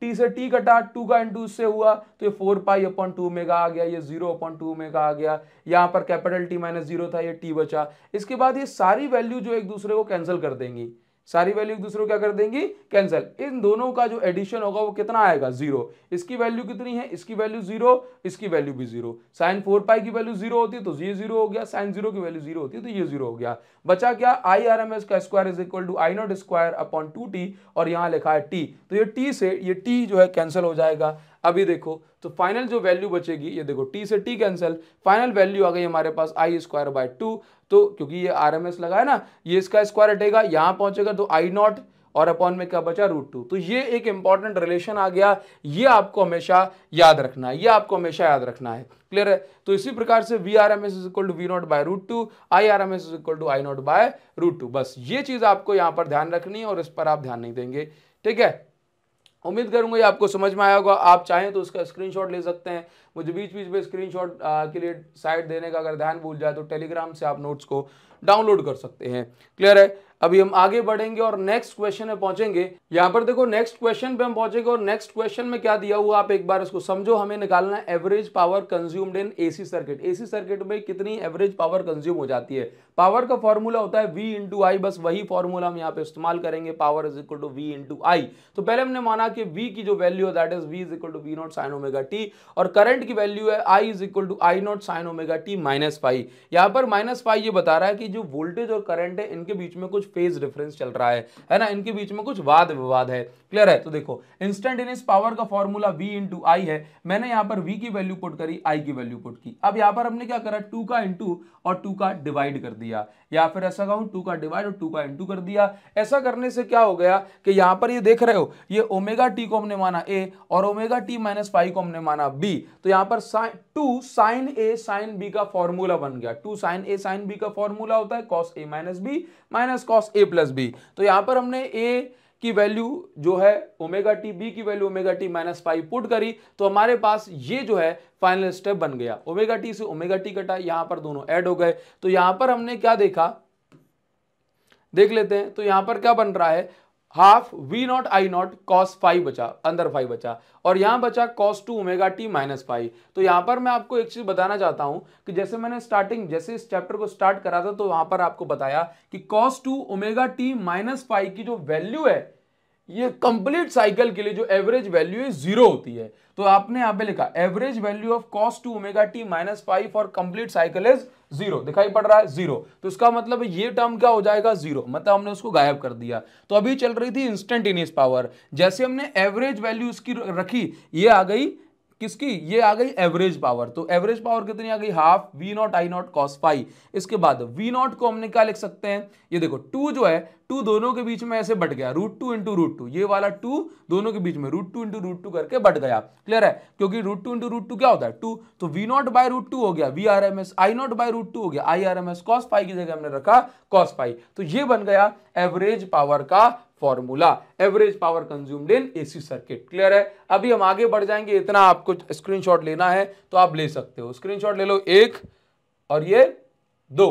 टी से टी कटा टू का इंटू से हुआ तो ये four pi upon two omega आ गया ये जीरो अपॉन टू मेगा आ गया यहां पर कैपिटल टी माइनस जीरो था ये टी बचा इसके बाद ये सारी वैल्यू जो एक दूसरे को कैंसिल कर देंगी सारी वैल्यू एक दूसरे को क्या कर देंगी कैंसिल इन दोनों का जो एडिशन होगा वो कितना आएगा जीरो इसकी वैल्यू कितनी है इसकी वैल्यू जीरो इसकी वैल्यू भी जीरो साइन फोर पाई की वैल्यू जीरो होती है तो ये जीरो हो गया साइन जीरो की वैल्यू जीरो होती है तो ये जीरो हो गया बचा क्या आई आर एम एस का square is equal to I naught square upon two t और यहाँ लिखा है टी तो ये टी से ये टी जो है कैंसिल हो जाएगा अभी देखो तो फाइनल जो वैल्यू बचेगी ये देखो टी से टी कैंसिल फाइनल वैल्यू आ गई हमारे पास आई स्क्वायर बाय टू तो क्योंकि ये आर एम एस लगा है ना ये इसका स्क्वायर हटेगा यहाँ पहुंचेगा तो आई नॉट और अपॉन में क्या बचा रूट टू तो ये एक इंपॉर्टेंट रिलेशन आ गया ये आपको हमेशा याद रखना है ये आपको हमेशा याद रखना है क्लियर है तो इसी प्रकार से V R M S is equal to V naught by root two I R M S is equal to I naught by root two बस ये चीज़ आपको यहाँ पर ध्यान रखनी है और इस पर आप ध्यान नहीं देंगे ठीक है उम्मीद करूंगा ये आपको समझ में आया होगा आप चाहें तो उसका स्क्रीनशॉट ले सकते हैं मुझे बीच बीच में स्क्रीनशॉट के लिए साइड देने का अगर ध्यान भूल जाए तो टेलीग्राम से आप नोट्स को डाउनलोड कर सकते हैं क्लियर है अभी हम आगे बढ़ेंगे और नेक्स्ट क्वेश्चन में पहुंचेंगे यहां पर देखो नेक्स्ट क्वेश्चन पे हम पहुंचेंगे और नेक्स्ट क्वेश्चन में क्या दिया हुआ आप एक बार इसको समझो हमें निकालना है average power consumed in AC circuit AC circuit में कितनी एवरेज पावर कंज्यूम हो जाती है पावर का फॉर्मूला होता है वी इंटू आई बस वही फॉर्मूला हम यहाँ पे इस्तेमाल करेंगे power is equal to V into I तो पहले हमने माना कि वी की जो वैल्यू है that is V is equal to V naught sine omega t और करंट की वैल्यू है I is equal to I naught sine omega t minus phi यहाँ पर माइनस फाइव ये बता रहा है कि जो वोल्टेज और करंट है इनके बीच में कुछ फेज डिफरेंस चल रहा है है ना इनके बीच में कुछ वाद विवाद है क्लियर है तो देखो इंस्टेंटेनियस पावर का फॉर्मूला वी इंटू आई है मैंने यहाँ पर वी की वैल्यू पुट करी आई की वैल्यू पुट की अब यहाँ पर हमने क्या करा टू का इंटू और टू का डिवाइड कर दिया या फिर ऐसा कहूं टू का डिवाइड और टू का इंटू कर दिया ऐसा करने से क्या हो गया कि यहां पर ये देख रहे हो ये ओमेगा टी को हमने माना ए और ओमेगा टी माइनस फाइव को हमने माना बी तो यहां पर two sine A sine B का फॉर्मूला बन गया two sine A sine B का फॉर्मूला होता है cos A minus B minus cos A plus B तो यहाँ पर हमने ए की वैल्यू जो है ओमेगा टी बी की value omega t minus phi put करी तो हमारे पास ये जो है फाइनल स्टेप बन गया ओमेगा टी से ओमेगा टी कटा यहां पर दोनों ऐड हो गए तो यहां पर हमने क्या देखा देख लेते हैं तो यहां पर क्या बन रहा है half V naught I naught cos phi बचा अंदर फाइव बचा और यहां बचा cos two omega t minus phi तो यहां पर मैं आपको एक चीज़ बताना चाहता हूं कि जैसे मैंने स्टार्टिंग जैसे इस चैप्टर को स्टार्ट करा था तो वहां पर आपको बताया कि cos two omega t minus phi की जो वैल्यू है ये कंप्लीट साइकिल के लिए जो एवरेज वैल्यू है जीरो होती है तो आपने यहां पे लिखा average value of cos two omega t minus phi और कंप्लीट साइकिल इज जीरो दिखाई पड़ रहा है जीरो तो इसका मतलब ये टर्म क्या हो जाएगा जीरो मतलब हमने उसको गायब कर दिया तो अभी चल रही थी इंस्टेंटेनियस पावर जैसे हमने एवरेज वैल्यू इसकी रखी ये आ गई किसकी ये आ गई एवरेज पावर तो एवरेज पावर कितनी आ गई half V naught I naught cos phi इसके बाद वी नॉट को हमने क्या लिख सकते हैं ये देखो टू जो है टू दोनों के बीच में ऐसे बट गया root two into root two ये वाला टू दोनों के बीच में root two into root two करके बट गया क्लियर है क्योंकि root two into root two क्या होता है टू तो V naught by root two हो गया V R M S I naught by root two हो गया I R M S cos pi की जगह हमने रखा कॉस पाई तो ये बन गया एवरेज पावर का formula average power consumed in AC circuit clear है अभी हम आगे बढ़ जाएंगे इतना आपको स्क्रीनशॉट लेना है तो आप ले सकते हो स्क्रीनशॉट ले लो एक और ये दो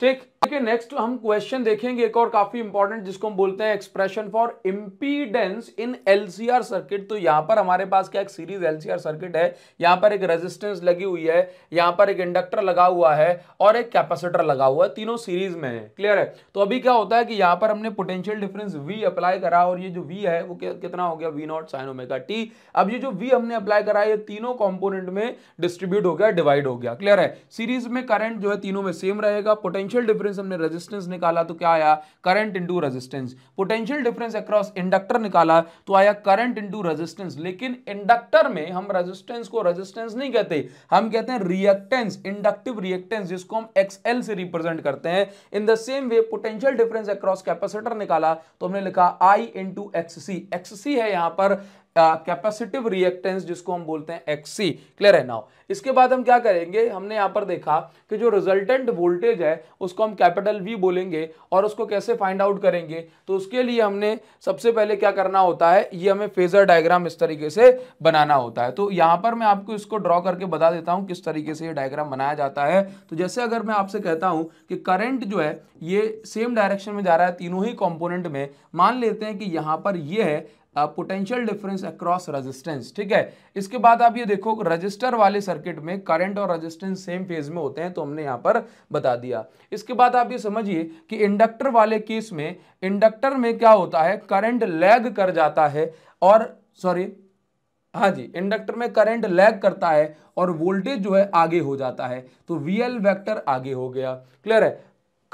ठीक देखिए नेक्स्ट हम क्वेश्चन देखेंगे एक और काफी इंपॉर्टेंट जिसको हम बोलते हैं expression for impedance in LCR circuit तो यहां पर हमारे पास क्या एक सीरीज एलसीआर सर्किट है यहां पर एक रेजिस्टेंस लगी हुई है यहां पर एक इंडक्टर लगा हुआ है और एक कैपेसिटर लगा हुआ है तीनों सीरीज में है क्लियर है तो अभी क्या होता है कि यहां पर हमने पोटेंशियल डिफरेंस वी अप्लाई करा और ये जो वी है वो कितना हो गया V naught sine omega t अब ये जो वी हमने अप्लाई करा ये तीनों कॉम्पोनेंट में डिस्ट्रीब्यूट हो गया डिवाइड हो गया क्लियर है सीरीज में करंट जो है तीनों में सेम रहेगा पोटेंशियल डिफरेंस डिफरेंस हमने रेजिस्टेंस निकाला तो क्या आया current into resistance potential difference across inductor निकाला तो आया करंट इनटू रेजिस्टेंस लेकिन इंडक्टर में हम रेजिस्टेंस को रेजिस्टेंस नहीं कहते हम कहते हैं रिएक्टेंस इंडक्टिव रिएक्टेंस जिसको हम एक्सएल से रिप्रेजेंट करते हैं in the same way potential difference across capacitor निकाला तो हमने लिखा I into X C X C है यहां पर कैपेसिटिव uh, रिएक्टेंस जिसको हम बोलते हैं एक्सी क्लियर है नाउ इसके बाद हम क्या करेंगे हमने यहां पर देखा कि जो रिजल्टेंट वोल्टेज है उसको हम कैपिटल वी बोलेंगे और उसको कैसे फाइंड आउट करेंगे तो उसके लिए हमने सबसे पहले क्या करना होता है ये हमें फेजर डायग्राम इस तरीके से बनाना होता है तो यहां पर मैं आपको इसको ड्रॉ करके बता देता हूं किस तरीके से ये डायग्राम बनाया जाता है तो जैसे अगर मैं आपसे कहता हूं कि करंट जो है ये सेम डायरेक्शन में जा रहा है तीनों ही कॉम्पोनेंट में मान लेते हैं कि यहां पर यह है पोटेंशियल डिफरेंस अक्रॉस रेजिस्टेंस ठीक है इसके बाद आप ये देखो रजिस्टर वाले सर्किट में करंट और रेजिस्टेंस सेम फेज में होते हैं तो हमने यहाँ पर बता दिया इसके बाद आप ये समझिए कि इंडक्टर वाले केस में इंडक्टर में क्या होता है करंट लैग कर जाता है और सॉरी हाँ जी इंडक्टर में करंट लैग करता है और वोल्टेज जो है आगे हो जाता है तो वीएल वेक्टर आगे हो गया क्लियर है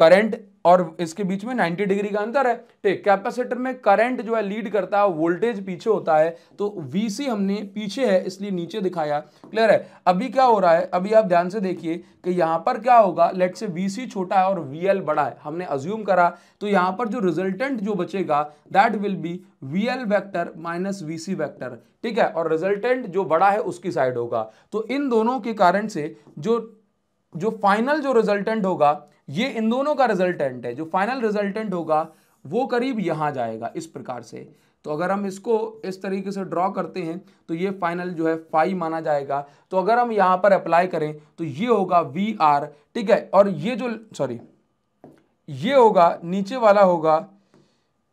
करंट और इसके बीच में 90 डिग्री का अंतर है ठीक कैपेसिटर में करंट जो है लीड करता है वोल्टेज पीछे होता है तो वीसी हमने पीछे है इसलिए नीचे दिखाया क्लियर है अभी क्या हो रहा है अभी आप ध्यान से देखिए कि यहाँ पर क्या होगा लेट से वीसी छोटा है और वीएल बड़ा है हमने अज्यूम करा तो यहाँ पर जो रिजल्टेंट जो बचेगा that will be V L vector minus V C vector ठीक है और रिजल्टेंट जो बड़ा है उसकी साइड होगा तो इन दोनों के कारण से जो जो फाइनल जो रिजल्टेंट होगा ये इन दोनों का रिजल्टेंट है जो फाइनल रिजल्टेंट होगा वो करीब यहाँ जाएगा इस प्रकार से तो अगर हम इसको इस तरीके से ड्रॉ करते हैं तो ये फाइनल जो है फाइव माना जाएगा तो अगर हम यहाँ पर अप्लाई करें तो ये होगा वी आर ठीक है और ये जो सॉरी ये होगा नीचे वाला होगा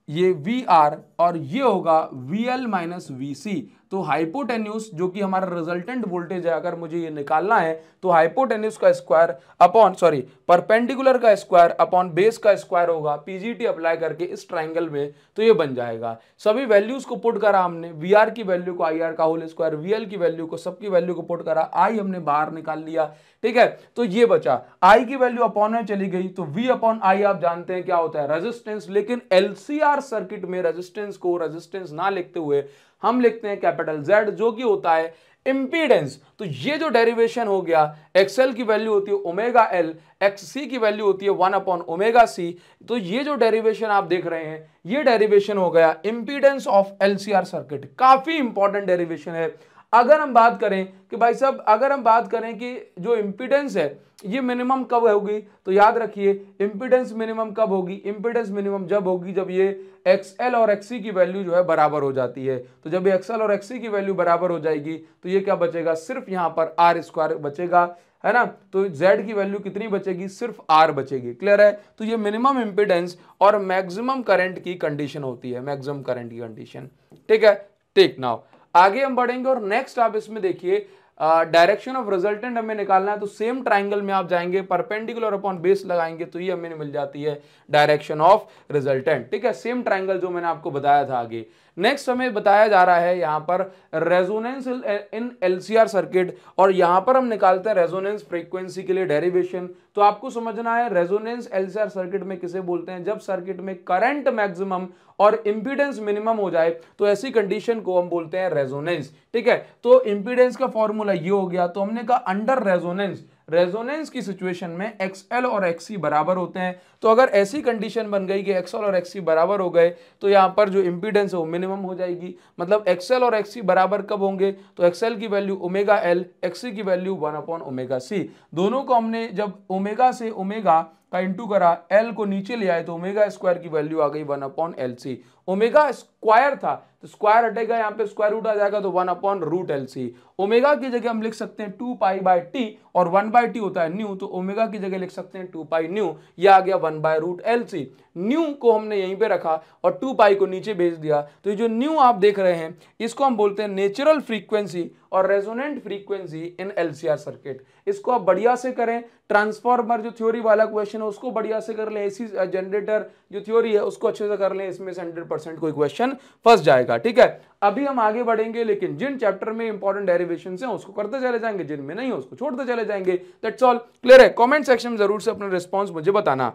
ये वी आर और ये होगा V L minus V C तो हाइपोटेन्यूस जो कि हमारा रिजल्टेंट वोल्टेज है अगर मुझे ये निकालना है तो हाइपोटेन्यूस का स्क्वायर अपॉन सॉरी परपेंडिकुलर का स्क्वायर अपॉन बेस का स्क्वायर होगा पीजीटी अप्लाई करके इस ट्राइंगल में तो ये बन जाएगा सभी वैल्यूज को पुट करा हमने वी की वैल्यू को आई का होल स्क्वायर वी की वैल्यू को सबकी वैल्यू को पुट करा आई हमने बाहर निकाल लिया ठीक है तो ये बचा आई की वैल्यू अपॉन में चली गई तो वी अपॉन आई आप जानते हैं क्या होता है रजिस्टेंस लेकिन एलसीआर सर्किट में रजिस्टेंस को रजिस्टेंस ना लिखते हुए हम लिखते हैं कैपिटल जेड जो कि होता है इंपीडेंस तो ये जो डेरिवेशन हो गया एक्सएल की वैल्यू होती है ओमेगा एल एक्स सी की वैल्यू होती है वन अपॉन ओमेगा सी तो ये जो डेरिवेशन आप देख रहे हैं ये डेरिवेशन हो गया इंपीडेंस ऑफ एलसीआर सर्किट काफी इंपॉर्टेंट डेरिवेशन है अगर हम बात करें कि भाई साहब अगर हम बात करें कि जो इंपीडेंस है ये मिनिमम कब होगी तो याद रखिए इंपीडेंस मिनिमम कब होगी इंपीडेंस मिनिमम जब होगी जब ये एक्सएल और एक्सी की वैल्यू जो है बराबर हो जाती है तो जब ये एक्सएल और एक्सी की वैल्यू बराबर हो जाएगी तो ये क्या बचेगा सिर्फ यहाँ पर आर स्क्वायर बचेगा है ना तो z की वैल्यू कितनी बचेगी सिर्फ r बचेगी क्लियर है तो ये मिनिमम इम्पिडेंस और मैक्सिमम करंट की कंडीशन होती है मैक्सिमम करंट की कंडीशन ठीक है टेक नाउ आगे हम बढ़ेंगे और नेक्स्ट आप इसमें देखिए डायरेक्शन ऑफ रिजल्टेंट हमें निकालना है तो सेम ट्राइंगल में आप जाएंगे परपेंडिकुलर अपॉन बेस लगाएंगे तो ये हमें मिल जाती है डायरेक्शन ऑफ रिजल्टेंट ठीक है सेम ट्राइंगल जो मैंने आपको बताया था आगे नेक्स्ट हमें बताया जा रहा है यहाँ पर रेजोनेंस इन एलसीआर सर्किट और यहाँ पर हम निकालते हैं रेजोनेंस फ्रीक्वेंसी के लिए डेरिवेशन तो आपको समझना है रेजोनेंस एलसीआर सर्किट में किसे बोलते हैं जब सर्किट में करंट मैक्सिमम और इंपीडेंस मिनिमम हो जाए तो ऐसी कंडीशन को हम बोलते हैं रेजोनेंस ठीक है तो इंपीडेंस का फॉर्मूला ये हो गया तो हमने कहा अंडर रेजोनेंस रेजोनेंस की सिचुएशन में एक्सएल और एक्सी बराबर होते हैं तो अगर ऐसी कंडीशन बन गई कि एक्सएल और एक्सी बराबर हो गए तो यहाँ पर जो इम्पीडेंस है वो मिनिमम हो जाएगी मतलब एक्सएल और एक्सी बराबर कब होंगे तो एक्सएल की वैल्यू ओमेगा एल एक्सी की value one upon omega C दोनों को हमने जब ओमेगा से ओमेगा का इंटू करा एल को नीचे ले आए तो ओमेगा स्क्वायर की वैल्यू आ गई one upon L C omega square था तो स्क्वायर हटेगा यहाँ पे स्क्वायर रूट आ जाएगा तो one upon root L C omega की जगह हम लिख सकते हैं टू पाई बाय टी और वन बाय टी होता है न्यू तो ओमेगा की जगह लिख सकते हैं टू पाई न्यू या आ गया one by root L C nu को हमने यहीं पे रखा और टू पाई को नीचे भेज दिया तो ये जो न्यू आप देख रहे हैं इसको हम बोलते हैं नेचुरल फ्रीक्वेंसी और resonant frequency in LCR circuit इसको आप बढ़िया से करें ट्रांसफॉर्मर जो थ्योरी वाला क्वेश्चन है उसको बढ़िया से कर लें एसी जनरेटर जो थ्योरी है उसको अच्छे से कर लें इसमें से हंड्रेड परसेंट कोई क्वेश्चन फंस जाएगा ठीक है अभी हम आगे बढ़ेंगे लेकिन जिन चैप्टर में इंपॉर्टेंट डेरिवेशन है उसको करते चले जाएंगे में नहीं है उसको छोड़ते चले जाएंगे दैट्स ऑल क्लियर है कॉमेंट सेक्शन में जरूर से अपना रिस्पॉन्स मुझे बताना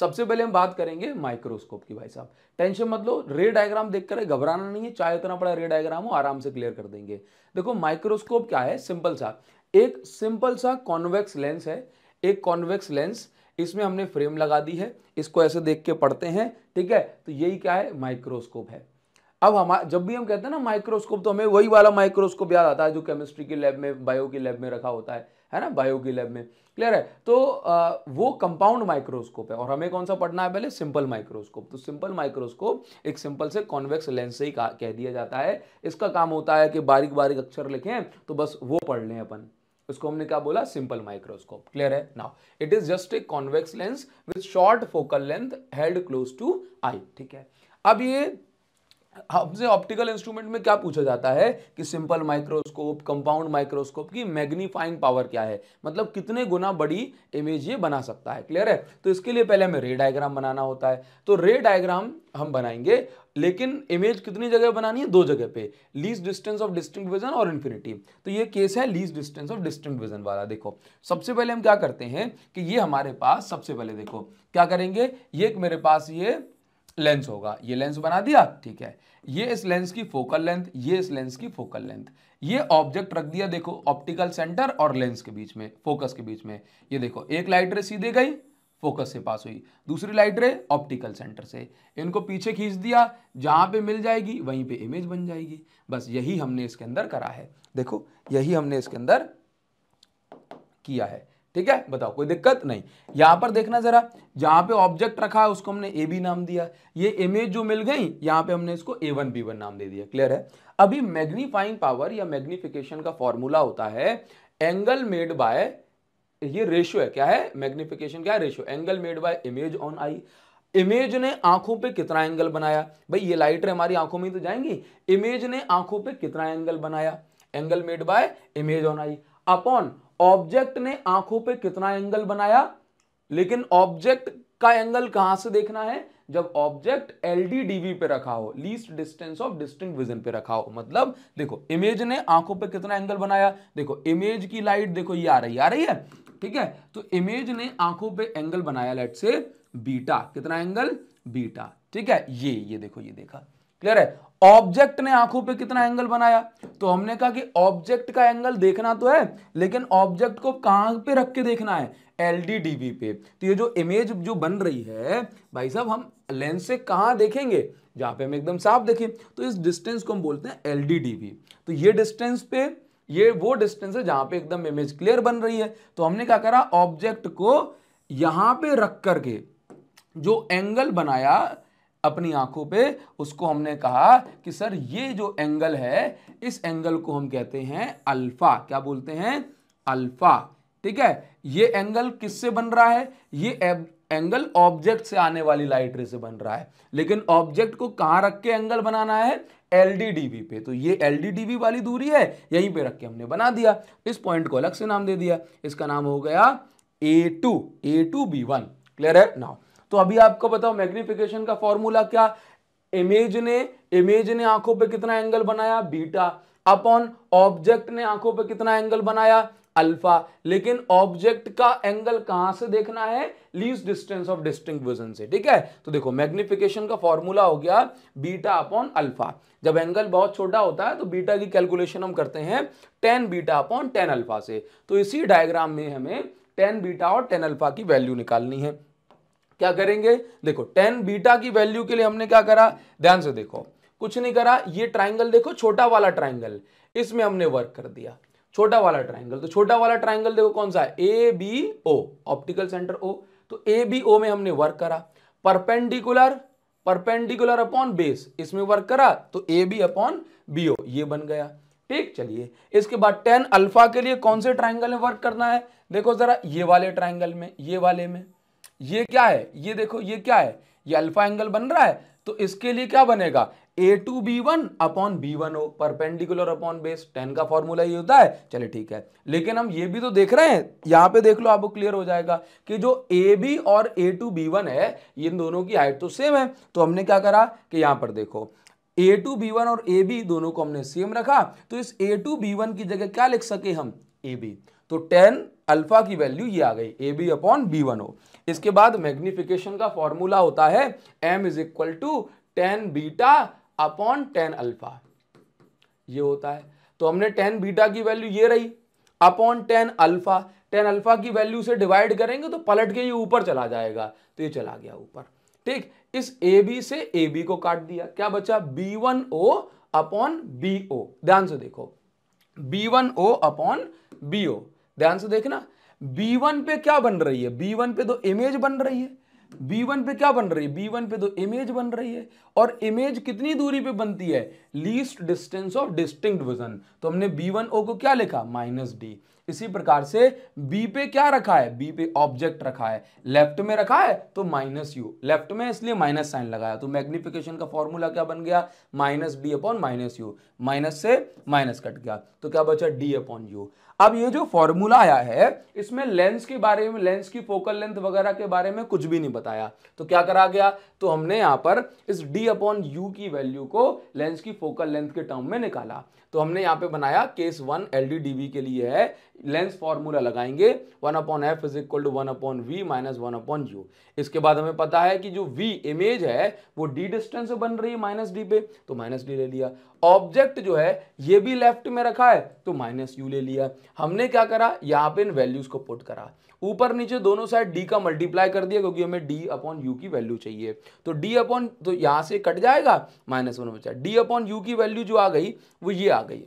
सबसे पहले हम बात करेंगे माइक्रोस्कोप की भाई साहब टेंशन मत लो रे डायग्राम देखकर घबराना नहीं है चाहे उतना बड़ा रे डायग्राम हो आराम से क्लियर कर देंगे देखो माइक्रोस्कोप क्या है सिंपल सा एक सिंपल सा कॉन्वेक्स लेंस है एक कॉन्वेक्स लेंस इसमें हमने फ्रेम लगा दी है इसको ऐसे देख के पढ़ते हैं ठीक है तो यही क्या है माइक्रोस्कोप है अब हम जब भी हम कहते हैं ना माइक्रोस्कोप तो हमें वही वाला माइक्रोस्कोप याद आता है जो केमिस्ट्री की लैब में बायो की लैब में रखा होता है है ना बायो की लैब में क्लियर है तो आ, वो कंपाउंड माइक्रोस्कोप है और हमें कौन सा पढ़ना है पहले सिंपल माइक्रोस्कोप तो सिंपल माइक्रोस्कोप एक सिंपल से कॉन्वेक्स लेंस से ही कह दिया जाता है इसका काम होता है कि बारीक बारीक अक्षर लिखें तो बस वो पढ़ लें अपन उसको हमने क्या बोला सिंपल माइक्रोस्कोप क्लियर है now it is just a convex lens with short focal length held close to eye ठीक है अब ये हमसे ऑप्टिकल इंस्ट्रूमेंट में क्या पूछा जाता है कि सिंपल माइक्रोस्कोप कंपाउंड माइक्रोस्कोप की मैग्नीफाइंग पावर क्या है मतलब कितने गुना बड़ी इमेज ये बना सकता है क्लियर है तो इसके लिए पहले हमें रे डायग्राम बनाना होता है तो रे डायग्राम हम बनाएंगे लेकिन इमेज कितनी जगह बनानी है दो जगह पे least distance of distinct vision और इन्फिनिटी तो ये केस है least distance of distinct vision वाला देखो सबसे पहले हम क्या करते हैं कि ये हमारे पास सबसे पहले देखो क्या करेंगे ये मेरे पास ये लेंस होगा ये लेंस बना दिया ठीक है ये इस लेंस की फोकल लेंथ ये इस लेंस की फोकल लेंथ ये ऑब्जेक्ट रख दिया देखो ऑप्टिकल सेंटर और लेंस के बीच में फोकस के बीच में ये देखो एक लाइट रे सीधे गई फोकस से पास हुई दूसरी लाइट रे ऑप्टिकल सेंटर से इनको पीछे खींच दिया जहाँ पे मिल जाएगी वहीं पे इमेज बन जाएगी बस यही हमने इसके अंदर करा है देखो यही हमने इसके अंदर किया है ठीक है बताओ कोई दिक्कत नहीं यहाँ पर देखना जरा जहाँ पे ऑब्जेक्ट रखा है उसको हमने ए बी नाम दिया ये इमेज जो मिल गई यहाँ पे हमने इसको ए वन बी वन नाम दे दिया क्लियर है अभी मैग्नीफाइंग पावर या मैग्निफिकेशन का फॉर्मूला होता है एंगल मेड बाय ये रेशियो है क्या है मैग्निफिकेशन क्या है ratio angle made by image on eye image ने आंखों पे कितना एंगल बनाया भाई ये लाइटर हमारी आंखों में तो जाएंगी इमेज ने आंखों पे कितना एंगल बनाया angle made by image on eye upon object ने आंखों पे कितना एंगल बनाया लेकिन ऑब्जेक्ट का एंगल कहां से देखना है जब ऑब्जेक्ट एलडीडीवी पे रखा हो least distance of distinct vision पे रखा हो मतलब देखो इमेज ने आंखों पे कितना एंगल बनाया देखो इमेज की लाइट देखो ये आ रही आ रही है ठीक है तो इमेज ने आंखों पे एंगल बनाया लेट से बीटा कितना एंगल बीटा ठीक है ये ये देखो ये देखा क्लियर है ऑब्जेक्ट ने आंखों पे कितना एंगल बनाया तो हमने कहा कि ऑब्जेक्ट का एंगल देखना तो है लेकिन ऑब्जेक्ट को कहां पे रख के देखना है एल पे तो ये जो इमेज जो बन रही है भाई साहब हम लेंस से कहाँ देखेंगे जहां पे हम एकदम साफ देखें तो इस डिस्टेंस को हम बोलते हैं एल तो ये डिस्टेंस पे ये वो डिस्टेंस है जहां पे एकदम इमेज क्लियर बन रही है तो हमने क्या करा ऑब्जेक्ट को यहां पे रख करके जो एंगल बनाया अपनी आंखों पे उसको हमने कहा कि सर ये जो एंगल है इस एंगल को हम कहते हैं अल्फा क्या बोलते हैं अल्फा ठीक है ये एंगल किससे बन रहा है ये एंगल ऑब्जेक्ट से आने वाली लाइट रे से बन रहा है लेकिन ऑब्जेक्ट को कहां रख के एंगल बनाना है एल डी पे तो ये एल डी वाली दूरी है यहीं पे रख के हमने बना दिया इस पॉइंट को अलग से नाम दे दिया इसका नाम हो गया A two A two B one clear है नाउ तो अभी आपको बताओ मैग्निफिकेशन का फॉर्मूला क्या इमेज ने इमेज ने आंखों पे कितना एंगल बनाया बीटा अपॉन ऑब्जेक्ट ने आंखों पे कितना एंगल बनाया अल्फा लेकिन ऑब्जेक्ट का एंगल कहां से देखना है लीज डिस्टेंस ऑफ डिस्टिंग से ठीक है तो देखो मैग्निफिकेशन का फॉर्मूला हो गया बीटा अपॉन अल्फा जब एंगल बहुत छोटा होता है तो बीटा की कैलकुलेशन हम करते हैं tan beta upon tan alpha से तो इसी डायग्राम में हमें टेन बीटा और टेन अल्फा की वैल्यू निकालनी है क्या करेंगे देखो टेन बीटा की वैल्यू के लिए हमने क्या करा ध्यान से देखो कुछ नहीं करा ये ट्राइंगल देखो छोटा वाला ट्राइंगल इसमें हमने वर्क कर दिया छोटा वाला ट्राइंगल तो छोटा वाला ट्राइंगल देखो कौन सा A B O optical centre O तो ए बी ओ में हमने वर्क करा परपेंडिकुलर परपेंडिकुलर अपॉन बेस इसमें वर्क करा तो A B upon B O ये बन गया ठीक चलिए इसके बाद टेन अल्फा के लिए कौन से ट्राइंगल में वर्क करना है देखो जरा ये वाले ट्राइंगल में ये वाले में ये क्या है ये देखो ये क्या है ये अल्फा एंगल बन रहा है तो इसके लिए क्या बनेगा A two B one upon B one O perpendicular upon base tan का फॉर्मूला ही होता है चले ठीक है लेकिन हम ये भी तो देख रहे हैं यहां पे देख लो आपको क्लियर हो जाएगा कि जो ए बी और ए टू बी वन है इन दोनों की हाइट तो सेम है तो हमने क्या करा कि यहां पर देखो ए टू बी वन और ए बी दोनों को हमने सेम रखा तो इस ए टू बी वन की जगह क्या लिख सके हम ए बी तो टेन अल्फा की वैल्यू ये आ गई A B upon B one O इसके बाद मैग्निफिकेशन का फॉर्मूला होता है M is equal to tan beta upon tan alpha ये होता है तो हमने टेन बीटा की वैल्यू ये रही upon tan alpha tan alpha की वैल्यू से डिवाइड करेंगे तो पलट के ये ऊपर चला जाएगा तो ये चला गया ऊपर ठीक इस ए बी से ए बी को काट दिया क्या बचा B one O upon B O ध्यान से देखो B one O upon B O ध्यान से देखना बी वन पे क्या बन रही है बी वन पे तो इमेज बन रही है बी वन पे क्या बन रही है बी वन पे तो इमेज बन रही है और इमेज कितनी दूरी पे बनती है least distance of distinct vision तो हमने बी वन ओ को क्या लिखा माइनस डी इसी प्रकार से बी पे क्या रखा है बी पे ऑब्जेक्ट रखा है लेफ्ट में रखा है तो माइनस यू लेफ्ट में इसलिए माइनस साइन लगाया तो मैग्निफिकेशन का फॉर्मूला क्या बन गया minus D upon minus U minus से माइनस कट गया तो क्या बचा डी अपॉन यू अब ये जो फॉर्मूला आया है इसमें लेंस के बारे में लेंस की फोकल लेंथ वगैरह के बारे में कुछ भी नहीं बताया तो क्या करा गया तो हमने यहाँ पर इस डी अपॉन यू की वैल्यू को लेंस की फोकल लेंथ के टर्म में निकाला तो हमने यहाँ पे बनाया केस वन एल के लिए है लेंस फॉर्मूला लगाएंगे one upon F is equal to one upon V minus one upon U इसके बाद हमें पता है कि जो वी इमेज है वो डी डिस्टेंस बन रही है माइनस डी पे तो माइनस डी ले लिया ऑब्जेक्ट जो है ये भी लेफ्ट में रखा है तो माइनस यू ले लिया हमने क्या करा यहाँ पे इन वैल्यूज को पुट करा ऊपर नीचे दोनों साइड डी का मल्टीप्लाई कर दिया क्योंकि हमें डी अपॉन यू की वैल्यू चाहिए तो डी अपॉन तो यहां से कट जाएगा माइनस वन बचा डी अपॉन यू की वैल्यू जो आ गई वो ये आ गई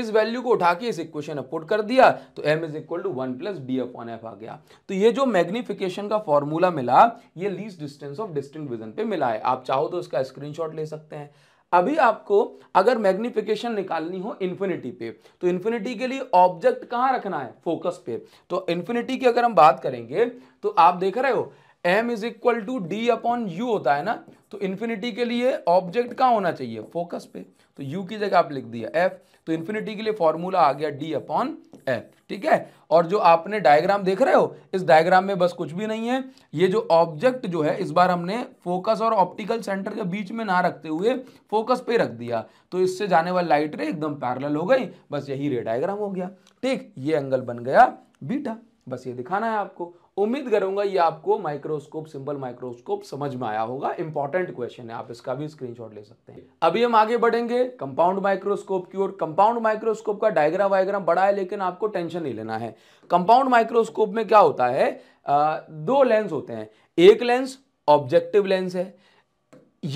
इस वैल्यू को उठा के इस इक्वेशन में पुट कर दिया तो M is equal to one plus D upon F आ गया तो ये जो मैग्निफिकेशन का फॉर्मूला मिला ये least distance of distinct vision पे मिला है आप चाहो तो इसका स्क्रीनशॉट ले सकते हैं अभी आपको अगर मैग्निफिकेशन निकालनी हो इन्फिनिटी पे तो इन्फिनिटी के लिए ऑब्जेक्ट कहाँ रखना है फोकस पे तो इन्फिनिटी की अगर हम बात करेंगे तो आप देख रहे हो M is equal to D upon U होता है ना तो इन्फिनिटी के लिए ऑब्जेक्ट कहाँ होना चाहिए फोकस पे तो यू की जगह आप लिख दिया एफ तो इन्फिनिटी के लिए फॉर्मूला आ गया डी अपॉन एफ ठीक है और जो आपने डायग्राम देख रहे हो इस डायग्राम में बस कुछ भी नहीं है ये जो ऑब्जेक्ट जो है इस बार हमने फोकस और ऑप्टिकल सेंटर के बीच में ना रखते हुए फोकस पे रख दिया तो इससे जाने वाली लाइट रे एकदम पैरल हो गई बस यही रे डायग्राम हो गया ठीक ये एंगल बन गया बीटा बस ये दिखाना है आपको उम्मीद करूंगा ये आपको माइक्रोस्कोप सिंपल माइक्रोस्कोप समझ में आया होगा इंपॉर्टेंट क्वेश्चन है आप इसका भी स्क्रीनशॉट ले सकते हैं अभी हम आगे बढ़ेंगे कंपाउंड माइक्रोस्कोप की ओर कंपाउंड माइक्रोस्कोप का डायग्राम वायग्राम बड़ा है लेकिन आपको टेंशन नहीं लेना है कंपाउंड माइक्रोस्कोप में क्या होता है आ, दो लेंस होते हैं एक लेंस ऑब्जेक्टिव लेंस है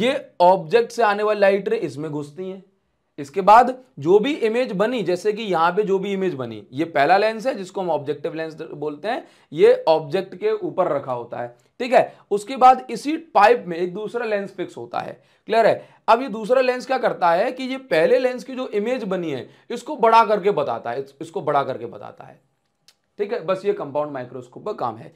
ये ऑब्जेक्ट से आने वाली लाइट रे इसमें घुसती है इसके बाद जो भी इमेज बनी जैसे कि यहां पे जो भी इमेज बनी ये पहला लेंस है जिसको हम ऑब्जेक्टिव लेंस बोलते हैं ये ऑब्जेक्ट के ऊपर रखा होता है ठीक है उसके बाद इसी पाइप में एक दूसरा लेंस फिक्स होता है क्लियर है अब ये दूसरा लेंस क्या करता है कि ये पहले लेंस की जो इमेज बनी है इसको बड़ा करके बताता है इसको बड़ा करके बताता है ठीक है बस ये कंपाउंड माइक्रोस्कोप का काम है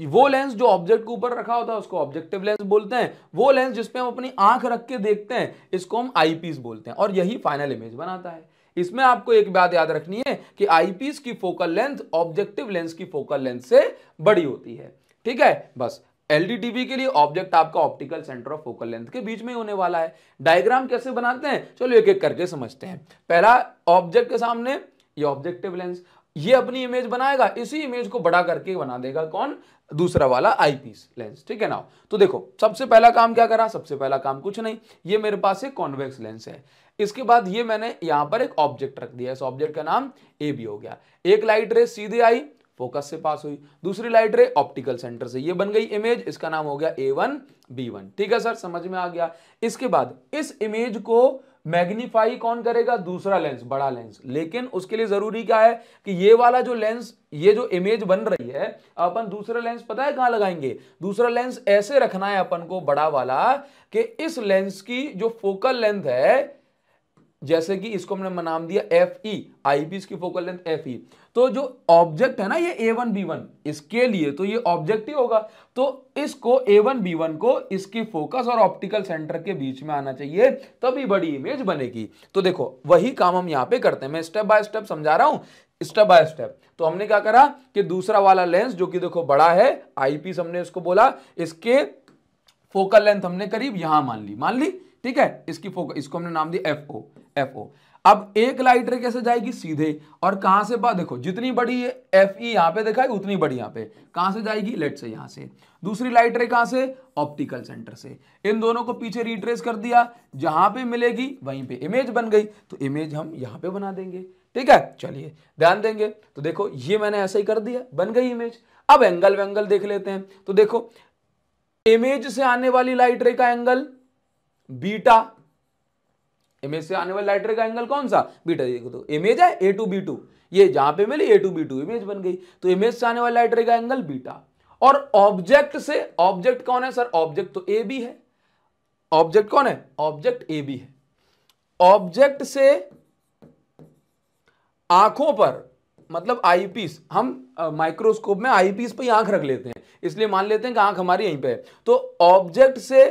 वो लेंस जो ऑब्जेक्ट के ऊपर रखा होता है उसको ऑब्जेक्टिव लेंस बोलते हैं वो लेंस जिसपे हम अपनी आंख रख के देखते हैं इसको हम आईपीस बोलते हैं और यही फाइनल इमेज बनाता है इसमें आपको एक बात याद रखनी है कि आईपीस की फोकल लेंथ ऑब्जेक्टिव लेंस की फोकल लेंथ से बड़ी होती है ठीक है बस एलडीटीवी के लिए ऑब्जेक्ट आपका optical centre of focal length के बीच में होने वाला है डायग्राम कैसे बनाते हैं चलो एक एक करके समझते हैं पहला ऑब्जेक्ट के सामने ये ऑब्जेक्टिव लेंस ये अपनी इमेज बनाएगा इसी इमेज को बड़ा करके बना देगा कौन दूसरा वाला आई पीस लेंस ठीक है ना तो देखो सबसे पहला काम क्या करा सबसे पहला काम कुछ नहीं ये मेरे पास एक कॉन्वेक्स लेंस है इसके बाद ये मैंने यहां पर एक ऑब्जेक्ट रख दिया इस ऑब्जेक्ट का नाम ए बी हो गया एक लाइट रे सीधे आई फोकस से पास हुई दूसरी लाइट रे ऑप्टिकल सेंटर से ये बन गई इमेज इसका नाम हो गया ए वन बी वन ठीक है सर समझ में आ गया इसके बाद इस इमेज को मैग्नीफाई कौन करेगा दूसरा लेंस बड़ा लेंस लेकिन उसके लिए जरूरी क्या है कि ये वाला जो लेंस ये जो इमेज बन रही है अपन दूसरा लेंस पता है कहां लगाएंगे दूसरा लेंस ऐसे रखना है अपन को बड़ा वाला कि इस लेंस की जो फोकल लेंथ है जैसे कि इसको हमने नाम दिया एफ ई आई की focal length F E e। तो जो ऑब्जेक्ट है ना ये ए वन बी वन इसके लिए तो ये ऑब्जेक्ट ही होगा तो इसको ए वन बी वन को इसकी फोकस और ऑप्टिकल सेंटर के बीच में आना चाहिए तभी बड़ी इमेज बनेगी तो देखो वही काम हम यहाँ पे करते हैं मैं स्टेप बाय स्टेप समझा रहा हूं स्टेप बाय स्टेप तो हमने क्या करा कि दूसरा वाला लेंस जो कि देखो बड़ा है आईपीस हमने इसको बोला इसके फोकल लेंथ हमने करीब यहां मान ली मान ली ठीक है इसकी फोकस इसको हमने नाम दिया एफ ओ एफ ओ अब एक लाइटर कैसे जाएगी सीधे और कहां से बात देखो जितनी बड़ी एफ ई e यहां पे दिखाई उतनी बड़ी यहां पे कहां से जाएगी लेट से यहां से दूसरी लाइट रे कहां से ऑप्टिकल सेंटर से इन दोनों को पीछे रिट्रेस कर दिया जहां पे मिलेगी वहीं पे इमेज बन गई तो इमेज हम यहां पे बना देंगे ठीक है चलिए ध्यान देंगे तो देखो ये मैंने ऐसा ही कर दिया बन गई इमेज अब एंगल वेंगल देख लेते हैं तो देखो इमेज से आने वाली लाइट रे का एंगल बीटा इमेज से आने वाले लाइटर का एंगल कौन सा बीटा देखो तो इमेज है ए टू बी टू ये जहां पे मिली A two B two image बन गई तो इमेज से आने वाला लाइटर का एंगल बीटा और ऑब्जेक्ट से ऑब्जेक्ट कौन है सर ऑब्जेक्ट तो ए बी है ऑब्जेक्ट कौन है ऑब्जेक्ट ए बी है ऑब्जेक्ट से आंखों पर मतलब आईपीस हम माइक्रोस्कोप में आईपीस पर आंख रख लेते हैं इसलिए मान लेते हैं कि आंख हमारी यहीं पे है तो ऑब्जेक्ट से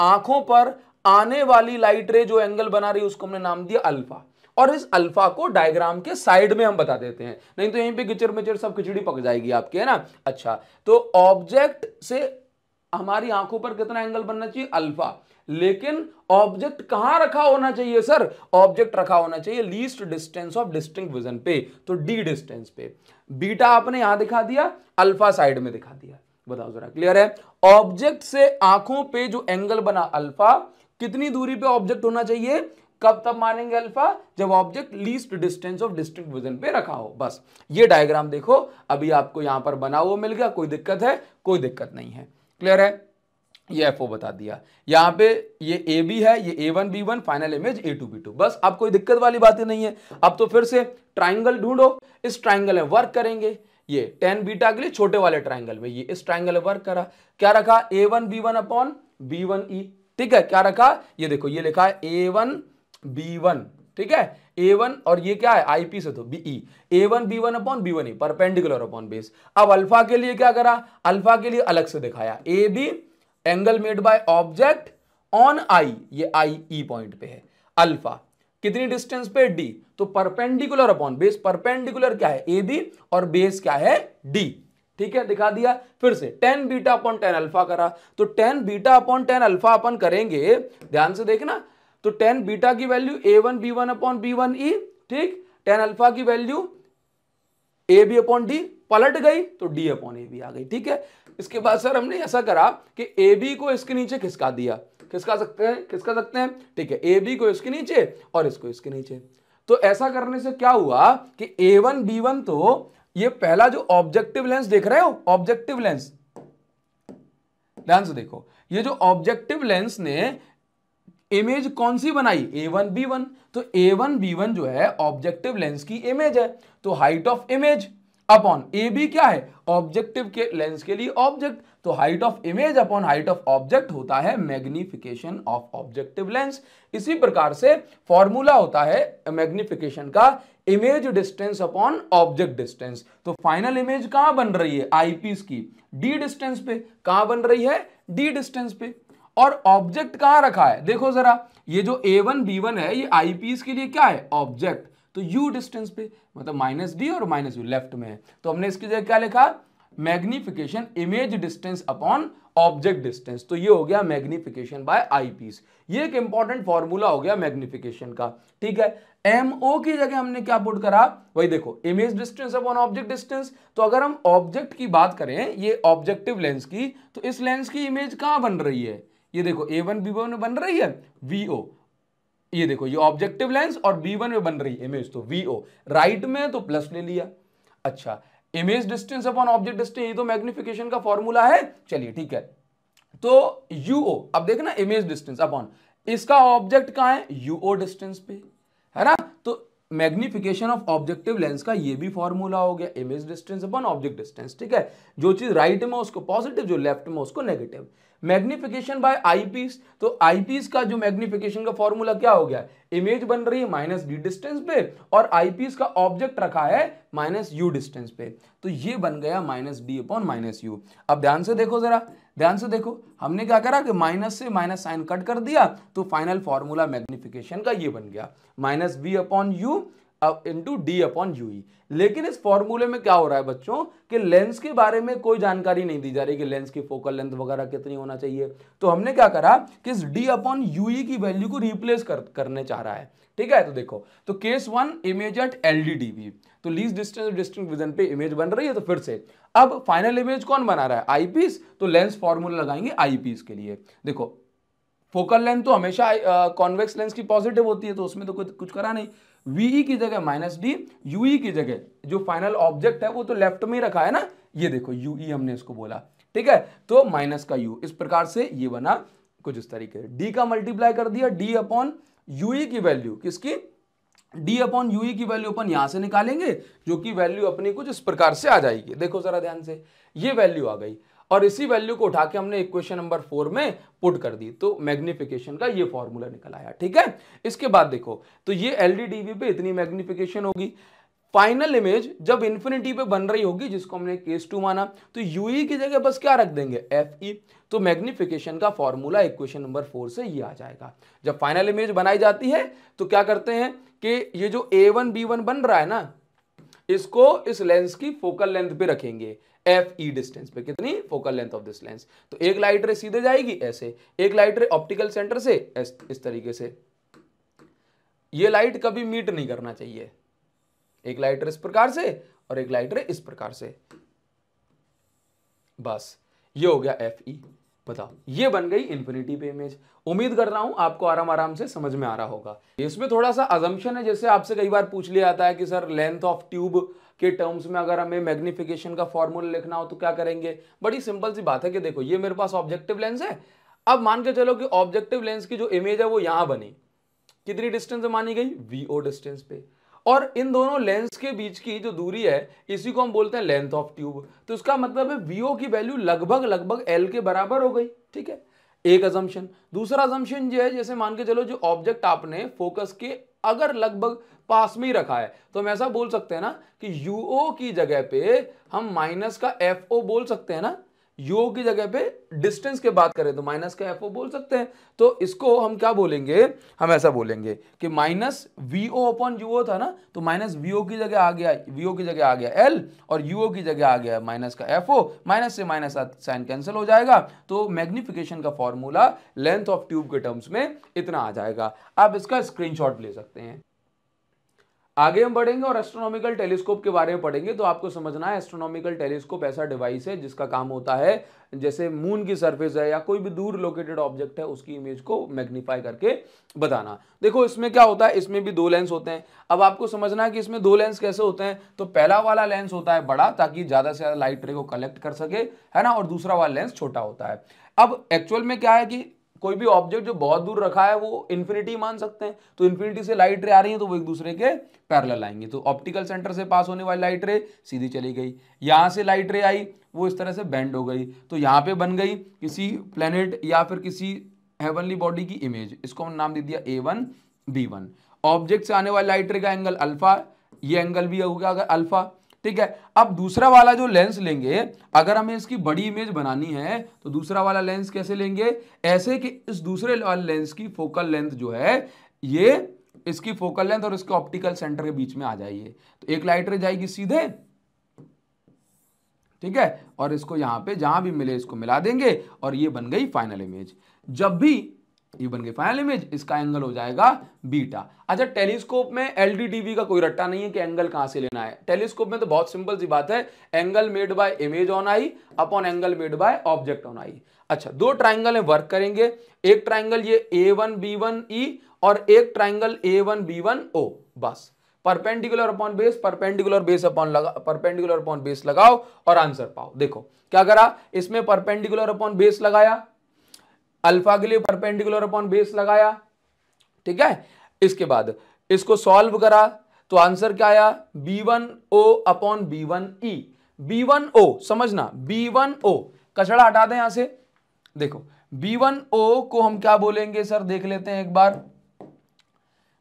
आंखों पर आने वाली लाइट रे जो एंगल बना रही है उसको हमने नाम दिया अल्फा और इस अल्फा को डायग्राम के साइड में हम बता देते हैं नहीं तो यहीं पे गिचर मिचर सब खिचड़ी पक जाएगी आपकी है ना अच्छा तो ऑब्जेक्ट से हमारी आंखों पर कितना एंगल बनना चाहिए अल्फा लेकिन ऑब्जेक्ट कहां रखा होना चाहिए सर ऑब्जेक्ट रखा होना चाहिए least distance of distinct vision पे तो डी डिस्टेंस पे बीटा आपने यहां दिखा दिया अल्फा साइड में दिखा दिया बताओ जरा क्लियर है ऑब्जेक्ट से आंखों पे जो एंगल बना अल्फा कितनी दूरी पे ऑब्जेक्ट होना चाहिए कब तब मानेंगे अल्फा जब object least distance of distinct vision पे रखा हो बस ये डायग्राम देखो अभी आपको यहां पर बना हुआ मिल गया कोई दिक्कत है कोई दिक्कत नहीं है क्लियर है ये एफ ओ बता दिया यहां पे ये ए बी है ये A one B one final image A two B two बस अब कोई दिक्कत वाली बातें नहीं है अब तो फिर से ट्राइंगल ढूंढो इस ट्राइंगल में वर्क करेंगे ये टेन बीटा के लिए छोटे वाले ट्राइंगल में ये इस ट्राइंगल में वर्क करा क्या रखा A one B one upon B one E ठीक है क्या रखा ये देखो ये लिखा है ए वन बी वन ठीक है ए वन और ये क्या है आईपी से तो B A one B one upon B one E perpendicular upon base अब अल्फा के लिए क्या करा अल्फा के लिए अलग से दिखाया A B angle made by object on eye ये आई ई पॉइंट पे है अल्फा कितनी डिस्टेंस पे डी तो परपेंडिकुलर अपॉन बेस परपेंडिकुलर क्या है ए बी और बेस क्या है डी ठीक है दिखा दिया फिर से tan beta upon tan alpha करा तो tan beta upon tan alpha अपन करेंगे ध्यान से देखना तो टेन बीटा की value A one B one upon B one E ठीक टेन अल्फा की value A B upon D पलट गई तो डी अपॉन ए बी आ गई ठीक है इसके बाद सर हमने ऐसा करा कि ए बी को इसके नीचे खिसका दिया खिसका सकते हैं खिसका सकते हैं ठीक है ए बी को इसके नीचे और इसको इसके नीचे तो ऐसा करने से क्या हुआ कि ए वन बी वन तो ये पहला जो ऑब्जेक्टिव लेंस देख रहे हो ऑब्जेक्टिव लेंस ध्यान से देखो ये जो ऑब्जेक्टिव लेंस ने इमेज कौन सी बनाई ए वन बी वन तो ए वन बी वन जो है ऑब्जेक्टिव लेंस की इमेज है तो height of image upon A B क्या है ऑब्जेक्टिव के लेंस के लिए ऑब्जेक्ट तो height of image upon height of object होता है मैग्निफिकेशन ऑफ ऑब्जेक्टिव लेंस इसी प्रकार से फॉर्मूला होता है मैग्निफिकेशन का image distance upon object distance तो फाइनल इमेज कहां बन रही है आईपीस की डी डिस्टेंस पे कहां बन रही है डी डिस्टेंस पे और ऑब्जेक्ट कहां रखा है देखो जरा ये जो ए वन बी वन है ये आईपीस के लिए क्या है ऑब्जेक्ट तो यू डिस्टेंस पे मतलब माइनस डी और माइनस यू लेफ्ट में है तो हमने इसकी जगह क्या लिखा magnification image distance upon object distance तो ये हो गया मैग्निफिकेशन बाय आईपीस ये एक इंपॉर्टेंट फॉर्मूला हो गया मैग्निफिकेशन का ठीक है एमओ की जगह हमने क्या पुट करा वही देखो image distance upon object distance तो अगर हम ऑब्जेक्ट की बात करें ये ऑब्जेक्टिव लेंस की तो इस लेंस की इमेज कहां बन रही है ये देखो ए वन बी वन बन रही है वी ओ ये देखो ये ऑब्जेक्टिव लेंस और बी वन में बन रही है इमेज तो वी ओ राइट में तो प्लस ले लिया अच्छा image distance upon object distance ये तो मैग्निफिकेशन का फॉर्मूला है चलिए ठीक है तो यूओ अब देखना इमेज डिस्टेंस अपॉन इसका ऑब्जेक्ट कहाँ है यूओ डिस्टेंस पे मैग्निफिकेशन ऑफ ऑब्जेक्टिव लेंस का ये भी फॉर्मूला हो गया image distance upon object distance ठीक है जो चीज राइट में उसको पॉजिटिव जो लेफ्ट में उसको नेगेटिव मैग्निफिकेशन बाय आईपीस तो आईपीस का जो मैग्निफिकेशन का फॉर्मूला क्या हो गया इमेज बन रही है माइनस डी डिस्टेंस पे और आईपीस का ऑब्जेक्ट रखा है माइनस यू डिस्टेंस पे तो ये बन गया minus D upon minus U अब ध्यान से देखो जरा ध्यान से देखो हमने क्या करा कि माइनस से माइनस साइन कट कर दिया तो फाइनल फॉर्मूला मैग्निफिकेशन का ये बन गया minus B upon U into D upon U लेकिन इस फॉर्मूले में क्या हो रहा है बच्चों कि लेंस के बारे में कोई जानकारी नहीं दी जा रही कि लेंस की फोकल लेंथ वगैरह कितनी होना चाहिए तो हमने क्या करा कि इस डी अपॉन यू ई की वैल्यू को रिप्लेस कर, करने चाह रहा है ठीक है तो देखो तो case one image at L D D B तो लीज डिस्टेंस डिस्टेंस विजन पे इमेज बन रही है तो फिर से अब फाइनल इमेज कौन बना रहा है आईपीस तो लेंस फॉर्मूला लगाएंगे आईपीस के लिए देखो फोकल लेंथ तो हमेशा कॉन्वेक्स लेंस की पॉजिटिव होती है तो उसमें तो कुछ कुछ करा नहीं वीई e की जगह माइनस डी यूई की जगह जो फाइनल ऑब्जेक्ट है वो तो लेफ्ट में ही रखा है ना ये देखो यूई e हमने इसको बोला ठीक है तो माइनस का यू इस प्रकार से ये बना कुछ इस तरीके डी का मल्टीप्लाई कर दिया डी अपॉन यूई की वैल्यू किसकी डी अपॉन यू की वैल्यू अपन यहां से निकालेंगे जो कि वैल्यू अपनी कुछ इस प्रकार से आ जाएगी देखो जरा ध्यान से ये वैल्यू आ गई और इसी वैल्यू को उठा के हमने इक्वेशन नंबर फोर में पुट कर दी तो मैग्निफिकेशन का ये फॉर्मूला निकल आया ठीक है इसके बाद देखो तो ये एल पे इतनी मैग्निफिकेशन होगी फाइनल इमेज जब इन्फिनिटी पे बन रही होगी जिसको हमने केस टू माना तो यू ई की जगह बस क्या रख देंगे एफ ई तो मैग्निफिकेशन का फॉर्मूला इक्वेशन नंबर फोर से ये आ जाएगा जब फाइनल इमेज बनाई जाती है तो क्या करते हैं कि ये जो ए वन बी वन बन रहा है ना इसको इस लेंस की फोकल लेंथ पे रखेंगे एफ ई डिस्टेंस पे कितनी focal length of this lens तो एक लाइट रे सीधे जाएगी ऐसे एक लाइट रे ऑप्टिकल सेंटर से इस तरीके से ये लाइट कभी मीट नहीं करना चाहिए एक लाइटर इस प्रकार से और एक लाइटर इस प्रकार से बस ये हो गया एफ ई बताओ ये बन गई इंफिनिटी पे इमेज उम्मीद कर रहा हूं आपको आराम आराम से समझ में आ रहा होगा इसमें थोड़ा सा अजम्पन है जैसे आपसे कई बार पूछ लिया जाता है कि सर लेंथ ऑफ ट्यूब के टर्म्स में अगर हमें मैग्निफिकेशन का फॉर्मूला लिखना हो तो क्या करेंगे बड़ी सिंपल सी बात है कि देखो ये मेरे पास ऑब्जेक्टिव लेंस है अब मान के चलो कि ऑब्जेक्टिव लेंस की जो इमेज है वो यहां बनी कितनी डिस्टेंस मानी गई वीओ डिस्टेंस पे और इन दोनों लेंस के बीच की जो दूरी है इसी को हम बोलते हैं लेंथ ऑफ ट्यूब तो इसका मतलब है वीओ की वैल्यू लगभग लगभग एल के बराबर हो गई ठीक है एक अजम्पन दूसरा अजम्पन जो है जैसे मान के चलो जो ऑब्जेक्ट आपने फोकस के अगर लगभग पास में ही रखा है तो हम ऐसा बोल सकते हैं ना कि यू की जगह पे हम माइनस का एफ बोल सकते हैं ना योग की जगह पे डिस्टेंस के बात करें तो माइनस का एफ ओ बोल सकते हैं तो इसको हम क्या बोलेंगे हम ऐसा बोलेंगे कि minus V O upon U था ना तो माइनस वी ओ की जगह आ गया वी ओ की जगह आ गया एल और यू की जगह आ गया माइनस का एफ ओ माइनस से माइनस साइन कैंसिल हो जाएगा तो मैग्निफिकेशन का फॉर्मूला लेंथ ऑफ ट्यूब के टर्म्स में इतना आ जाएगा आप इसका शॉट ले सकते हैं आगे हम बढ़ेंगे और एस्ट्रोनॉमिकल टेलीस्कोप के बारे में पढ़ेंगे तो आपको समझना है एस्ट्रोनॉमिकल टेलीस्कोप ऐसा डिवाइस है जिसका काम होता है जैसे मून की सरफेस है या कोई भी दूर लोकेटेड ऑब्जेक्ट है उसकी इमेज को मैग्नीफाई करके बताना देखो इसमें क्या होता है इसमें भी दो लेंस होते हैं अब आपको समझना है कि इसमें दो लेंस कैसे होते हैं तो पहला वाला लेंस होता है बड़ा ताकि ज़्यादा से ज़्यादा लाइट रे को कलेक्ट कर सके है ना और दूसरा वाला लेंस छोटा होता है अब एक्चुअल में क्या है कि कोई भी ऑब्जेक्ट जो बहुत दूर रखा है वो इन्फिनिटी मान सकते हैं तो इन्फिनिटी से लाइट रे आ रही है तो वो एक दूसरे के पैरल आएंगे तो ऑप्टिकल सेंटर से पास होने वाली लाइट रे सीधी चली गई यहाँ से लाइट रे आई वो इस तरह से बैंड हो गई तो यहाँ पे बन गई किसी प्लेनेट या फिर किसी हेवनली बॉडी की इमेज इसको हमने नाम दे दिया A one B one object से आने वाली लाइट रे का एंगल अल्फा ये एंगल भी हो गया अगर अल्फा ठीक है अब दूसरा वाला जो लेंस लेंगे अगर हमें इसकी बड़ी इमेज बनानी है तो दूसरा वाला लेंस कैसे लेंगे ऐसे कि इस दूसरे वाले लेंस की फोकल लेंथ जो है ये इसकी फोकल लेंथ और इसके ऑप्टिकल सेंटर के बीच में आ जाइए तो एक लाइट रे जाएगी सीधे ठीक है और इसको यहां पे जहां भी मिले इसको मिला देंगे और ये बन गई फाइनल इमेज जब भी ये बन गई फाइनल इमेज इसका एंगल हो जाएगा बीटा अच्छा टेलीस्कोप में एल का कोई रट्टा नहीं है कि एंगल कहां से लेना है टेलीस्कोप में तो बहुत सिंपल सी बात है angle made by image on eye upon angle made by object on eye अच्छा दो ट्राइंगल है वर्क करेंगे एक ट्राइंगल ये A one B one E और एक triangle A one B one O बस perpendicular upon base perpendicular base upon लगा परपेंडिकुलर अपॉन बेस लगाओ और आंसर पाओ देखो क्या करा इसमें परपेंडिकुलर अपॉन बेस लगाया अल्फा के लिए परपेंडिकुलर अपॉन बेस लगाया ठीक है इसके बाद इसको सॉल्व करा तो आंसर क्या आया B one O upon B one E B one O समझना बी वन ओ कचड़ा हटा दे यहां से देखो बी वन ओ को हम क्या बोलेंगे सर देख लेते हैं एक बार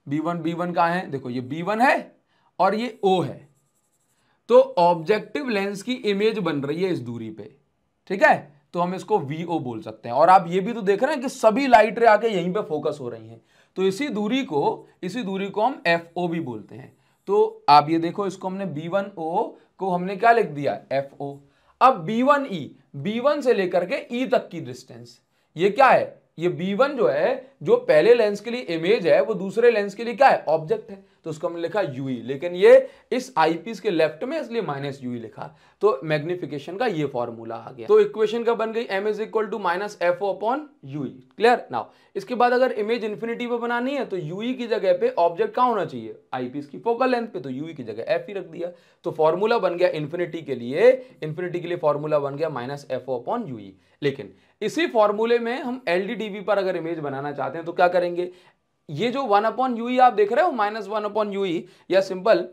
बी वन बी वन का है देखो ये बी वन है और ये ओ है तो ऑब्जेक्टिव लेंस की इमेज बन रही है इस दूरी पे ठीक है तो हम इसको वी ओ बोल सकते हैं और आप ये भी तो देख रहे हैं कि सभी लाइट रे आके यहीं पे फोकस हो रही हैं तो इसी दूरी को इसी दूरी को हम एफ ओ भी बोलते हैं तो आप ये देखो इसको हमने बी वन ओ को हमने क्या लिख दिया एफ ओ अब B one E B one से लेकर के ई e तक की डिस्टेंस ये क्या है ये बी वन जो है जो पहले लेंस के लिए इमेज है वो दूसरे लेंस के लिए क्या है ऑब्जेक्ट है तो उसको हमने लिखा यू e। लेकिन ये इस आईपीस के लेफ्ट में इसलिए माइनस यू e लिखा तो मैग्निफिकेशन का ये फॉर्मूला आ गया तो इक्वेशन का बन गई M is equal to minus F O upon U E clear now इसके बाद अगर इमेज इन्फिनिटी पर बनानी है तो यू e की जगह पे ऑब्जेक्ट कहाँ होना चाहिए आईपीस की फोकल लेंथ पे तो यू की जगह एफ ही रख दिया तो फॉर्मूला बन गया इन्फिनिटी के लिए इन्फिनिटी के लिए फॉर्मूला बन गया माइनस एफ अपॉन यूई लेकिन इसी फॉर्मूले में हम एल पर अगर इमेज बनाना चाहते चाहते हैं तो क्या करेंगे ये जो वन अपॉन यू आप देख रहे हो माइनस वन अपॉन यू या सिंपल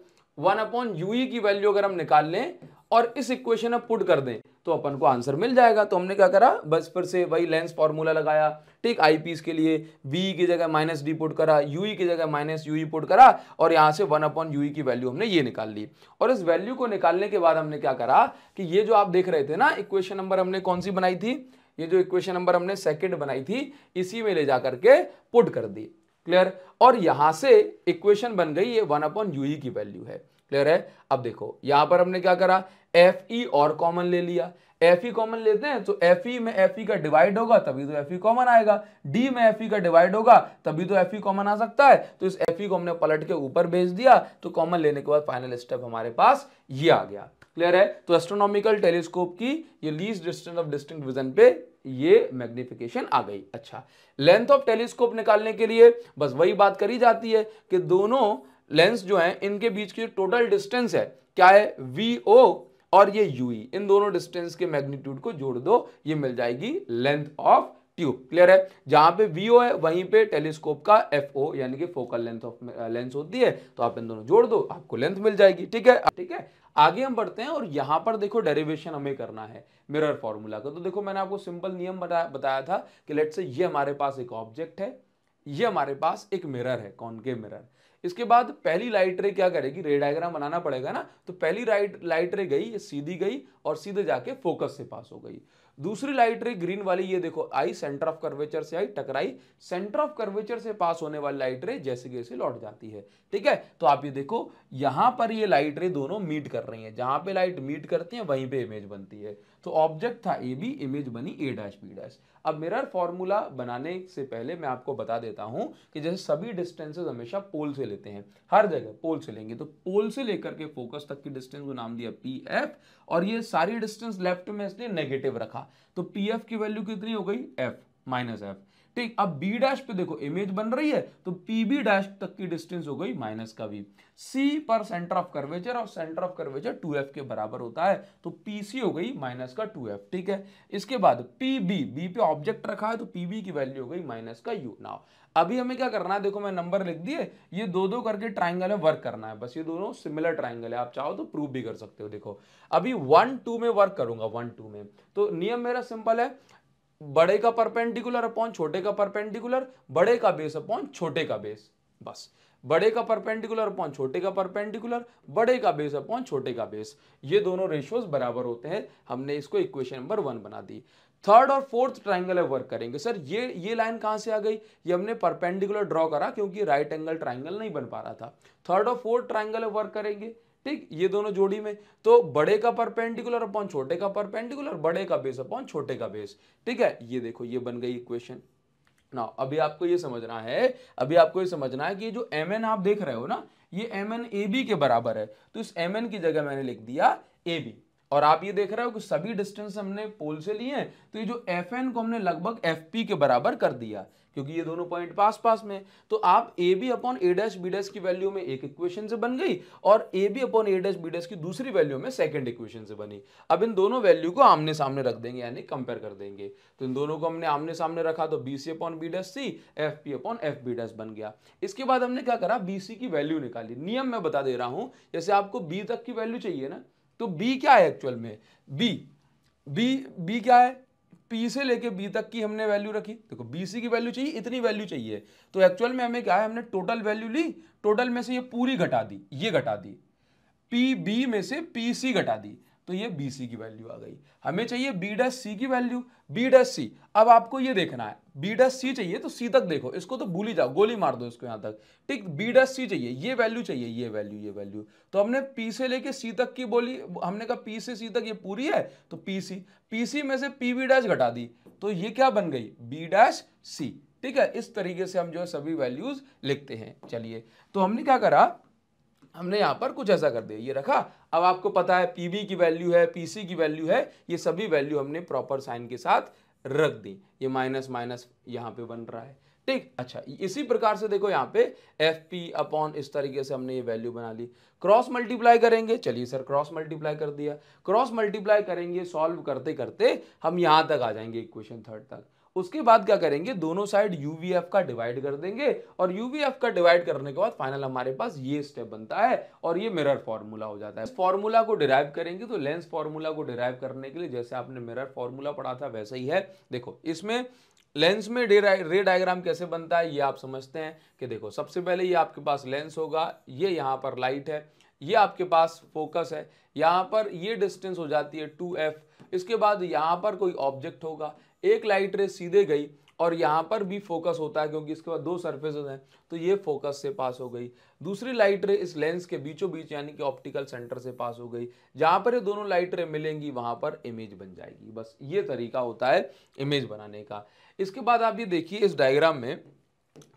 वन अपॉन यू की वैल्यू अगर हम निकाल लें और इस इक्वेशन में पुट कर दें तो अपन को आंसर मिल जाएगा तो हमने क्या करा बस फिर से वही लेंस फॉर्मूला लगाया ठीक आई के लिए वी की जगह माइनस डी पुट करा यू की जगह माइनस यू पुट करा और यहां से वन अपॉन यू की वैल्यू हमने ये निकाल ली और इस वैल्यू को निकालने के बाद हमने क्या करा कि ये जो आप देख रहे थे ना इक्वेशन नंबर हमने कौन सी बनाई थी ये जो इक्वेशन नंबर हमने सेकंड बनाई थी इसी में ले जा करके पुट कर दी क्लियर और यहां से इक्वेशन बन गई ये वन अपॉन यू की वैल्यू है क्लियर है अब देखो यहां पर हमने क्या करा एफ ई e और कॉमन ले लिया एफ ई कॉमन लेते हैं तो एफ ई e में एफ ई e का डिवाइड होगा तभी तो एफ ई कॉमन आएगा डी में एफ ई का डिवाइड होगा तभी तो एफ ई कॉमन आ सकता है तो इस एफ ई को हमने पलट के ऊपर भेज दिया तो कॉमन लेने के बाद फाइनल स्टेप हमारे पास ये आ गया क्लियर है तो एस्ट्रोनॉमिकल टेलीस्कोप की ये least distance of distinct vision पे ये मैग्निफिकेशन आ गई अच्छा लेंथ ऑफ टेलीस्कोप निकालने के लिए बस वही बात करी जाती है कि दोनों लेंस जो है इनके बीच की टोटल डिस्टेंस है क्या है वी ओ और ये यू e, इन दोनों डिस्टेंस के मैग्नीट्यूड को जोड़ दो ये मिल जाएगी लेंथ ऑफ ट्यूब क्लियर है जहां पे वी है वहीं पे टेलीस्कोप का एफ यानी कि फोकल लेंथ ऑफ लेंस होती है तो आप इन दोनों जोड़ दो आपको लेंथ मिल जाएगी ठीक है ठीक है आगे हम बढ़ते हैं और यहां पर देखो डेरिवेशन हमें करना है मिरर फॉर्मूला का तो देखो मैंने आपको सिंपल नियम बताया बताया था कि लेट से ये हमारे पास एक ऑब्जेक्ट है ये हमारे पास एक मिरर है कौन के मिरर इसके बाद पहली लाइट रे क्या करेगी रे डायग्राम बनाना पड़ेगा ना तो पहली लाइट लाइट रे गई ये सीधी गई और सीधे जाके फोकस से पास हो गई दूसरी लाइट रही ग्रीन वाली ये देखो आई सेंटर ऑफ कर्वेचर से आई टकराई सेंटर ऑफ कर्वेचर से पास होने वाली लाइट रे जैसे जैसे लौट जाती है ठीक है तो आप ये देखो यहां पर ये लाइट रे दोनों मीट कर रही है जहां पे लाइट मीट करती है वहीं पे इमेज बनती है तो ऑब्जेक्ट था ए बी इमेज बनी ए डैश बी डैश अब मिरर फॉर्मूला बनाने से पहले मैं आपको बता देता हूं कि जैसे सभी डिस्टेंसेज हमेशा पोल से लेते हैं हर जगह पोल से लेंगे तो पोल से लेकर के फोकस तक की डिस्टेंस को नाम दिया पी एफ और ये सारी डिस्टेंस लेफ्ट में इसने नेगेटिव रखा तो पी एफ की वैल्यू कितनी हो गई एफ माइनस एफ ठीक अब बी डैश पे देखो इमेज बन रही है तो पी बी डैश तक की डिस्टेंस हो गई माइनस का भी सी पर सेंटर ऑफ कर्वेचर और centre of curvature two F के बराबर होता है तो पी सी हो गई माइनस का टू एफ ठीक है इसके बाद पी बी बी पे ऑब्जेक्ट रखा है तो पी बी की वैल्यू हो गई माइनस का यू नाउ अभी हमें क्या करना है देखो मैं नंबर लिख दिए ये दो दो करके ट्राइंगल में वर्क करना है बस ये दोनों सिमिलर ट्राइंगल है आप चाहो तो प्रूव भी कर सकते हो देखो अभी वन टू में वर्क करूंगा वन टू में तो नियम मेरा सिंपल है बड़े का परपेंडिकुलर अपॉन छोटे का परपेंडिकुलर बड़े का बेस अपॉन छोटे का बेस बस बड़े का परपेंडिकुलर अपॉन छोटे का परपेंडिकुलर बड़े का बेस अपॉन छोटे का बेस ये दोनों रेशियोज बराबर होते हैं हमने इसको इक्वेशन नंबर वन बना दी थर्ड और फोर्थ ट्राइंगल है वर्क करेंगे सर ये ये लाइन कहाँ से आ गई ये हमने परपेंडिकुलर ड्रॉ करा क्योंकि राइट एंगल ट्राइंगल नहीं बन पा रहा था थर्ड और फोर्थ ट्राइंगल वर्क करेंगे ठीक ये दोनों जोड़ी में तो बड़े का परपेंडिकुलर अपॉन छोटे का परपेंडिकुलर बड़े का बेस अपॉन छोटे का बेस ठीक है ये देखो ये बन गई इक्वेशन ना अभी आपको ये समझना है अभी आपको ये समझना है कि जो एम एन आप देख रहे हो ना ये एम एन ए बी के बराबर है तो इस एम एन की जगह मैंने लिख दिया ए बी और आप ये देख रहे हो कि सभी डिस्टेंस हमने पोल से लिए हैं तो ये जो एफ एन को हमने लगभग एफ पी के बराबर कर दिया क्योंकि ये दोनों पॉइंट पास पास में तो आप A B upon A dash B dash की वैल्यू में एक इक्वेशन से बन गई और A B upon A dash B dash की दूसरी वैल्यू में सेकंड इक्वेशन से बनी अब इन दोनों वैल्यू को आमने सामने रख देंगे यानी कंपेयर कर देंगे तो इन दोनों को हमने आमने सामने रखा तो B C upon B dash C F P upon F B dash बन गया इसके बाद हमने क्या करा बी सी की वैल्यू निकाली नियम मैं बता दे रहा हूँ जैसे आपको बी तक की वैल्यू चाहिए ना तो बी क्या है एक्चुअल में बी बी बी क्या है पी से लेके बी तक की हमने वैल्यू रखी देखो बी सी की वैल्यू चाहिए इतनी वैल्यू चाहिए तो एक्चुअल में हमें क्या है हमने टोटल वैल्यू ली टोटल में से ये पूरी घटा दी ये घटा दी पी बी में से पी सी घटा दी तो ये बी सी की वैल्यू आ गई हमें चाहिए बी डस सी की वैल्यू बी डस सी अब आपको ये देखना है बी डस सी चाहिए तो सी तक देखो इसको तो भूल ही जाओ गोली मार दो इसको यहाँ तक ठीक बी डस सी चाहिए ये वैल्यू चाहिए ये वैल्यू ये वैल्यू तो हमने पी से लेके सी तक की बोली हमने कहा पी से सी तक ये पूरी है तो पी सी पी सी में से पी बी डैश घटा दी तो ये क्या बन गई बी डैश सी ठीक है इस तरीके से हम जो है सभी वैल्यूज लिखते हैं चलिए तो हमने क्या करा हमने यहाँ पर कुछ ऐसा कर दिया ये रखा अब आपको पता है पी की वैल्यू है पी की वैल्यू है ये सभी वैल्यू हमने प्रॉपर साइन के साथ रख दी ये माइनस माइनस यहाँ पे बन रहा है ठीक अच्छा इसी प्रकार से देखो यहाँ पे एफ पी अपॉन इस तरीके से हमने ये वैल्यू बना ली क्रॉस मल्टीप्लाई करेंगे चलिए सर क्रॉस मल्टीप्लाई कर दिया क्रॉस मल्टीप्लाई करेंगे सॉल्व करते करते हम यहाँ तक आ जाएंगे इक्वेशन थर्ड तक उसके बाद क्या करेंगे दोनों साइड यू का डिवाइड कर देंगे और यू का डिवाइड करने के बाद फाइनल हमारे पास ये स्टेप बनता है और ये मिरर फॉर्मूला हो जाता है फॉर्मूला को डिराइव करेंगे तो लेंस फॉर्मूला को डिराइव करने के लिए जैसे आपने मिरर फॉर्मूला पढ़ा था वैसा ही है देखो इसमें लेंस में रे रे डायग्राम कैसे बनता है ये आप समझते हैं कि देखो सबसे पहले ये आपके पास लेंस होगा ये यहाँ पर लाइट है ये आपके पास फोकस है यहाँ पर ये डिस्टेंस हो जाती है टू एफ इसके बाद यहाँ पर कोई ऑब्जेक्ट होगा एक लाइट रे सीधे गई और यहाँ पर भी फोकस होता है क्योंकि इसके बाद दो सर्फेसेज हैं तो ये फोकस से पास हो गई दूसरी लाइट रे इस लेंस के बीचों बीच यानी कि ऑप्टिकल सेंटर से पास हो गई जहाँ पर ये दोनों लाइट रे मिलेंगी वहाँ पर इमेज बन जाएगी बस ये तरीका होता है इमेज बनाने का इसके बाद आप ये देखिए इस डायग्राम में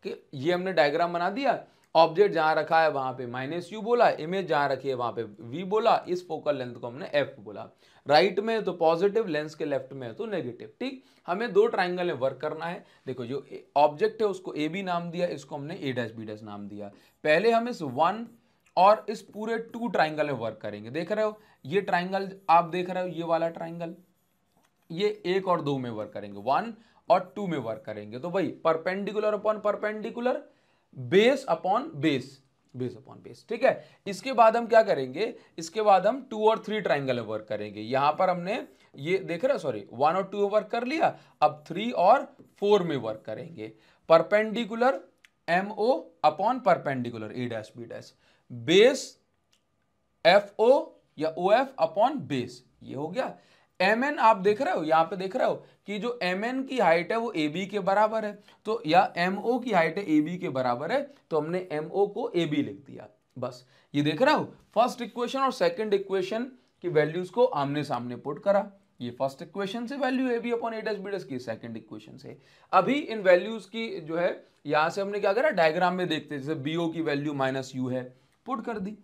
कि ये हमने डायग्राम बना दिया ऑब्जेक्ट जहाँ रखा है वहाँ पे माइनस यू बोला इमेज जहाँ रखी है वहाँ पे वी बोला इस फोकल लेंथ को हमने एफ बोला राइट में है तो पॉजिटिव लेंस के लेफ्ट में है तो नेगेटिव ठीक हमें दो ट्राइंगल में वर्क करना है देखो जो ऑब्जेक्ट है उसको ए बी नाम दिया इसको हमने ए डैश बी डैश नाम दिया पहले हम इस वन और इस पूरे टू ट्राइंगल में वर्क करेंगे देख रहे हो ये ट्राइंगल आप देख रहे हो ये वाला ट्राइंगल ये एक और दो में वर्क करेंगे वन और टू में वर्क करेंगे तो भाई perpendicular upon perpendicular base upon base base upon base ठीक है इसके बाद हम क्या करेंगे इसके बाद हम टू और थ्री ट्राइंगल वर्क करेंगे यहां पर हमने ये देख रहे सॉरी वन और टू वर्क कर लिया अब थ्री और फोर में वर्क करेंगे perpendicular M O upon perpendicular A dash B dash base F O या ओ एफ अपॉन बेस ये हो गया एम एन आप देख रहे हो यहाँ पे देख रहे हो कि जो एम एन की हाइट है वो ए बी के बराबर है तो या एम ओ की हाइट है ए बी के बराबर है तो हमने एम ओ को ए बी लिख दिया बस ये देख रहे हो फर्स्ट इक्वेशन और सेकंड इक्वेशन की वैल्यूज को आमने सामने पुट करा ये फर्स्ट इक्वेशन से value A B upon A dash B dash की सेकंड इक्वेशन से अभी इन वैल्यूज की जो है यहां से हमने क्या करा डायग्राम में देखते जैसे बी ओ की वैल्यू माइनस यू है पुट कर दी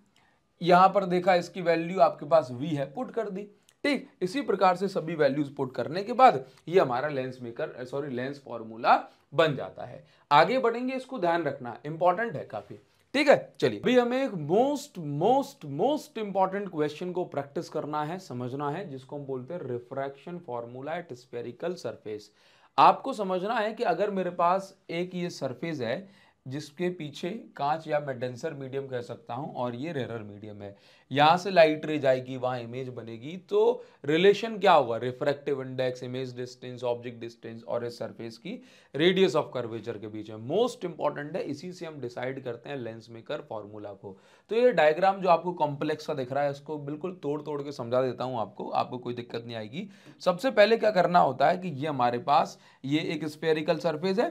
यहां पर देखा इसकी वैल्यू आपके पास वी है पुट कर दी ठीक इसी प्रकार से सभी वैल्यूज पुट करने के बाद ये हमारा lens maker sorry lens formula बन जाता है आगे बढ़ेंगे इसको ध्यान रखना इंपॉर्टेंट है काफी ठीक है चलिए अभी हमें एक most most most important question को प्रैक्टिस करना है समझना है जिसको हम बोलते हैं refraction formula at spherical surface आपको समझना है कि अगर मेरे पास एक ये सरफेस है जिसके पीछे कांच या मैं डेंसर मीडियम कह सकता हूँ और ये रेरर मीडियम है यहाँ से लाइट रे जाएगी वहाँ इमेज बनेगी तो रिलेशन क्या हुआ refractive index image distance object distance और इस सरफेस की रेडियस ऑफ कर्वेचर के बीच में मोस्ट इंपॉर्टेंट है इसी से हम डिसाइड करते हैं लेंस मेकर फॉर्मूला को तो ये डायग्राम जो आपको कॉम्प्लेक्स का दिख रहा है इसको बिल्कुल तोड़ तोड़ के समझा देता हूँ आपको आपको कोई दिक्कत नहीं आएगी सबसे पहले क्या करना होता है कि ये हमारे पास ये एक स्पेरिकल सर्फेस है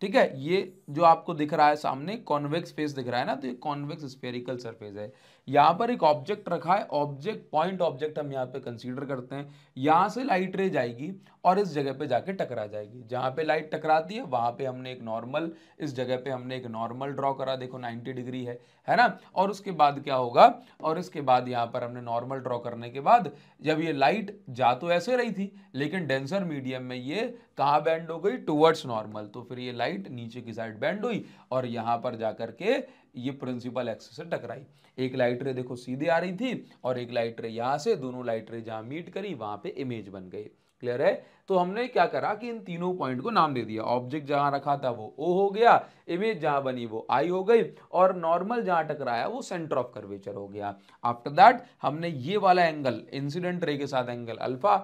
ठीक है ये जो आपको दिख रहा है सामने कॉन्वेक्स फेस दिख रहा है ना तो ये कॉन्वेक्स स्पेरिकल सरफेस है यहाँ पर एक ऑब्जेक्ट रखा है ऑब्जेक्ट पॉइंट ऑब्जेक्ट हम यहाँ पे कंसीडर करते हैं यहाँ से लाइट रे जाएगी और इस जगह पे जाके टकरा जाएगी जहाँ पे लाइट टकराती है वहाँ पे हमने एक नॉर्मल इस जगह पे हमने एक नॉर्मल ड्रॉ करा देखो 90 डिग्री है है ना और उसके बाद क्या होगा और इसके बाद यहाँ पर हमने नॉर्मल ड्रॉ करने के बाद जब ये लाइट जा तो ऐसे रही थी लेकिन डेंसर मीडियम में ये कहाँ बैंड हो गई टूवर्ड्स नॉर्मल तो फिर ये लाइट नीचे की साइड बैंड हुई और यहाँ पर जा के ये प्रिंसिपल एक्स से टकराई एक लाइट रे देखो सीधे आ रही थी और एक लाइट रे यहाँ से दोनों लाइट रे जहाँ मीट करी वहाँ पे इमेज बन गए क्लियर है तो हमने क्या करा कि इन तीनों पॉइंट को नाम दे दिया ऑब्जेक्ट जहाँ रखा था वो ओ हो गया इमेज जहाँ बनी वो आई हो गई और नॉर्मल जहाँ टकराया वो सेंटर ऑफ कर्वेचर हो गया आफ्टर दैट हमने ये वाला एंगल इंसिडेंट रे के साथ एंगल अल्फा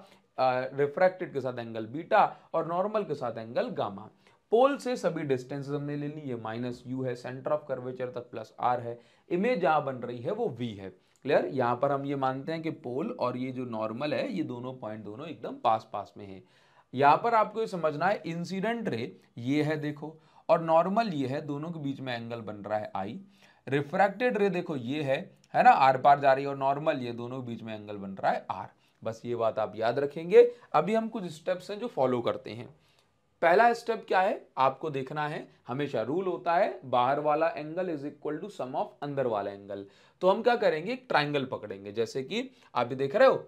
रिफ्रैक्टेड के साथ एंगल बीटा और नॉर्मल के साथ एंगल गामा पोल से सभी डिस्टेंसेस हमने ले ली ये माइनस यू है सेंटर ऑफ कर्वेचर तक प्लस आर है इमेज जहाँ बन रही है वो वी है क्लियर यहाँ पर हम ये मानते हैं कि पोल और ये जो नॉर्मल है ये दोनों पॉइंट दोनों एकदम पास पास में है यहाँ पर आपको ये समझना है इंसिडेंट रे ये है देखो और नॉर्मल ये है दोनों के बीच में एंगल बन रहा है आई रिफ्रैक्टेड रे देखो ये है है ना आर पार जा रही है और नॉर्मल ये दोनों के बीच में एंगल बन रहा है आर बस ये बात आप याद रखेंगे अभी हम कुछ स्टेप्स हैं जो फॉलो करते हैं पहला स्टेप क्या है आपको देखना है हमेशा रूल होता है बाहर वाला angle is equal to sum of अंदर वाला एंगल तो हम क्या करेंगे एक ट्राइंगल पकड़ेंगे जैसे कि आप ये देख रहे हो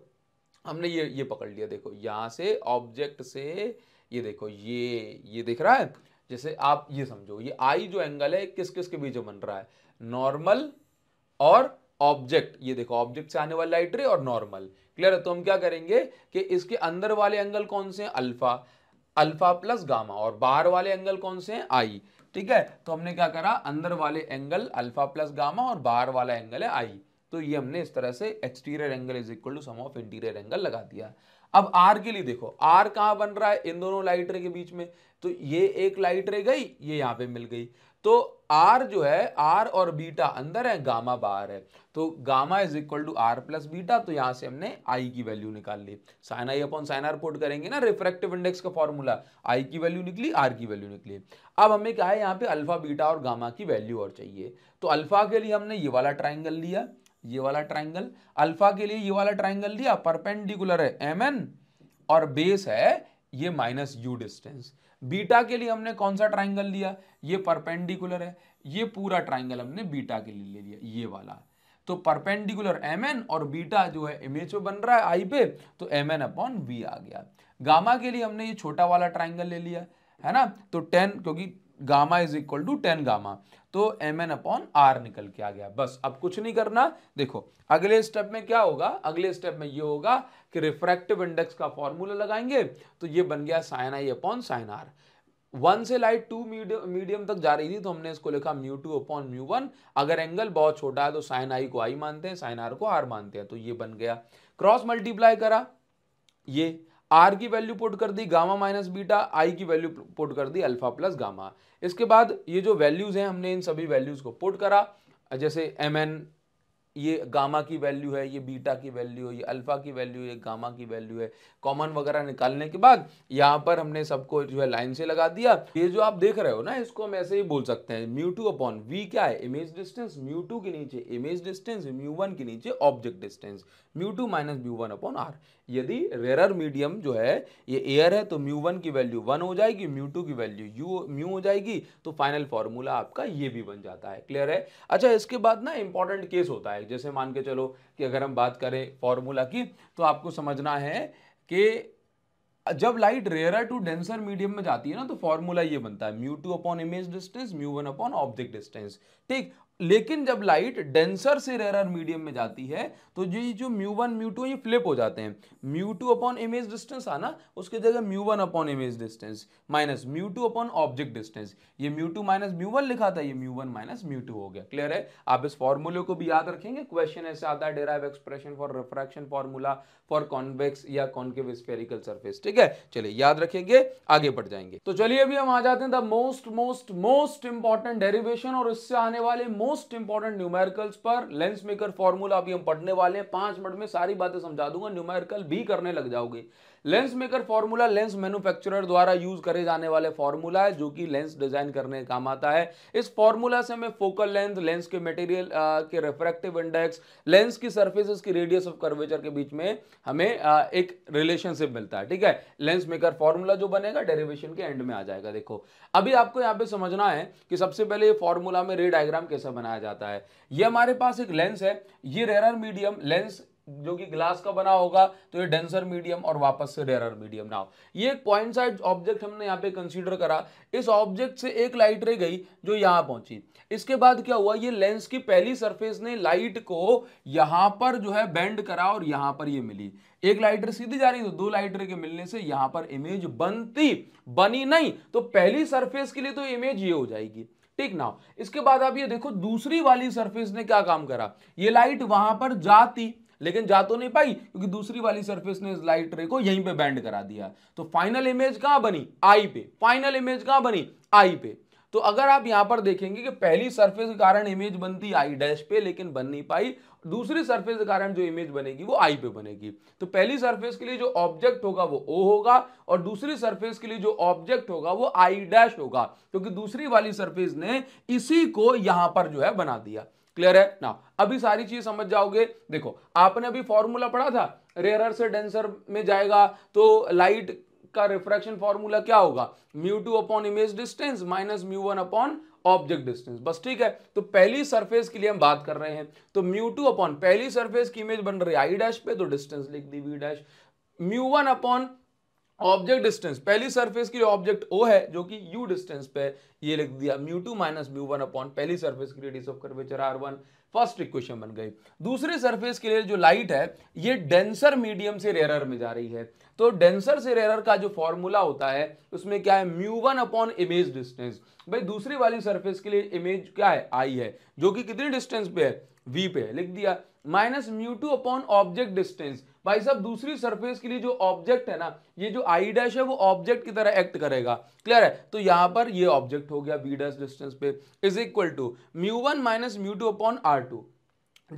हमने ये ये पकड़ लिया देखो यहां से ऑब्जेक्ट से ये देखो ये ये देख रहा है जैसे आप ये समझो ये आई जो एंगल है किस किस के बीच बन रहा है नॉर्मल और ऑब्जेक्ट ये देखो ऑब्जेक्ट से आने वाला लाइट रे और नॉर्मल क्लियर है तो हम क्या करेंगे कि इसके अंदर वाले एंगल कौन से हैं अल्फा अल्फा प्लस गामा और बाहर वाले एंगल कौन से हैं आई ठीक है तो हमने क्या करा अंदर वाले एंगल अल्फा प्लस गामा और बाहर वाला एंगल है आई तो ये हमने इस तरह से exterior angle is equal to sum of interior angle लगा दिया अब आर के लिए देखो आर कहाँ बन रहा है इन दोनों लाइट रे के बीच में तो ये एक लाइट रे गई ये यहाँ पे मिल गई तो आर जो है आर और बीटा अंदर है गामा बाहर है तो gamma is equal to R plus beta तो यहां से हमने आई की वैल्यू निकाल ली sine I upon sine R put करेंगे ना रिफ्रेक्टिव इंडेक्स का फॉर्मूला आई की वैल्यू निकली आर की वैल्यू निकली अब हमें क्या है यहाँ पे अल्फा बीटा और गामा की वैल्यू और चाहिए तो अल्फा के लिए हमने ये वाला ट्राइंगल लिया ये वाला ट्राइंगल अल्फा के लिए ये वाला ट्राइंगल लिया परपेंडिकुलर है एम और बेस है ये माइनस यू डिस्टेंस बीटा के लिए हमने कौन सा ट्राइंगल लिया ये परपेंडिकुलर है ये पूरा ट्राइंगल हमने बीटा के लिए ले लिया ये वाला तो परपेंडिकुलर एम एन और बीटा जो है एम एच बन रहा है आई पे तो एम एन अपॉन बी आ गया गामा के लिए हमने ये छोटा वाला ट्राइंगल ले लिया है ना तो टेन क्योंकि gamma is equal to tan gamma तो एम एन अपॉन आर निकल के आ गया बस अब कुछ नहीं करना देखो अगले स्टेप में क्या होगा अगले स्टेप में ये होगा कि रिफ्रैक्टिव इंडेक्स का फॉर्मूला लगाएंगे तो ये बन गया sine I upon sine R one से लाइट टू मीडियम तक जा रही थी तो हमने इसको लिखा mu two upon mu one अगर एंगल बहुत छोटा है तो साइन आई को आई मानते हैं साइन आर को आर मानते हैं तो ये बन गया क्रॉस मल्टीप्लाई करा ये आर की वैल्यू पुट कर दी गामा माइनस बीटा आई की वैल्यू पुट कर दी अल्फा प्लस गामा इसके बाद ये जो वैल्यूज हैं हमने इन सभी वैल्यूज को पुट करा जैसे एम एन ये गामा की वैल्यू है ये बीटा की वैल्यू है ये अल्फा की वैल्यू ये गामा की वैल्यू है कॉमन वगैरह निकालने के बाद यहाँ पर हमने सबको जो है लाइन से लगा दिया ये जो आप देख रहे हो ना इसको हम ऐसे ही बोल सकते हैं म्यू टू अपॉन वी क्या है इमेज डिस्टेंस म्यू टू के नीचे इमेज डिस्टेंस म्यू वन के नीचे object distance mu two minus mu one upon R यदि रेरर मीडियम जो है ये एयर है तो म्यू वन की वैल्यू वन हो जाएगी म्यू टू की वैल्यू यू म्यू हो जाएगी तो फाइनल फॉर्मूला आपका ये भी बन जाता है क्लियर है अच्छा इसके बाद ना इंपॉर्टेंट केस होता है जैसे मान के चलो कि अगर हम बात करें फॉर्मूला की तो आपको समझना है कि जब light rare to denser medium में जाती है ना तो फॉर्मूला ये बनता है mu two upon image distance mu one upon object distance ठीक लेकिन जब लाइट डेंसर से रेरर मीडियम में जाती है तो ये जो म्यू वन म्यू टू ये फ्लिप हो जाते हैं mu two upon image distance आना उसके जगह mu one upon image distance minus mu two upon object distance ये mu two minus mu one लिखा था ये mu one minus mu two हो गया क्लियर है आप इस फॉर्मूले को भी याद रखेंगे क्वेश्चन ऐसे आता है derive expression for refraction formula for convex या कॉन्केव स्पेरिकल सर्फेस ठीक है चलिए याद रखेंगे आगे बढ़ जाएंगे तो चलिए अभी हम आ जाते हैं the most most most important derivation और इससे आने वाले मोस्ट मोस्ट इंपॉर्टेंट न्यूमेरिकल्स पर लेंस मेकर फॉर्मूला अभी हम पढ़ने वाले हैं पांच मिनट में सारी बातें समझा दूंगा न्यूमेरिकल भी करने लग जाओगे lens maker formula lens manufacturer द्वारा यूज करे जाने वाले फॉर्मूला है जो कि लेंस डिजाइन करने काम आता है इस फॉर्मूला से हमें फोकल लेंथ लेंस के मटेरियल के रिफ्रैक्टिव इंडेक्स लेंस की सर्फेसिस की रेडियस ऑफ कर्वेचर के बीच में हमें आ, एक रिलेशनशिप मिलता है ठीक है लेंस मेकर फॉर्मूला जो बनेगा डेरिवेशन के एंड में आ जाएगा देखो अभी आपको यहाँ पे समझना है कि सबसे पहले ये फॉर्मूला में रे डायग्राम कैसा बनाया जाता है ये हमारे पास एक लेंस है ये रेरर मीडियम लेंस जो कि ग्लास का बना होगा तो ये डेंसर मीडियम और वापस से रेयर मीडियम नाउ ये एक पॉइंट साइज ऑब्जेक्ट हमने यहाँ पे कंसीडर करा इस ऑब्जेक्ट से एक लाइट रह गई जो यहाँ पहुंची इसके बाद क्या हुआ ये लेंस की पहली सरफेस ने लाइट को यहाँ पर जो है बेंड करा और यहाँ पर ये मिली एक लाइटर सीधी जा रही तो दो लाइटर के मिलने से यहाँ पर इमेज बनती बनी नहीं तो पहली सरफेस के लिए तो इमेज ये हो जाएगी ठीक ना इसके बाद आप ये देखो दूसरी वाली सरफेस ने क्या काम करा ये लाइट वहां पर जाती लेकिन जा तो नहीं पाई क्योंकि दूसरी वाली सरफेस ने इस लाइट रे को यहीं पे बैंड करा दिया तो फाइनल इमेज कहां बनी आई पे फाइनल इमेज कहां बनी आई पे तो अगर आप यहां पर देखेंगे कि पहली सरफेस के कारण इमेज बनती आई डैश पे लेकिन बन नहीं पाई दूसरी सरफेस के कारण जो इमेज बनेगी वो आई पे बनेगी तो पहली सरफेस के लिए जो ऑब्जेक्ट होगा वो ओ होगा और दूसरी सरफेस के लिए जो ऑब्जेक्ट होगा वो आई डैश होगा क्योंकि तो दूसरी वाली सरफेस ने इसी को यहां पर जो है बना दिया क्लियर है ना अभी सारी चीज समझ जाओगे देखो आपने अभी फॉर्मूला पढ़ा था रेयर से डेंसर में जाएगा तो लाइट का रिफ्रैक्शन फॉर्मूला क्या होगा mu two upon image distance minus mu one upon object distance बस ठीक है तो पहली सरफेस के लिए हम बात कर रहे हैं तो म्यू टू अपॉन पहली सरफेस की इमेज बन रही है आई डैश पे तो डिस्टेंस लिख दी V dash mu one upon object distance पहली सरफेस के लिए ऑब्जेक्ट ओ है जो कि यू डिस्टेंस पे ये लिख दिया mu two minus mu one upon पहली सरफेस के radius of curvature R one first equation बन गई दूसरे सरफेस के लिए जो लाइट है ये डेंसर मीडियम से रेरर में जा रही है तो डेंसर से रेरर का जो फॉर्मूला होता है उसमें क्या है mu one upon image distance भाई दूसरी वाली सरफेस के लिए इमेज क्या है आई है जो कि कितनी डिस्टेंस पे है वी पे है लिख दिया minus mu two upon object distance भाई साहब दूसरी सरफेस के लिए जो ऑब्जेक्ट है ना ये जो आई डैश है वो ऑब्जेक्ट की तरह एक्ट करेगा क्लियर है तो यहां पर ये ऑब्जेक्ट हो गया बी डैश डिस्टेंस पे is equal to mu one minus mu two upon R two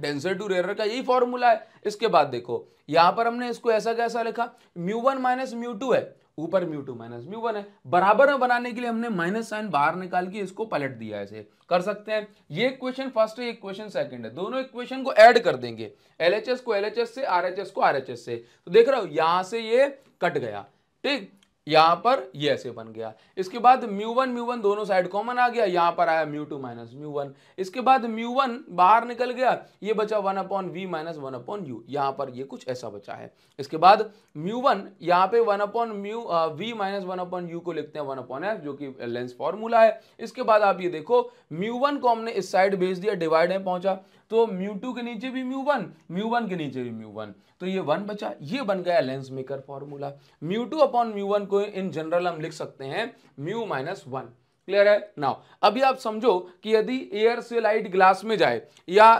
denser to rare का यही फॉर्मूला है इसके बाद देखो यहां पर हमने इसको ऐसा कैसा लिखा mu one minus mu two है ऊपर mu two minus mu one है बराबर में बनाने के लिए हमने माइनस साइन बाहर निकाल के इसको पलट दिया ऐसे कर सकते हैं ये क्वेश्चन फर्स्ट है क्वेश्चन सेकंड है दोनों इक्वेशन को ऐड कर देंगे एलएचएस को एलएचएस से आरएचएस को आरएचएस से तो देख रहा हो यहां से ये कट गया ठीक यहां पर ये ऐसे बन गया इसके बाद म्यू वन म्यू वन दोनों साइड कॉमन आ गया यहां पर आया mu two minus mu one इसके बाद म्यू वन बाहर निकल गया ये बचा one upon V minus one upon U यहां पर ये कुछ ऐसा बचा है इसके बाद म्यू वन यहां पे one upon mu V minus one upon U को लिखते हैं वन अपॉन एफ जो कि लेंस फॉर्मूला है इसके बाद आप ये देखो म्यू वन को हमने इस साइड भेज दिया डिवाइड है पहुंचा तो म्यू टू के नीचे भी म्यू वन म्यू वन के नीचे भी म्यू वन तो ये वन बचा ये बन गया lens maker formula mu two upon mu one को इन जनरल हम लिख सकते हैं म्यू माइनस वन क्लियर है नाउ अभी आप समझो कि यदि एयर से लाइट ग्लास में जाए या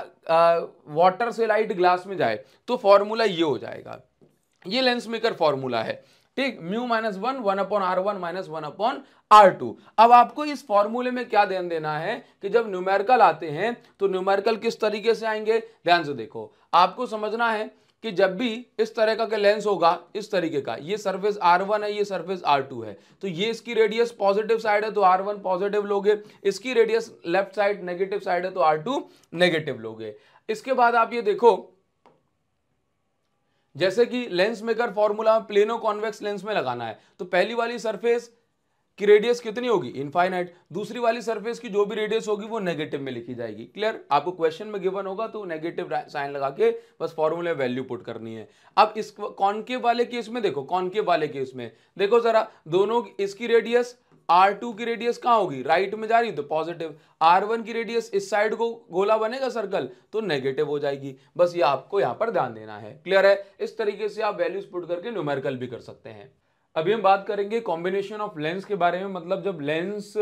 वाटर से लाइट ग्लास में जाए तो फॉर्मूला ये हो जाएगा ये लेंस मेकर फॉर्मूला है ठीक mu minus one one upon R one minus one upon R two अब आपको इस फॉर्मूले में क्या ध्यान देना है कि जब न्यूमेरिकल आते हैं तो न्यूमेरिकल किस तरीके से आएंगे ध्यान से देखो आपको समझना है कि जब भी इस तरह का लेंस होगा इस तरीके का ये सरफेस आर वन है ये सरफेस आर टू है तो ये इसकी रेडियस पॉजिटिव साइड है तो आर वन पॉजिटिव लोगे इसकी radius left side negative side है तो आर टू नेगेटिव लोगे इसके बाद आप ये देखो जैसे कि lens maker formula plano convex lens में लगाना है तो पहली वाली सरफेस कि रेडियस कितनी होगी इनफाइनाइट दूसरी वाली सरफेस की जो भी रेडियस होगी वो नेगेटिव में लिखी जाएगी क्लियर आपको क्वेश्चन में गिवन होगा तो नेगेटिव साइन लगा के बस फॉर्मूले वैल्यू पुट करनी है अब इस कॉनकेव वाले केस में देखो कॉनकेव वाले केस में देखो जरा दोनों इसकी रेडियस R2 की रेडियस कहां होगी राइट में जा रही तो पॉजिटिव R1 की रेडियस इस साइड को गोला बनेगा सर्कल तो नेगेटिव हो जाएगी बस ये आपको यहां पर ध्यान देना है क्लियर है इस तरीके से आप वैल्यूज पुट करके न्यूमेरिकल भी कर सकते हैं अभी हम बात करेंगे कॉम्बिनेशन ऑफ लेंस के बारे में मतलब जब लेंस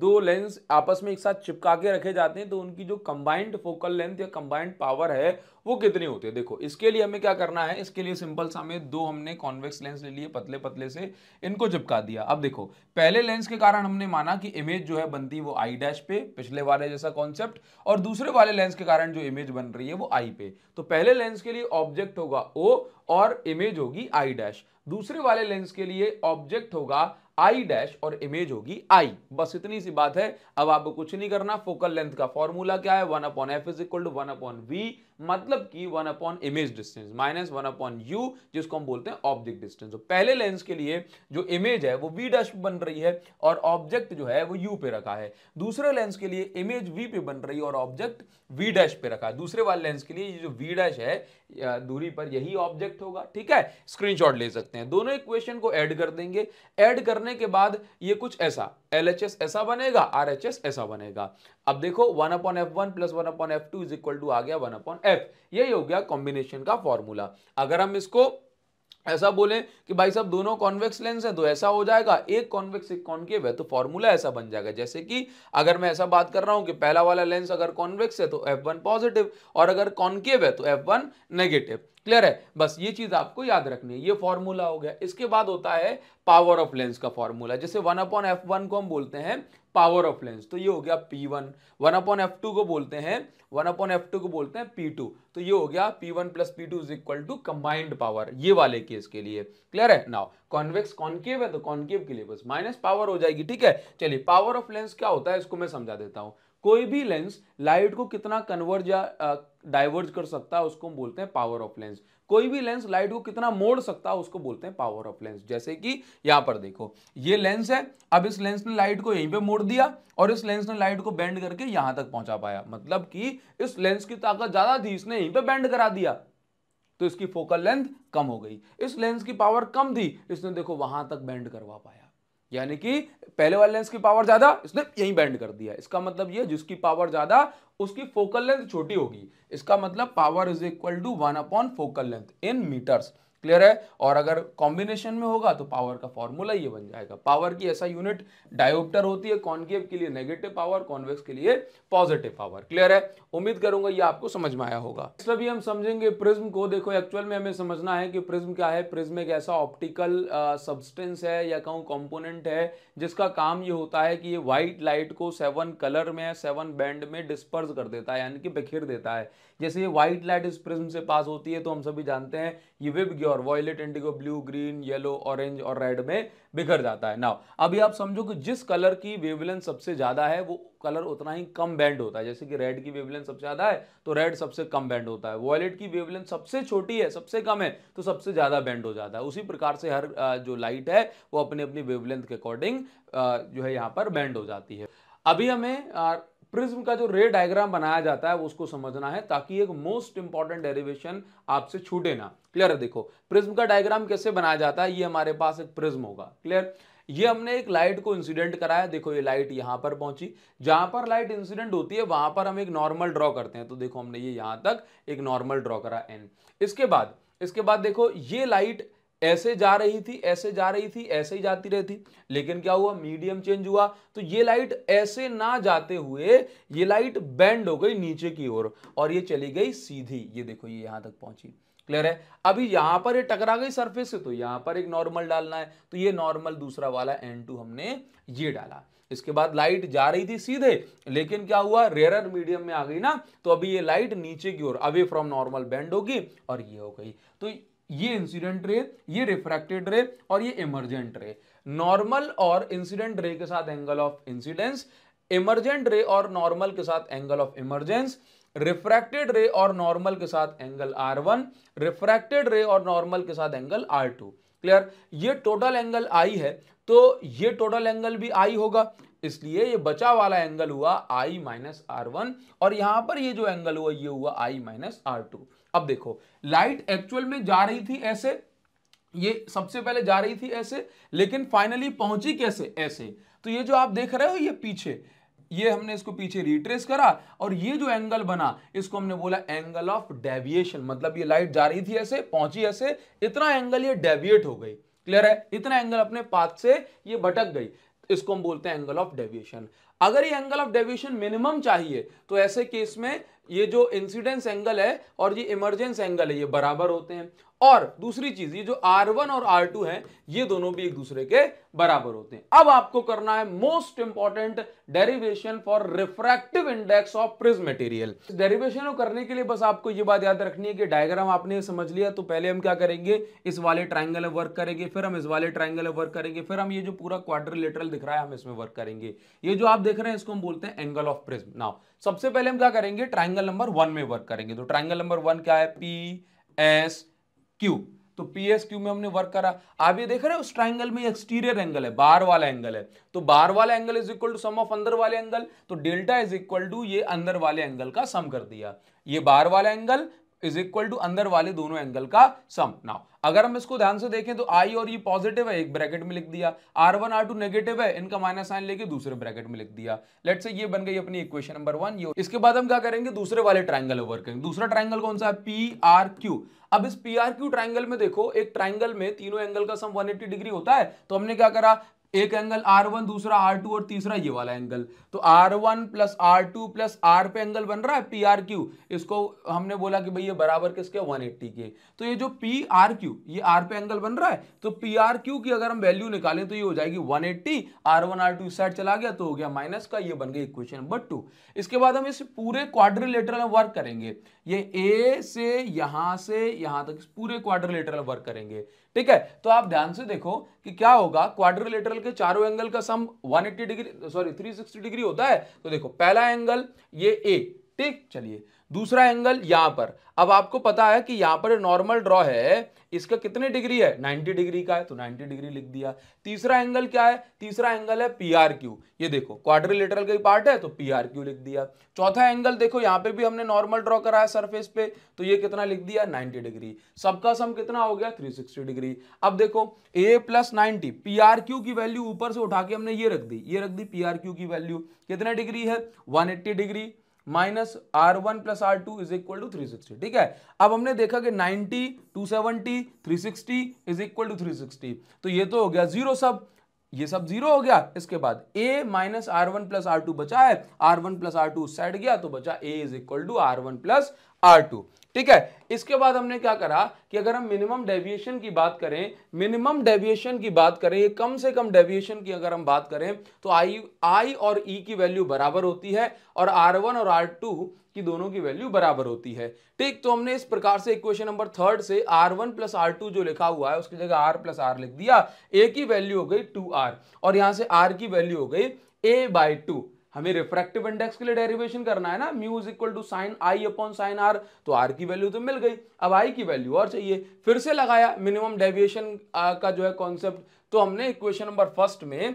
दो लेंस आपस में एक साथ चिपका के रखे जाते हैं तो उनकी जो कंबाइंड फोकल लेंथ या कंबाइंड पावर है वो कितनी होती है देखो इसके लिए हमें क्या करना है इसके लिए सिंपल सा हमें दो हमने कॉन्वेक्स लेंस ले लिए पतले पतले से इनको चिपका दिया अब देखो पहले लेंस के कारण हमने माना कि इमेज जो है बनती वो आई डैश पे पिछले वाले जैसा कॉन्सेप्ट और दूसरे वाले लेंस के कारण जो इमेज बन रही है वो आई पे तो पहले लेंस के लिए ऑब्जेक्ट होगा ओ और इमेज होगी आई डैश दूसरे वाले लेंस के लिए ऑब्जेक्ट होगा आई डैश और इमेज होगी आई बस इतनी सी बात है अब आपको कुछ नहीं करना फोकल लेंथ का फॉर्मूला क्या है one upon F is equal to one upon V मतलब कि one upon image distance minus one upon U जिसको हम बोलते हैं ऑब्जेक्ट डिस्टेंस तो पहले लेंस के लिए जो इमेज है वो वी डैश बन रही है और ऑब्जेक्ट जो है वो यू पे रखा है दूसरे लेंस के लिए इमेज वी पे बन रही है और ऑब्जेक्ट वी डैश पे रखा है दूसरे वाले लेंस के लिए ये जो वी डैश है दूरी पर यही ऑब्जेक्ट होगा ठीक है स्क्रीनशॉट ले सकते हैं दोनों इक्वेशन को ऐड कर देंगे ऐड करने के बाद ये कुछ ऐसा एल ऐसा बनेगा आर ऐसा बनेगा अब देखो one upon F one plus one upon F two is equal to आ गया वन अपॉन एफ यही हो गया कॉम्बिनेशन का फॉर्मूला अगर हम इसको ऐसा बोले कि भाई साहब दोनों कॉन्वेक्स लेंस हैं तो ऐसा हो जाएगा एक कॉन्वेक्स एक कॉन्केव है तो फॉर्मूला ऐसा बन जाएगा जैसे कि अगर मैं ऐसा बात कर रहा हूं कि पहला वाला लेंस अगर कॉन्वेक्स है तो f1 पॉजिटिव और अगर कॉन्केव है तो f1 नेगेटिव क्लियर है बस ये चीज आपको याद रखनी है ये फॉर्मूला हो गया इसके बाद होता है पावर ऑफ लेंस का फॉर्मूला जैसे वन अपॉन एफ वन को हम बोलते हैं पावर ऑफ लेंस तो ये हो गया P1 one one upon F two को बोलते हैं वन अपॉन एफ टू को बोलते हैं P2 तो ये हो गया P1 one plus P two is equal to combined power ये वाले केस के लिए क्लियर है नाउ कॉन्वेक्स कॉन्केव है तो कॉन्केव के लिए बस माइनस पावर हो जाएगी ठीक है चलिए पावर ऑफ लेंस क्या होता है इसको मैं समझा देता हूँ कोई भी लेंस लाइट को कितना कन्वर्ट या डाइवर्ज कर सकता है उसको हम बोलते हैं पावर ऑफ लेंस कोई भी लेंस लाइट को कितना मोड़ सकता है उसको बोलते हैं पावर ऑफ लेंस जैसे कि यहां पर देखो ये लेंस है अब इस लेंस ने लाइट को यहीं पे मोड़ दिया और इस लेंस ने लाइट को बेंड करके यहां तक पहुंचा पाया मतलब कि इस लेंस की ताकत ज़्यादा थी इसने यहीं पे बेंड करा दिया तो इसकी फोकल लेंथ कम हो गई इस लेंस की पावर कम थी इसने देखो वहां तक बेंड करवा पाया यानी कि पहले वाले लेंस की पावर ज्यादा इसने यही बैंड कर दिया इसका मतलब ये जिसकी पावर ज्यादा उसकी फोकल लेंथ छोटी होगी इसका मतलब power is equal to one upon focal length in metres clear है और अगर कॉम्बिनेशन में होगा तो पावर का फॉर्मूला ये बन जाएगा पावर की ऐसा यूनिट डायोप्टर होती है कॉन्केव के लिए नेगेटिव पावर कॉन्वेक्स के लिए पॉजिटिव पावर क्लियर है उम्मीद करूंगा ये आपको समझ में आया होगा इसलिए हम समझेंगे प्रिज्म को देखो एक्चुअल में हमें समझना है कि प्रिज्म क्या है प्रिज्म एक ऐसा ऑप्टिकल सब्सटेंस है या कहूँ कॉम्पोनेंट है जिसका काम ये होता है कि ये व्हाइट लाइट को सेवन कलर में सेवन बैंड में डिस्पर्स कर देता है यानी कि बिखेर देता है जैसे ये व्हाइट लाइट इस प्रिज्म से पास होती है तो हम सभी जानते हैं ये विब और violet indigo blue green yellow orange और रेड में बिखर जाता है नाउ अभी आप समझो कि जिस कलर की वेवलेंथ सबसे ज़्यादा है वो कलर उतना ही कम बैंड होता है जैसे कि रेड की वेवलेंथ सबसे ज़्यादा है तो रेड सबसे कम बैंड होता है वॉयलेट की वेवलेंथ सबसे छोटी है सबसे कम है तो सबसे ज़्यादा बैंड हो जाता है उसी प्रकार से हर जो लाइट है वो अपने अपनी वेवलेंथ के अकॉर्डिंग जो है यहाँ पर बैंड हो जाती है अभी हमें प्रिज्म का जो रे डायग्राम बनाया जाता है उसको समझना है ताकि एक मोस्ट इंपॉर्टेंट डेरिवेशन आपसे छूटे ना क्लियर है देखो प्रिज्म का डायग्राम कैसे बनाया जाता है ये हमारे पास एक प्रिज्म होगा क्लियर ये हमने एक लाइट को इंसिडेंट कराया देखो ये लाइट यहां पर पहुंची जहां पर लाइट इंसिडेंट होती है वहां पर हम एक नॉर्मल ड्रॉ करते हैं तो देखो हमने ये यहां तक एक नॉर्मल ड्रॉ करा एन इसके बाद इसके बाद देखो ये लाइट ऐसे जा रही थी ऐसे जा रही थी ऐसे ही जाती रहती लेकिन क्या हुआ मीडियम चेंज हुआ तो ये लाइट ऐसे ना जाते हुए ये लाइट बैंड हो गई नीचे की ओर और, और ये चली गई सीधी ये देखो ये यहां तक पहुंची क्लियर है अभी यहां पर ये टकरा गई सरफेस से तो यहां पर एक नॉर्मल डालना है तो ये नॉर्मल दूसरा वाला एन टू हमने ये डाला इसके बाद लाइट जा रही थी सीधे लेकिन क्या हुआ रेरर मीडियम में आ गई ना तो अभी ये लाइट नीचे की ओर अवे फ्रॉम नॉर्मल बैंड होगी और ये हो गई तो ये इंसिडेंट रे ये रिफ्रैक्टेड रे और ये इमरजेंट रे नॉर्मल और इंसिडेंट रे के साथ angle of incidence emergent ray और नॉर्मल के साथ एंगल ऑफ इमरजेंस रिफ्रैक्टेड रे और नॉर्मल के साथ एंगल आर वन रिफ्रैक्टेड रे और नॉर्मल के साथ एंगल आर टू क्लियर ये टोटल एंगल आई है तो ये टोटल एंगल भी आई होगा इसलिए ये बचा वाला एंगल हुआ आई माइनस आर वन और यहां पर ये जो एंगल हुआ ये हुआ आई माइनस आर टू अब देखो लाइट एक्चुअल में जा रही थी ऐसे ये सबसे पहले जा रही थी ऐसे लेकिन फाइनली पहुंची कैसे ऐसे तो ये जो आप देख रहे हो ये पीछे ये हमने इसको पीछे रिट्रेस करा और ये जो एंगल बना इसको हमने बोला एंगल ऑफ डेविएशन मतलब ये लाइट जा रही थी ऐसे पहुंची ऐसे इतना एंगल ये डेविएट हो गई क्लियर है इतना एंगल अपने पाथ से ये भटक गई इसको हम बोलते हैं एंगल ऑफ डेविएशन अगर ये एंगल ऑफ डेविएशन मिनिमम चाहिए तो ऐसे केस में ये जो इंसिडेंस एंगल है और ये इमरजेंस एंगल है ये बराबर होते हैं और दूसरी चीज ये जो R1 और R2 है ये दोनों भी एक दूसरे के बराबर होते हैं अब आपको करना है most important derivation for refractive index of prism material derivation को करने के लिए बस आपको ये बात याद रखनी है कि डायग्राम आपने समझ लिया तो पहले हम क्या करेंगे इस वाले ट्राइंगल में वर्क करेंगे फिर हम इस वाले ट्राइंगल में वर्क करेंगे फिर हम ये जो पूरा क्वाड्रिलेटरल दिख रहा है हम इसमें वर्क करेंगे ये जो आप देख रहे हैं इसको हम बोलते हैं एंगल ऑफ प्रिज्म नाउ सबसे पहले हम क्या करेंगे ट्राइंगल नंबर वन में वर्क करेंगे तो ट्राइंगल नंबर वन क्या है पी एस क्यू तो पी एस क्यू में हमने वर्क करा आप ये देख रहे हो उस ट्राइंगल में एक्सटीरियर एंगल है बार वाला एंगल है तो बार वाला angle is equal to sum of अंदर वाले एंगल तो डेल्टा इज इक्वल टू ये अंदर वाले एंगल का सम कर दिया ये बार वाला एंगल इज इक्वल टू अंदर वाले दोनों एंगल का सम नाउ अगर हम इसको ध्यान से देखें तो आई और ये पॉजिटिव है एक ब्रैकेट में लिख दिया R one R two negative है इनका माइनस साइन लेके दूसरे ब्रैकेट में लिख दिया लेट से ये बन गई अपनी इक्वेशन नंबर वन ये इसके बाद हम क्या करेंगे दूसरे वाले ट्राइंगल ओवर करेंगे दूसरा ट्राइंगल कौन सा है पी आर क्यू अब इस पी आर क्यू ट्राइंगल में देखो एक ट्राइंगल में तीनों एंगल का सम 180 डिग्री होता है तो हमने क्या करा एक एंगल आर वन दूसरा आर टू और तीसरा ये वाला एंगल तो R one plus R two plus R पे एंगल बन रहा है पी आर क्यू इसको हमने बोला कि भाई ये बराबर किसके 180 के तो ये जो पी आर क्यू ये आर पे एंगल बन रहा है तो पी आर क्यू की अगर हम वैल्यू निकालें तो ये हो जाएगी 180 eighty R one R two side चला गया तो हो गया माइनस का ये बन गया इक्वेशन नंबर टू इसके बाद हम इस पूरे क्वाड्रिलेटरल में वर्क करेंगे ये ए से यहां से यहां तक पूरे क्वाड्रिलेटरल वर्क करेंगे ठीक है तो आप ध्यान से देखो कि क्या होगा क्वाड्रिलेटरल के चारों एंगल का सम 180 डिग्री सॉरी 360 डिग्री होता है तो देखो पहला एंगल ये ए ठीक चलिए दूसरा एंगल यहां पर अब आपको पता है कि यहां पर नॉर्मल ड्रॉ है इसका कितने डिग्री है 90 डिग्री का है तो 90 डिग्री लिख दिया तीसरा एंगल क्या है तीसरा एंगल है पी आर क्यू ये देखो क्वाड्रिलेटरल का पार्ट है तो पी आर क्यू लिख दिया चौथा एंगल देखो यहां पे भी हमने नॉर्मल ड्रॉ करा है सरफेस पे तो ये कितना लिख दिया 90 डिग्री सबका सम कितना हो गया 360 डिग्री अब देखो A plus ninety P R Q की वैल्यू ऊपर से उठा के हमने ये रख दी ये रख दी पी आर क्यू की वैल्यू कितने डिग्री है one degree minus R one plus R two is equal to three sixty ठीक है अब हमने देखा कि ninety two seventy three sixty is equal to three sixty तो ये तो हो गया जीरो सब ये सब जीरो हो गया इसके बाद a minus R one plus R two बचा है R one plus R two side गया तो बचा a is equal to R one plus R two ठीक है इसके बाद हमने क्या करा कि अगर हम मिनिमम डेविएशन की बात करें मिनिमम डेविएशन की बात करें ये कम से कम डेविएशन की अगर हम बात करें तो आई आई और ई e की वैल्यू बराबर होती है और आर वन और आर टू की दोनों की वैल्यू बराबर होती है ठीक तो हमने इस प्रकार से इक्वेशन नंबर थर्ड से R one plus R two जो लिखा हुआ है उसकी जगह आर प्लस आर लिख दिया ए की वैल्यू हो गई टू आर और यहाँ से आर की वैल्यू हो गई ए बाई टू हमें रिफ्रैक्टिव इंडेक्स के लिए डेरिवेशन करना है ना mu is equal to sine I upon sine R तो आर की वैल्यू तो मिल गई अब आई की वैल्यू और चाहिए फिर से लगाया मिनिमम डेविएशन का जो है कॉन्सेप्ट तो हमने इक्वेशन नंबर फर्स्ट में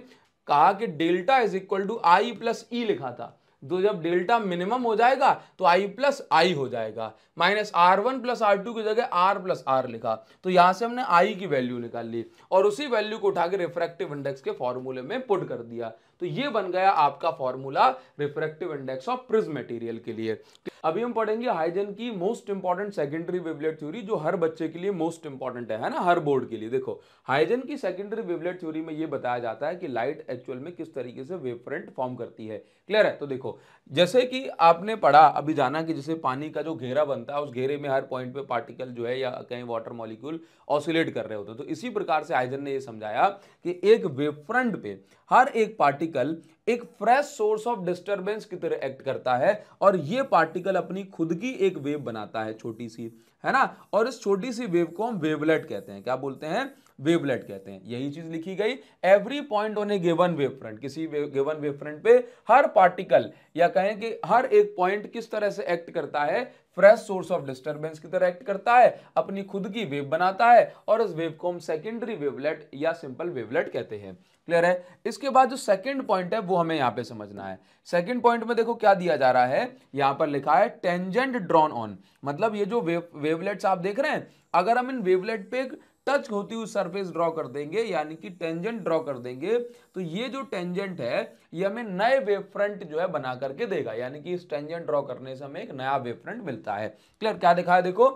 कहा कि delta is equal to I plus E लिखा था तो जब डेल्टा मिनिमम हो जाएगा तो आई प्लस आई हो जाएगा minus R one plus R two की जगह आर प्लस आर लिखा तो यहां से हमने आई की वैल्यू निकाल ली और उसी वैल्यू को उठा के रिफ्रैक्टिव इंडेक्स के फॉर्मूले में पुट कर दिया तो ये बन गया आपका formula refractive index of prism material के लिए अभी हम पढ़ेंगे हाइजन की most important secondary wavelet theory जो हर बच्चे के लिए मोस्ट इंपॉर्टेंट है, ना हर बोर्ड के लिए देखो हाइजन की सेकेंडरी वेवलेट थ्योरी में ये बताया जाता है कि लाइट एक्चुअल में किस तरीके से वेव फॉर्म करती है क्लियर है तो देखो जैसे कि आपने पढ़ा अभी जाना कि जैसे पानी का जो घेरा बनता है उस घेरे में हर पॉइंट पे पार्टिकल जो है या कहीं वाटर मॉलिक्यूल ऑसिलेट कर रहे होते हैं तो इसी प्रकार से आयजन ने ये समझाया कि एक वेफ्रंट पे हर एक पार्टिकल एक फ्रेश सोर्स ऑफ डिस्टरबेंस की तरह एक्ट करता है और ये पार्टिकल अपनी खुद की एक वेव बनाता है छोटी सी है ना और इस छोटी सी वेव को हम वेवलेट कहते हैं क्या बोलते हैं वेवलेट कहते हैं यही चीज लिखी गई every point on a given wavefront किसी गिवन वेव फ्रंट पे हर पार्टिकल या कहें कि हर एक पॉइंट किस तरह से एक्ट करता है फ्रेश सोर्स ऑफ डिस्टरबेंस की तरह एक्ट करता है अपनी खुद की वेव बनाता है और उस वेव को हम सेकेंडरी वेवलेट या सिंपल वेवलेट कहते हैं क्लियर है इसके बाद जो सेकंड पॉइंट है वो हमें यहाँ पे समझना है सेकंड पॉइंट में देखो क्या दिया जा रहा है यहां पर लिखा है टेंजेंट ड्रॉन ऑन मतलब ये जो वेवलेट्स आप देख रहे हैं अगर हम इन वेवलेट पे टच होती हुई सरफेस ड्रॉ कर देंगे यानी कि टेंजेंट ड्रॉ कर देंगे तो ये जो टेंजेंट है ये हमें नए वेव फ्रंट जो है बना करके देगा यानी कि इस टेंजेंट ड्रॉ करने से हमें एक नया वेव फ्रंट मिलता है क्लियर क्या दिखाया देखो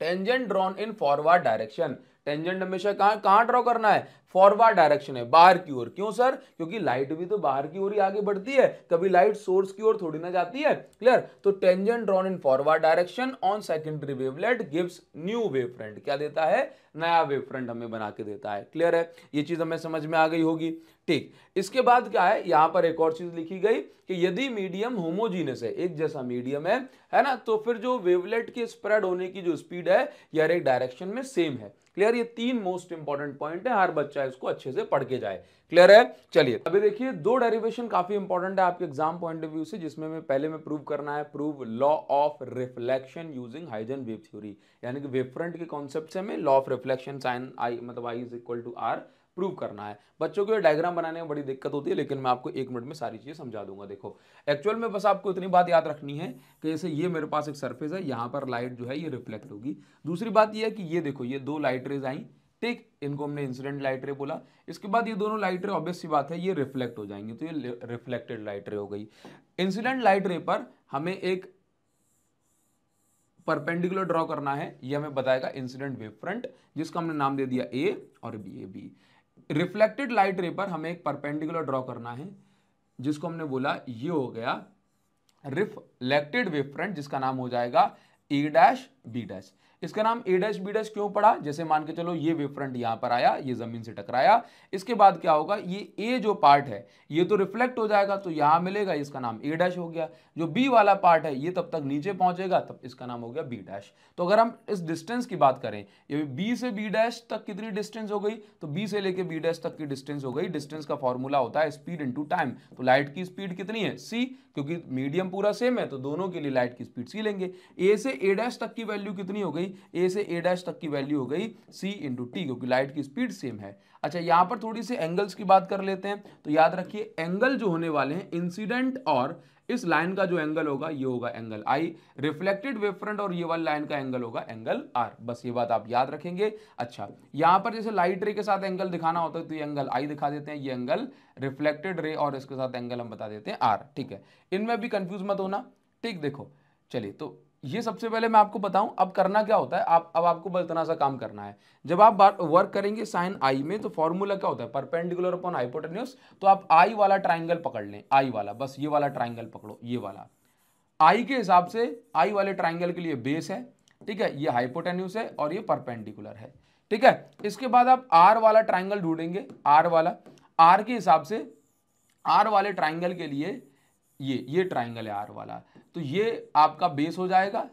tangent drawn in forward direction tangent हमेशा कहाँ कहाँ ड्रॉ करना है फॉरवर्ड डायरेक्शन है बाहर की ओर क्यों सर क्योंकि लाइट भी तो बाहर की ओर ही आगे बढ़ती है कभी लाइट सोर्स की ओर थोड़ी ना जाती है क्लियर तो tangent drawn in forward direction on secondary wavelet gives new wavefront क्या देता है नया वेव फ्रंट हमें बना के देता है क्लियर है ये चीज़ हमें समझ में आ गई होगी ठीक इसके बाद क्या है यहाँ पर एक और चीज़ लिखी गई कि यदि मीडियम होमोजीनस है एक जैसा मीडियम है है ना तो फिर जो वेवलेट के स्प्रेड होने की जो स्पीड है यार एक डायरेक्शन में सेम है क्लियर ये तीन मोस्ट इंपॉर्टेंट पॉइंट है हर बच्चा इसको अच्छे से पढ़ के जाए क्लियर है चलिए अभी देखिए दो डेरिवेशन काफी इंपॉर्टेंट है आपके एग्जाम पॉइंट ऑफ व्यू से जिसमें मैं पहले में प्रूव करना है prove law of reflection using Huygens wave theory यानी कि वेव फ्रंट के कॉन्सेप्ट से हमें law of reflection sine I मतलब I is equal to R prove करना है बच्चों को ये डायग्राम बनाने में बड़ी दिक्कत होती है लेकिन मैं आपको एक मिनट में सारी चीज़ें समझा दूंगा देखो एक्चुअल में बस आपको इतनी बात याद रखनी है कि जैसे ये मेरे पास एक सरफेस है यहाँ पर लाइट जो है ये रिफ्लेक्ट होगी दूसरी बात यह है कि ये देखो ये दो लाइट रेज आई ठीक इनको हमने इंसिडेंट लाइट रे बोला इसके बाद ये दोनों लाइट रे ऑब्वियस सी बात है ये रिफ्लेक्ट हो जाएंगे तो ये रिफ्लेक्टेड लाइट रे हो गई इंसिडेंट लाइट रे पर हमें एक परपेंडिकुलर ड्रॉ करना है ये हमें बताएगा इंसिडेंट वेव फ्रंट जिसका हमने नाम दे दिया ए और B A B reflected light ray पर हमें एक परपेंडिकुलर ड्रॉ करना है जिसको हमने बोला ये हो गया रिफ्लेक्टेड वेव फ्रंट जिसका नाम हो जाएगा ए डैश बी डैश इसका नाम ए डैश बी डैश क्यों पड़ा जैसे मान के चलो ये वेव फ्रंट पर आया ये जमीन से टकराया इसके बाद क्या होगा ये ए जो पार्ट है ये तो रिफ्लेक्ट हो जाएगा तो यहां मिलेगा इसका नाम ए डैश हो गया जो बी वाला पार्ट है ये तब तक नीचे पहुंचेगा तब इसका नाम हो गया बी डैश तो अगर हम इस डिस्टेंस की बात करें ये बी से बी डैश तक कितनी डिस्टेंस हो गई तो बी से लेके बी डैश तक की डिस्टेंस हो गई डिस्टेंस का फॉर्मूला होता है स्पीड इंटू टाइम तो लाइट की स्पीड कितनी है सी क्योंकि मीडियम पूरा सेम है तो दोनों के लिए लाइट की स्पीड सी लेंगे ए से ए डैश तक की वैल्यू कितनी हो गई गई ए से ए डैश तक की वैल्यू हो गई सी इंटू टी क्योंकि लाइट की स्पीड सेम है अच्छा यहाँ पर थोड़ी सी एंगल्स की बात कर लेते हैं तो याद रखिए एंगल जो होने वाले हैं इंसिडेंट और इस लाइन का जो एंगल होगा ये होगा angle I reflected wavefront और ये वाली लाइन का एंगल होगा एंगल आर बस ये बात आप याद रखेंगे अच्छा यहाँ पर जैसे लाइट रे के साथ एंगल दिखाना होता है तो ये एंगल आई दिखा देते हैं ये एंगल रिफ्लेक्टेड रे और इसके साथ एंगल हम बता देते हैं आर ठीक है इनमें भी कंफ्यूज मत होना ठीक देखो चलिए तो ये सबसे पहले मैं आपको बताऊं अब करना क्या होता है आप अब आपको बलतना सा काम करना है जब आप वर्क करेंगे साइन आई में तो फॉर्मूला क्या होता है परपेंडिकुलर अपॉन हाइपोटेन्यूस तो आप आई वाला ट्राइंगल पकड़ लें आई वाला बस ये वाला ट्राइंगल पकड़ो ये वाला आई के हिसाब से आई वाले ट्राइंगल के लिए बेस है ठीक है ये हाइपोटेन्यूस है और ये परपेंडिकुलर है ठीक है इसके बाद आप आर वाला ट्राइंगल ढूंढेंगे आर वाला आर के हिसाब से आर वाले ट्राइंगल के लिए ये ये ट्राइंगल है आर वाला तो ये आपका बेस हो जाएगा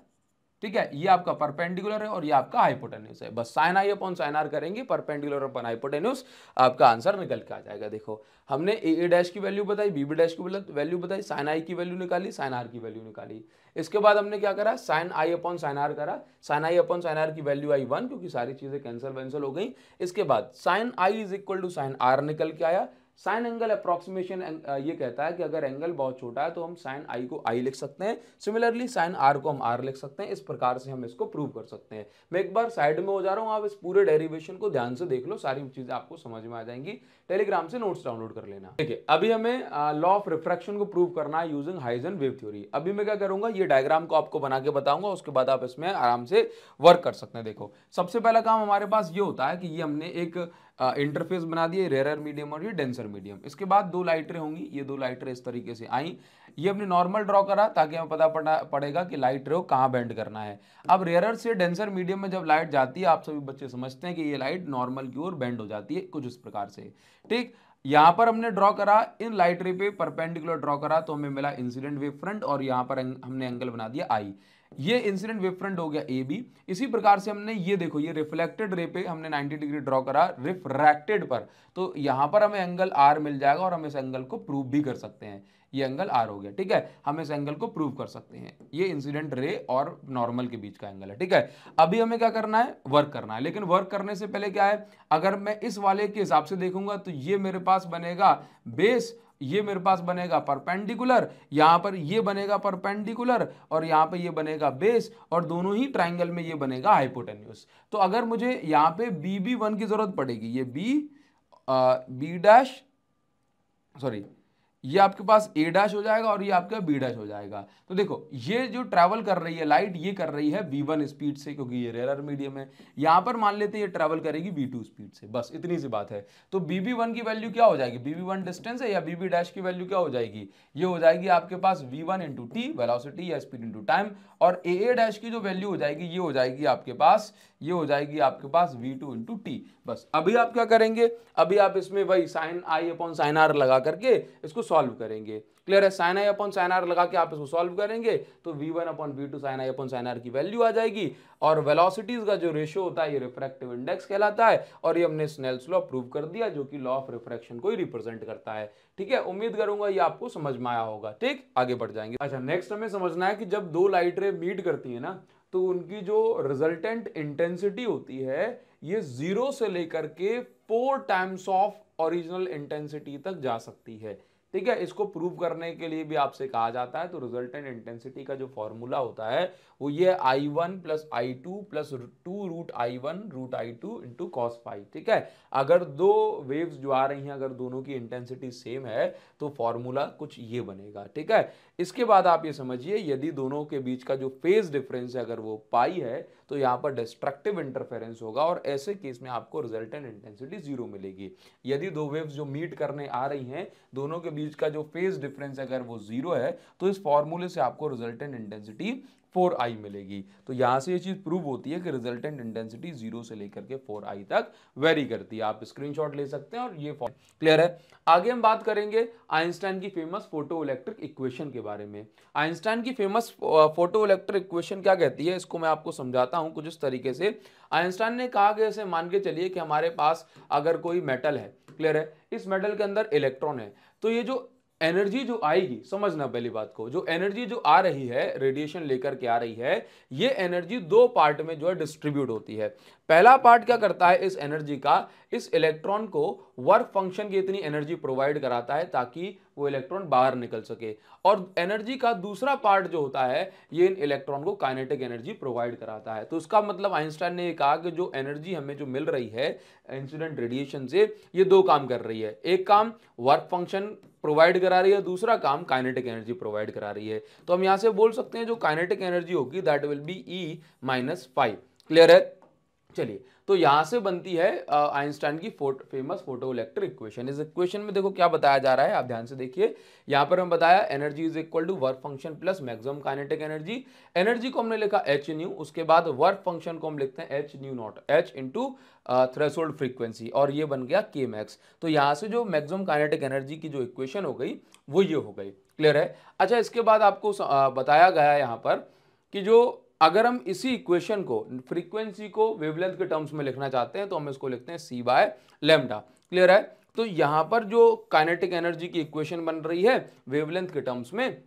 ठीक है ये आपका परपेंडिकुलर है और ये आपका हाइपोटेन्यूस है बस sine I upon sine R करेंगे परपेंडिकुलर अपॉन हाइपोटेन्यूस आपका आंसर निकल के आ जाएगा देखो हमने ए ए डैश की वैल्यू बताई बी बी डैश की वैल्यू बताई साइन आई की वैल्यू निकाली साइन आर की वैल्यू निकाली इसके बाद हमने क्या करा sine I upon sine R करा sine I upon sine R की वैल्यू आई वन क्योंकि सारी चीज़ें कैंसिल वैंसल हो गई इसके बाद sine I is equal to sine R निकल के आया साइन एंगल अप्रोक्सीमेशन ये कहता है कि अगर एंगल बहुत छोटा है तो हम साइन आई को आई लिख सकते हैं सिमिलरली साइन आर को हम आर लिख सकते हैं इस प्रकार से हम इसको प्रूव कर सकते हैं मैं एक बार साइड में हो जा रहा हूँ आप इस पूरे डेरिवेशन को ध्यान से देख लो सारी चीज़ें आपको समझ में आ जाएंगी टेलीग्राम से नोट्स डाउनलोड कर लेना ठीक है अभी हमें लॉ ऑफ रिफ्रैक्शन को प्रूव करना है यूजिंग हाइजन वेव थ्योरी अभी मैं क्या करूँगा ये डायग्राम को आपको बना के बताऊंगा उसके बाद आप इसमें आराम से वर्क कर सकते हैं देखो सबसे पहला काम हमारे पास ये होता है कि ये हमने एक इंटरफेस बना दिए रेयर मीडियम और ये डेंसर मीडियम इसके बाद दो लाइटरें होंगी ये दो लाइटरें इस तरीके से आई ये हमने नॉर्मल ड्रॉ करा ताकि हमें पता पड़ा पड़ेगा कि लाइट रे कहाँ बेंड करना है अब रेयर से डेंसर मीडियम में जब लाइट जाती है आप सभी बच्चे समझते हैं कि ये लाइट नॉर्मल की ओर बेंड हो जाती है कुछ इस प्रकार से ठीक यहाँ पर हमने ड्रॉ करा इन लाइट रे पे परपेंडिकुलर ड्रॉ करा तो हमें मिला इंसिडेंट वेव फ्रंट और यहाँ पर हमने एंगल बना दिया आई ये इंसिडेंट वेव फ्रंट हो गया ए बी इसी प्रकार से हमने ये देखो ये रिफ्लेक्टेड रे पे हमने 90 डिग्री ड्रॉ करा रिफ्रैक्टेड पर तो यहाँ पर हमें एंगल आर मिल जाएगा और हम इस एंगल को प्रूव भी कर सकते हैं ये एंगल आर हो गया ठीक है हम इस एंगल को प्रूव कर सकते हैं ये इंसिडेंट रे और नॉर्मल के बीच का एंगल है ठीक है अभी हमें क्या करना है वर्क करना है लेकिन वर्क करने से पहले क्या है अगर मैं इस वाले के हिसाब से देखूंगा तो ये मेरे पास बनेगा बेस ये मेरे पास बनेगा परपेंडिकुलर यहाँ पर ये बनेगा परपेंडिकुलर और यहाँ पर ये बनेगा बेस और दोनों ही ट्राइंगल में ये बनेगा हाइपोटेन्यूस तो अगर मुझे यहाँ पे बी बी वन की ज़रूरत पड़ेगी ये बी बी डैश सॉरी ये आपके पास ए डैश हो जाएगा और ये आपका बी डैश हो जाएगा तो देखो ये जो ट्रैवल कर रही है लाइट ये कर रही है वी वन स्पीड से क्योंकि ये रेयर मीडियम है यहाँ पर मान लेते हैं ये ट्रैवल करेगी वी टू स्पीड से बस इतनी सी बात है तो बी बी वन की वैल्यू क्या हो जाएगी बी बी वन डिस्टेंस है या बी बी डैश की वैल्यू क्या हो जाएगी ये हो जाएगी आपके पास V one into T velocity या स्पीड इंटू टाइम और ए ए डैश की जो वैल्यू हो जाएगी ये हो जाएगी आपके पास ये हो जाएगी आपके पास वी टू इंटू टी बस अभी आप क्या करेंगे अभी आप इसमें वही sine I upon sine R लगा करके इसको सॉल्व करेंगे क्लियर है sine I upon sine R लगा के आप इसको सॉल्व करेंगे तो V one upon V two sine I upon sine R की वैल्यू आ जाएगी और वेलोसिटीज का जो रेशियो होता है ये रिफ्रैक्टिव इंडेक्स कहलाता है और ये हमने स्नेल्स लॉ प्रूव कर दिया जो कि लॉ ऑफ रिफ्रैक्शन को ही रिप्रेजेंट करता है ठीक है उम्मीद करूंगा ये आपको समझ में आया होगा ठीक आगे बढ़ जाएंगे अच्छा नेक्स्ट हमें समझना है कि जब दो लाइट रे मीट करती है ना तो उनकी जो रिजल्टेंट इंटेंसिटी होती है ये जीरो से लेकर के four times of original intensity तक जा सकती है ठीक है इसको प्रूव करने के लिए भी आपसे कहा जाता है तो रिजल्टेंट इंटेंसिटी का जो फॉर्मूला होता है वो ये I one plus I two plus two root I one root I two into cos phi ठीक है अगर दो वेव्स जो आ रही हैं अगर दोनों की इंटेंसिटी सेम है तो फॉर्मूला कुछ ये बनेगा ठीक है इसके बाद आप ये समझिए यदि दोनों के बीच का जो फेज डिफरेंस है अगर वो पाई है तो यहाँ पर डिस्ट्रक्टिव इंटरफेरेंस होगा और ऐसे केस में आपको रिजल्टेंट इंटेंसिटी जीरो मिलेगी यदि दो वेव्स जो मीट करने आ रही हैं दोनों के बीच का जो फेज डिफरेंस अगर वो जीरो है तो इस फॉर्मूले से आपको रिजल्टेंट इंटेंसिटी फोर आई मिलेगी तो यहाँ से ये चीज़ प्रूव होती है कि रिजल्टेंट इंटेंसिटी जीरो से लेकर के फोर आई तक वेरी करती है आप स्क्रीनशॉट ले सकते हैं और ये क्लियर है आगे हम बात करेंगे आइंस्टाइन की फेमस फोटो इलेक्ट्रिक इक्वेशन के बारे में आइंस्टाइन की फेमस फोटो इलेक्ट्रिक इक्वेशन क्या कहती है इसको मैं आपको समझाता हूँ कुछ इस तरीके से आइंस्टाइन ने कहा कि ऐसे मान के चलिए कि हमारे पास अगर कोई मेटल है क्लियर है इस मेटल के अंदर इलेक्ट्रॉन है तो ये जो एनर्जी जो आएगी समझना पहली बात को जो एनर्जी जो आ रही है रेडिएशन लेकर के आ रही है ये एनर्जी दो पार्ट में जो है डिस्ट्रीब्यूट होती है पहला पार्ट क्या करता है इस एनर्जी का इस इलेक्ट्रॉन को वर्क फंक्शन की इतनी एनर्जी प्रोवाइड कराता है ताकि वो इलेक्ट्रॉन बाहर निकल सके और एनर्जी का दूसरा पार्ट जो होता है ये इन इलेक्ट्रॉन को काइनेटिक एनर्जी प्रोवाइड कराता है तो उसका मतलब आइंस्टाइन ने ये कहा कि जो एनर्जी हमें जो मिल रही है इंसिडेंट रेडिएशन से ये दो काम कर रही है एक काम वर्क फंक्शन प्रोवाइड करा रही है दूसरा काम काइनेटिक एनर्जी प्रोवाइड करा रही है तो हम यहाँ से बोल सकते हैं जो काइनेटिक एनर्जी होगी that will be E minus phi clear है चलिए तो यहाँ से बनती है आइंस्टाइन की फोट, फेमस फोटो इलेक्ट्रिक इक्वेशन इस इक्वेशन में देखो क्या बताया जा रहा है आप ध्यान से देखिए यहां पर हम बताया energy is equal to work function plus maximum kinetic energy energy को हमने लिखा एच न्यू उसके बाद वर्क फंक्शन को हम लिखते हैं H nu naught H into threshold frequency और ये बन गया के मैक्स तो यहाँ से जो मैक्सिमम काइनेटिक एनर्जी की जो इक्वेशन हो गई वो ये हो गई क्लियर है अच्छा इसके बाद आपको बताया गया यहाँ पर कि जो अगर हम इसी इक्वेशन को फ्रीक्वेंसी को वेवलेंथ के टर्म्स में लिखना चाहते हैं तो हम इसको लिखते हैं सी बाय लेमडा क्लियर है तो यहां पर जो काइनेटिक एनर्जी की इक्वेशन बन रही है वेवलेंथ के टर्म्स में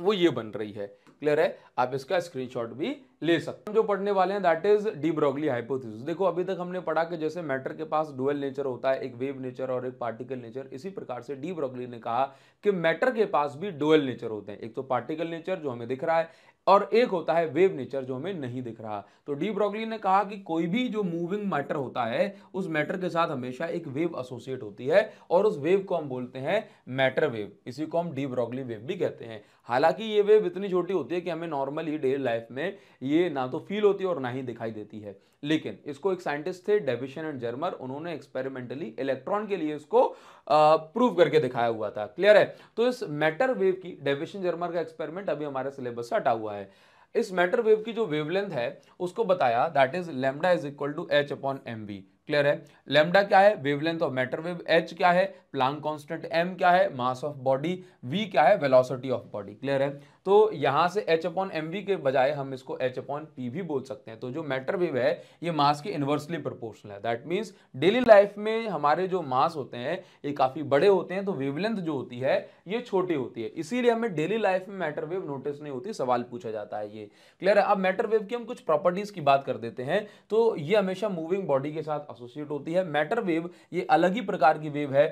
वो ये बन रही है क्लियर है आप इसका स्क्रीनशॉट भी ले सकते हैं जो पढ़ने वाले हैं that is de Broglie hypothesis देखो अभी तक हमने पढ़ा कि जैसे मैटर के पास डुअल नेचर होता है एक वेव नेचर और एक पार्टिकल नेचर इसी प्रकार से डी ब्रोगली ने कहा कि मैटर के पास भी डुअल नेचर होते हैं एक तो पार्टिकल नेचर जो हमें दिख रहा है और एक होता है वेव नेचर जो हमें नहीं दिख रहा तो डी ब्रॉगली ने कहा कि कोई भी जो मूविंग मैटर होता है उस मैटर के साथ हमेशा एक वेव एसोसिएट होती है और उस वेव को हम बोलते हैं मैटर वेव इसी को हम डी ब्रॉगली वेव भी कहते हैं हालांकि ये वेव इतनी छोटी होती है कि हमें नॉर्मली डेली लाइफ में ये ना तो फील होती है और ना ही दिखाई देती है लेकिन इसको एक साइंटिस्ट थे डेविशन एंड जर्मर उन्होंने एक्सपेरिमेंटली इलेक्ट्रॉन के लिए इसको प्रूव करके दिखाया हुआ था क्लियर है तो इस मैटर वेव की डेविशन जर्मर का एक्सपेरिमेंट अभी हमारे सिलेबस से हटा हुआ है इस मैटर वेव की जो वेवलेंथ है उसको बताया that is lambda is equal to H upon M clear है लेमडा क्या है wavelength of matter wave H क्या है प्लांग कांस्टेंट एम क्या है मास ऑफ बॉडी वी क्या है वेलोसिटी ऑफ बॉडी क्लियर है तो यहाँ से एच अपॉन एम वी के बजाय हम इसको एच अपॉन पी भी बोल सकते हैं तो जो मैटर वेव है ये मास के इन्वर्सली प्रोपोर्शनल है दैट मीन्स डेली लाइफ में हमारे जो मास होते हैं ये काफ़ी बड़े होते हैं तो वेवलेंथ जो होती है ये छोटी होती है इसीलिए हमें डेली लाइफ में मैटर वेव नोटिस नहीं होती सवाल पूछा जाता है ये क्लियर है अब मैटर वेव की हम कुछ प्रॉपर्टीज़ की बात कर देते हैं तो ये हमेशा मूविंग बॉडी के साथ एसोसिएट होती है मैटर वेव ये अलग ही प्रकार की वेव है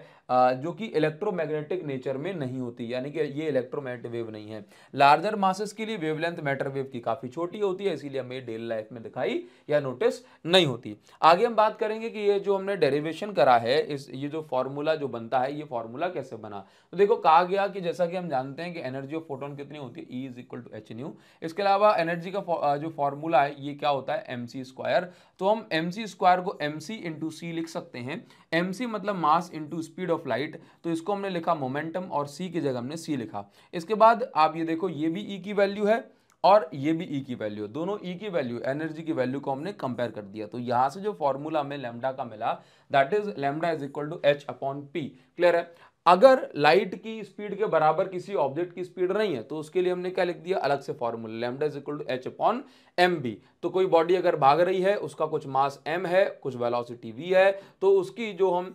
जो कि इलेक्ट्रोमैग्नेटिक नेचर में नहीं होती यानी कि ये इलेक्ट्रोमैग्नेटिक वेव नहीं है लार्जर मासेस के लिए वेवलेंथ मैटर वेव की काफ़ी छोटी होती है इसीलिए हमें डेली लाइफ में दिखाई या नोटिस नहीं होती आगे हम बात करेंगे कि ये जो हमने डेरिवेशन करा है इस ये जो फॉर्मूला जो बनता है ये फॉर्मूला कैसे बना तो देखो कहा गया कि जैसा कि हम जानते हैं कि एनर्जी ऑफ फोटोन कितनी होती है E is equal to H nu इसके अलावा एनर्जी का जो फॉर्मूला है ये क्या होता है एम सी स्क्वायर तो हम एम सी स्क्वायर को एम सी इंटू सी लिख सकते हैं एम सी मतलब mass into speed of light तो इसको हमने लिखा मोमेंटम और सी की जगह हमने सी लिखा इसके बाद आप ये देखो ये भी ई e की वैल्यू है और ये भी ई e की वैल्यू दोनों ई e की वैल्यू एनर्जी की वैल्यू को हमने कंपेयर कर दिया तो यहाँ से जो फॉर्मूला हमें लेमडा का मिला that is lambda is equal to H upon P clear है अगर लाइट की स्पीड के बराबर किसी ऑब्जेक्ट की स्पीड नहीं है तो उसके लिए हमने क्या लिख दिया अलग से formula lambda is equal to H upon M B तो कोई बॉडी अगर भाग रही है उसका कुछ मास एम है कुछ वेलोसिटी वी है तो उसकी जो हम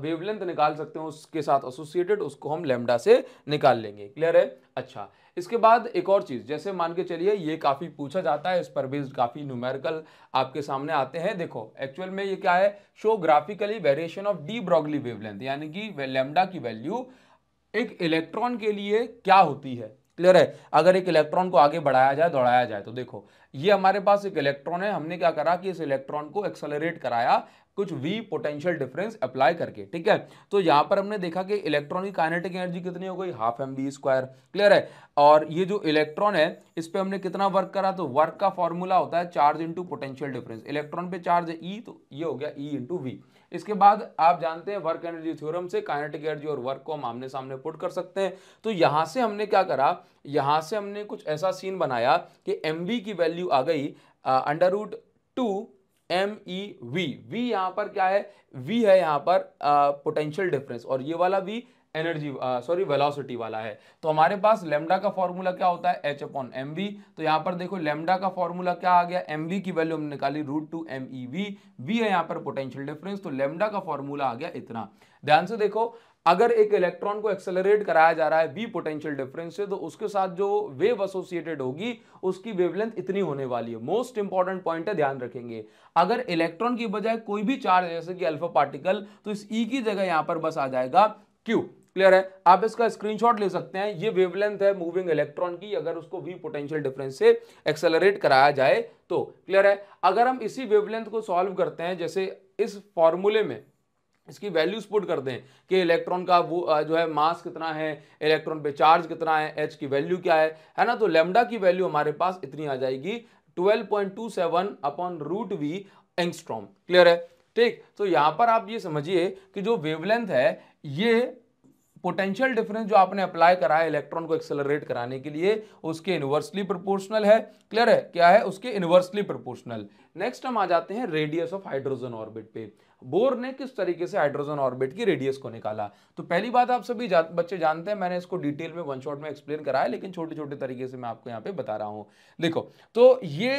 वेवलेंथ निकाल सकते हैं उसके साथ एसोसिएटेड उसको हम लेमडा से निकाल लेंगे क्लियर है अच्छा इसके बाद एक और चीज़ जैसे मान के चलिए ये काफ़ी पूछा जाता है इस पर बेस्ड काफ़ी न्यूमेरिकल आपके सामने आते हैं देखो एक्चुअल में ये क्या है show graphically variation of de Broglie wavelength यानी कि लेमडा की वैल्यू एक इलेक्ट्रॉन के लिए क्या होती है क्लियर है अगर एक इलेक्ट्रॉन को आगे बढ़ाया जाए दौड़ाया जाए तो देखो ये हमारे पास एक इलेक्ट्रॉन है हमने क्या करा कि इस इलेक्ट्रॉन को एक्सेलरेट कराया कुछ वी पोटेंशियल डिफरेंस अप्लाई करके ठीक है तो यहाँ पर हमने देखा कि इलेक्ट्रॉनिक काइनेटिक एनर्जी कितनी हो गई half M B square clear है और ये जो इलेक्ट्रॉन है इस पर हमने कितना वर्क करा तो वर्क का फॉर्मूला होता है charge into potential difference electron पे चार्ज ई e, तो ये हो गया ई इंटू वी इसके बाद आप जानते हैं वर्क एनर्जी थ्योरम से काइनेटिक एनर्जी और वर्क को हम आमने सामने पुट कर सकते हैं तो यहां से हमने क्या करा यहां से हमने कुछ ऐसा सीन बनाया कि एम की वैल्यू आ गई under root two M E V V यहां पर क्या है वी है यहां पर पोटेंशियल uh, डिफरेंस और ये वाला वी एनर्जी सॉरी वेलोसिटी वाला है तो हमारे पास लेमडा का फॉर्मूला क्या होता है एच अपॉन एम वी तो यहाँ पर देखो लेमडा का फॉर्मूला क्या आ गया एम वी की वैल्यू हमने निकाली root two M E V V है यहाँ पर पोटेंशियल डिफरेंस तो लेमडा का फॉर्मूला आ गया इतना ध्यान से देखो अगर एक इलेक्ट्रॉन को एक्सेलरेट कराया जा रहा है वी पोटेंशियल डिफरेंस से तो उसके साथ जो वेव एसोसिएटेड होगी उसकी वेवलेंथ इतनी होने वाली है मोस्ट इंपॉर्टेंट पॉइंट है ध्यान रखेंगे अगर इलेक्ट्रॉन की बजाय कोई भी चार्ज जैसे कि अल्फा पार्टिकल तो इस ई e की जगह यहां पर बस आ जाएगा क्यू क्लियर है आप इसका स्क्रीनशॉट ले सकते हैं ये वेवलेंथ है मूविंग इलेक्ट्रॉन की अगर उसको वी पोटेंशियल डिफरेंस से एक्सेलरेट कराया जाए तो क्लियर है अगर हम इसी वेवलेंथ को सॉल्व करते हैं जैसे इस फॉर्मूले में इसकी वैल्यूज पुट कर दें कि इलेक्ट्रॉन का वो जो है मास कितना है इलेक्ट्रॉन पे चार्ज कितना है एच की वैल्यू क्या है है ना तो लेमडा की वैल्यू हमारे पास इतनी आ जाएगी 12.27 upon root V angstrom clear है ठीक तो यहाँ पर आप ये समझिए कि जो वेवलेंथ है ये पोटेंशियल डिफरेंस जो आपने अप्लाई करा है इलेक्ट्रॉन को एक्सेलरेट कराने के लिए उसके इन्वर्सली प्रोपोर्शनल है क्लियर है क्या है उसके इन्वर्सली प्रोपोर्शनल नेक्स्ट हम आ जाते हैं रेडियस ऑफ हाइड्रोजन ऑर्बिट पे बोर ने किस तरीके से हाइड्रोजन ऑर्बिट की रेडियस को निकाला तो पहली बात आप सभी जा, बच्चे जानते हैं मैंने इसको डिटेल में वन शॉट में एक्सप्लेन कराया लेकिन छोटे छोटे तरीके से मैं आपको यहाँ पे बता रहा हूँ देखो तो ये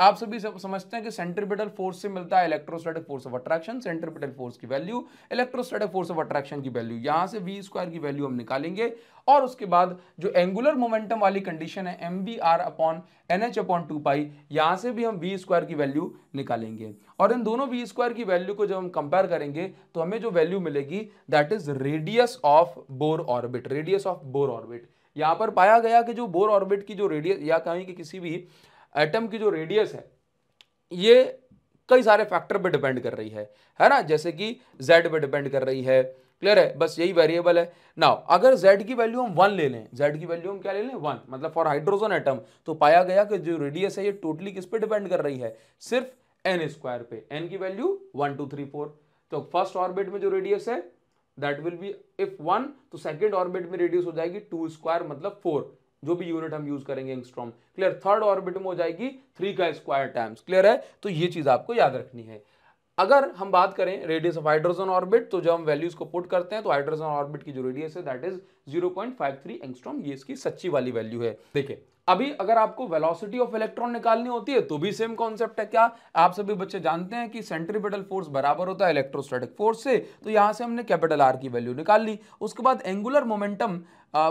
आप सभी सब समझते हैं कि सेंट्रीपिटल फोर्स से मिलता है electrostatic force of attraction centripetal force की value electrostatic force of attraction की वैल्यू यहां से वी स्क्वायर की वैल्यू हम निकालेंगे और उसके बाद जो एंगुलर मोमेंटम वाली कंडीशन है M B R upon N H upon two pi यहाँ से भी हम वी स्क्वायर की वैल्यू निकालेंगे और इन दोनों वी स्क्वायर की वैल्यू को जब हम कंपेयर करेंगे तो हमें जो वैल्यू मिलेगी that is radius of Bohr orbit radius of Bohr orbit यहाँ पर पाया गया कि जो बोर ऑर्बिट की जो रेडियस या कहें कि किसी भी एटम की जो रेडियस है ये कई सारे फैक्टर पे डिपेंड कर रही है है ना जैसे कि जेड पे डिपेंड कर रही है क्लियर है बस यही वेरिएबल है नाउ अगर जेड की वैल्यू हम वन ले लें जेड की वैल्यू हम क्या ले लें वन मतलब फॉर हाइड्रोजन एटम तो पाया गया कि जो रेडियस है ये टोटली किस पे डिपेंड कर रही है सिर्फ एन स्क्वायर पे एन की value one two three four तो फर्स्ट ऑर्बिट में जो रेडियस है that will be if one तो सेकेंड ऑर्बिट में रेडियस हो जाएगी टू स्क्वायर मतलब फोर जो भी यूनिट हम यूज करेंगे एंगस्ट्रॉम क्लियर थर्ड ऑर्बिट में हो जाएगी थ्री का स्क्वायर टाइम्स क्लियर है तो ये चीज आपको याद रखनी है अगर हम बात करें रेडियस ऑफ हाइड्रोजन ऑर्बिट तो जब हम वैल्यूज को पुट करते हैं तो हाइड्रोजन ऑर्बिट की जो रेडियस है दैट इज 0.53 एंगस्ट्रॉम ये इसकी सच्ची वाली वैल्यू है देखिए अभी अगर आपको वेलोसिटी ऑफ इलेक्ट्रॉन निकालनी होती है तो भी सेम कॉन्सेप्ट है क्या आप सभी बच्चे जानते हैं कि सेंट्रीपेटल फोर्स बराबर होता है इलेक्ट्रोस्टैटिक फोर्स से तो यहां से हमने कैपिटल आर की वैल्यू निकाल ली उसके बाद एंगुलर मोमेंटम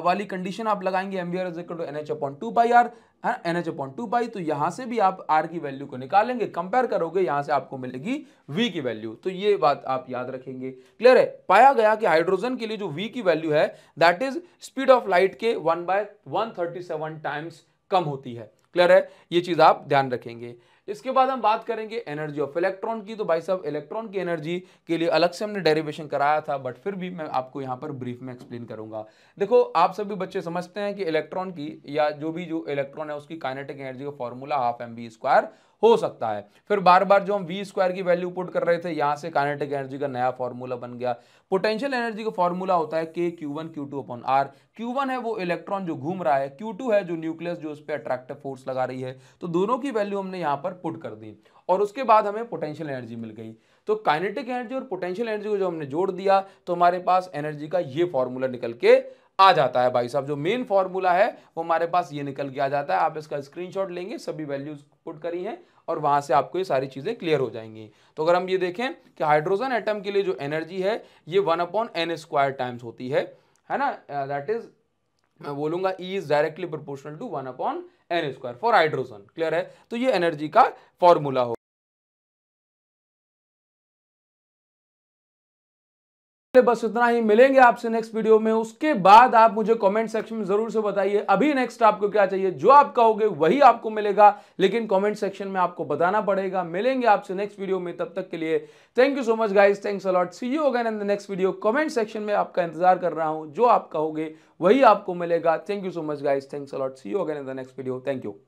वाली कंडीशन आप लगाएंगे MVR two N H upon two by R है N H upon two pi तो यहाँ से भी आप आर की वैल्यू को निकालेंगे कंपेयर करोगे यहाँ से आपको मिलेगी वी की वैल्यू तो ये बात आप याद रखेंगे क्लियर है पाया गया कि हाइड्रोजन के लिए जो वी की वैल्यू है that is speed of light के वन बाय वन टाइम्स कम होती है क्लियर है ये चीज़ आप ध्यान रखेंगे इसके बाद हम बात करेंगे एनर्जी ऑफ इलेक्ट्रॉन की तो भाई साहब इलेक्ट्रॉन की एनर्जी के लिए अलग से हमने डेरिवेशन कराया था बट फिर भी मैं आपको यहाँ पर ब्रीफ में एक्सप्लेन करूंगा देखो आप सभी बच्चे समझते हैं कि इलेक्ट्रॉन की या जो भी जो इलेक्ट्रॉन है उसकी काइनेटिक एनर्जी का formula half M B square हो सकता है फिर बार बार जो हम वी स्क्वायर की वैल्यू पुट कर रहे थे यहाँ से कानेटिक एनर्जी का नया फॉर्मूला बन गया पोटेंशियल एनर्जी का फॉर्मूला होता है K Q one Q two upon R Q one है वो इलेक्ट्रॉन जो घूम रहा है क्यू टू है जो न्यूक्लियस जो उस पर अट्रैक्टिव फोर्स लगा रही है तो दोनों की वैल्यू हमने यहाँ पर पुट कर दी और उसके बाद हमें पोटेंशियल एनर्जी मिल गई तो काइनेटिक एनर्जी और पोटेंशियल एनर्जी को जो हमने जोड़ दिया तो हमारे पास एनर्जी का ये फॉर्मूला निकल के आ जाता है भाई साहब जो मेन फॉर्मूला है वो हमारे पास ये निकल के आ जाता है आप इसका स्क्रीनशॉट लेंगे सभी वैल्यूज पुट करी हैं और वहाँ से आपको ये सारी चीज़ें क्लियर हो जाएंगी तो अगर हम ये देखें कि हाइड्रोजन एटम के लिए जो एनर्जी है ये one upon N square times होती है है ना दैट uh, इज मैं बोलूंगा E is directly proportional to one upon N square for hydrogen clear है तो ये एनर्जी का फॉर्मूला हो बस इतना ही मिलेंगे आपसे नेक्स्ट वीडियो में उसके बाद आप मुझे कमेंट सेक्शन में जरूर से बताइए अभी नेक्स्ट आपको क्या चाहिए जो आप कहोगे वही आपको मिलेगा लेकिन कमेंट सेक्शन में आपको बताना पड़ेगा मिलेंगे आपसे नेक्स्ट वीडियो में तब तक के लिए thank you so much guys thanks a lot see you again in the next video comment section में आपका इंतजार कर रहा हूं जो आप कहोगे वही आपको मिलेगा thank you so much guys thanks a lot see you again in the next video thank you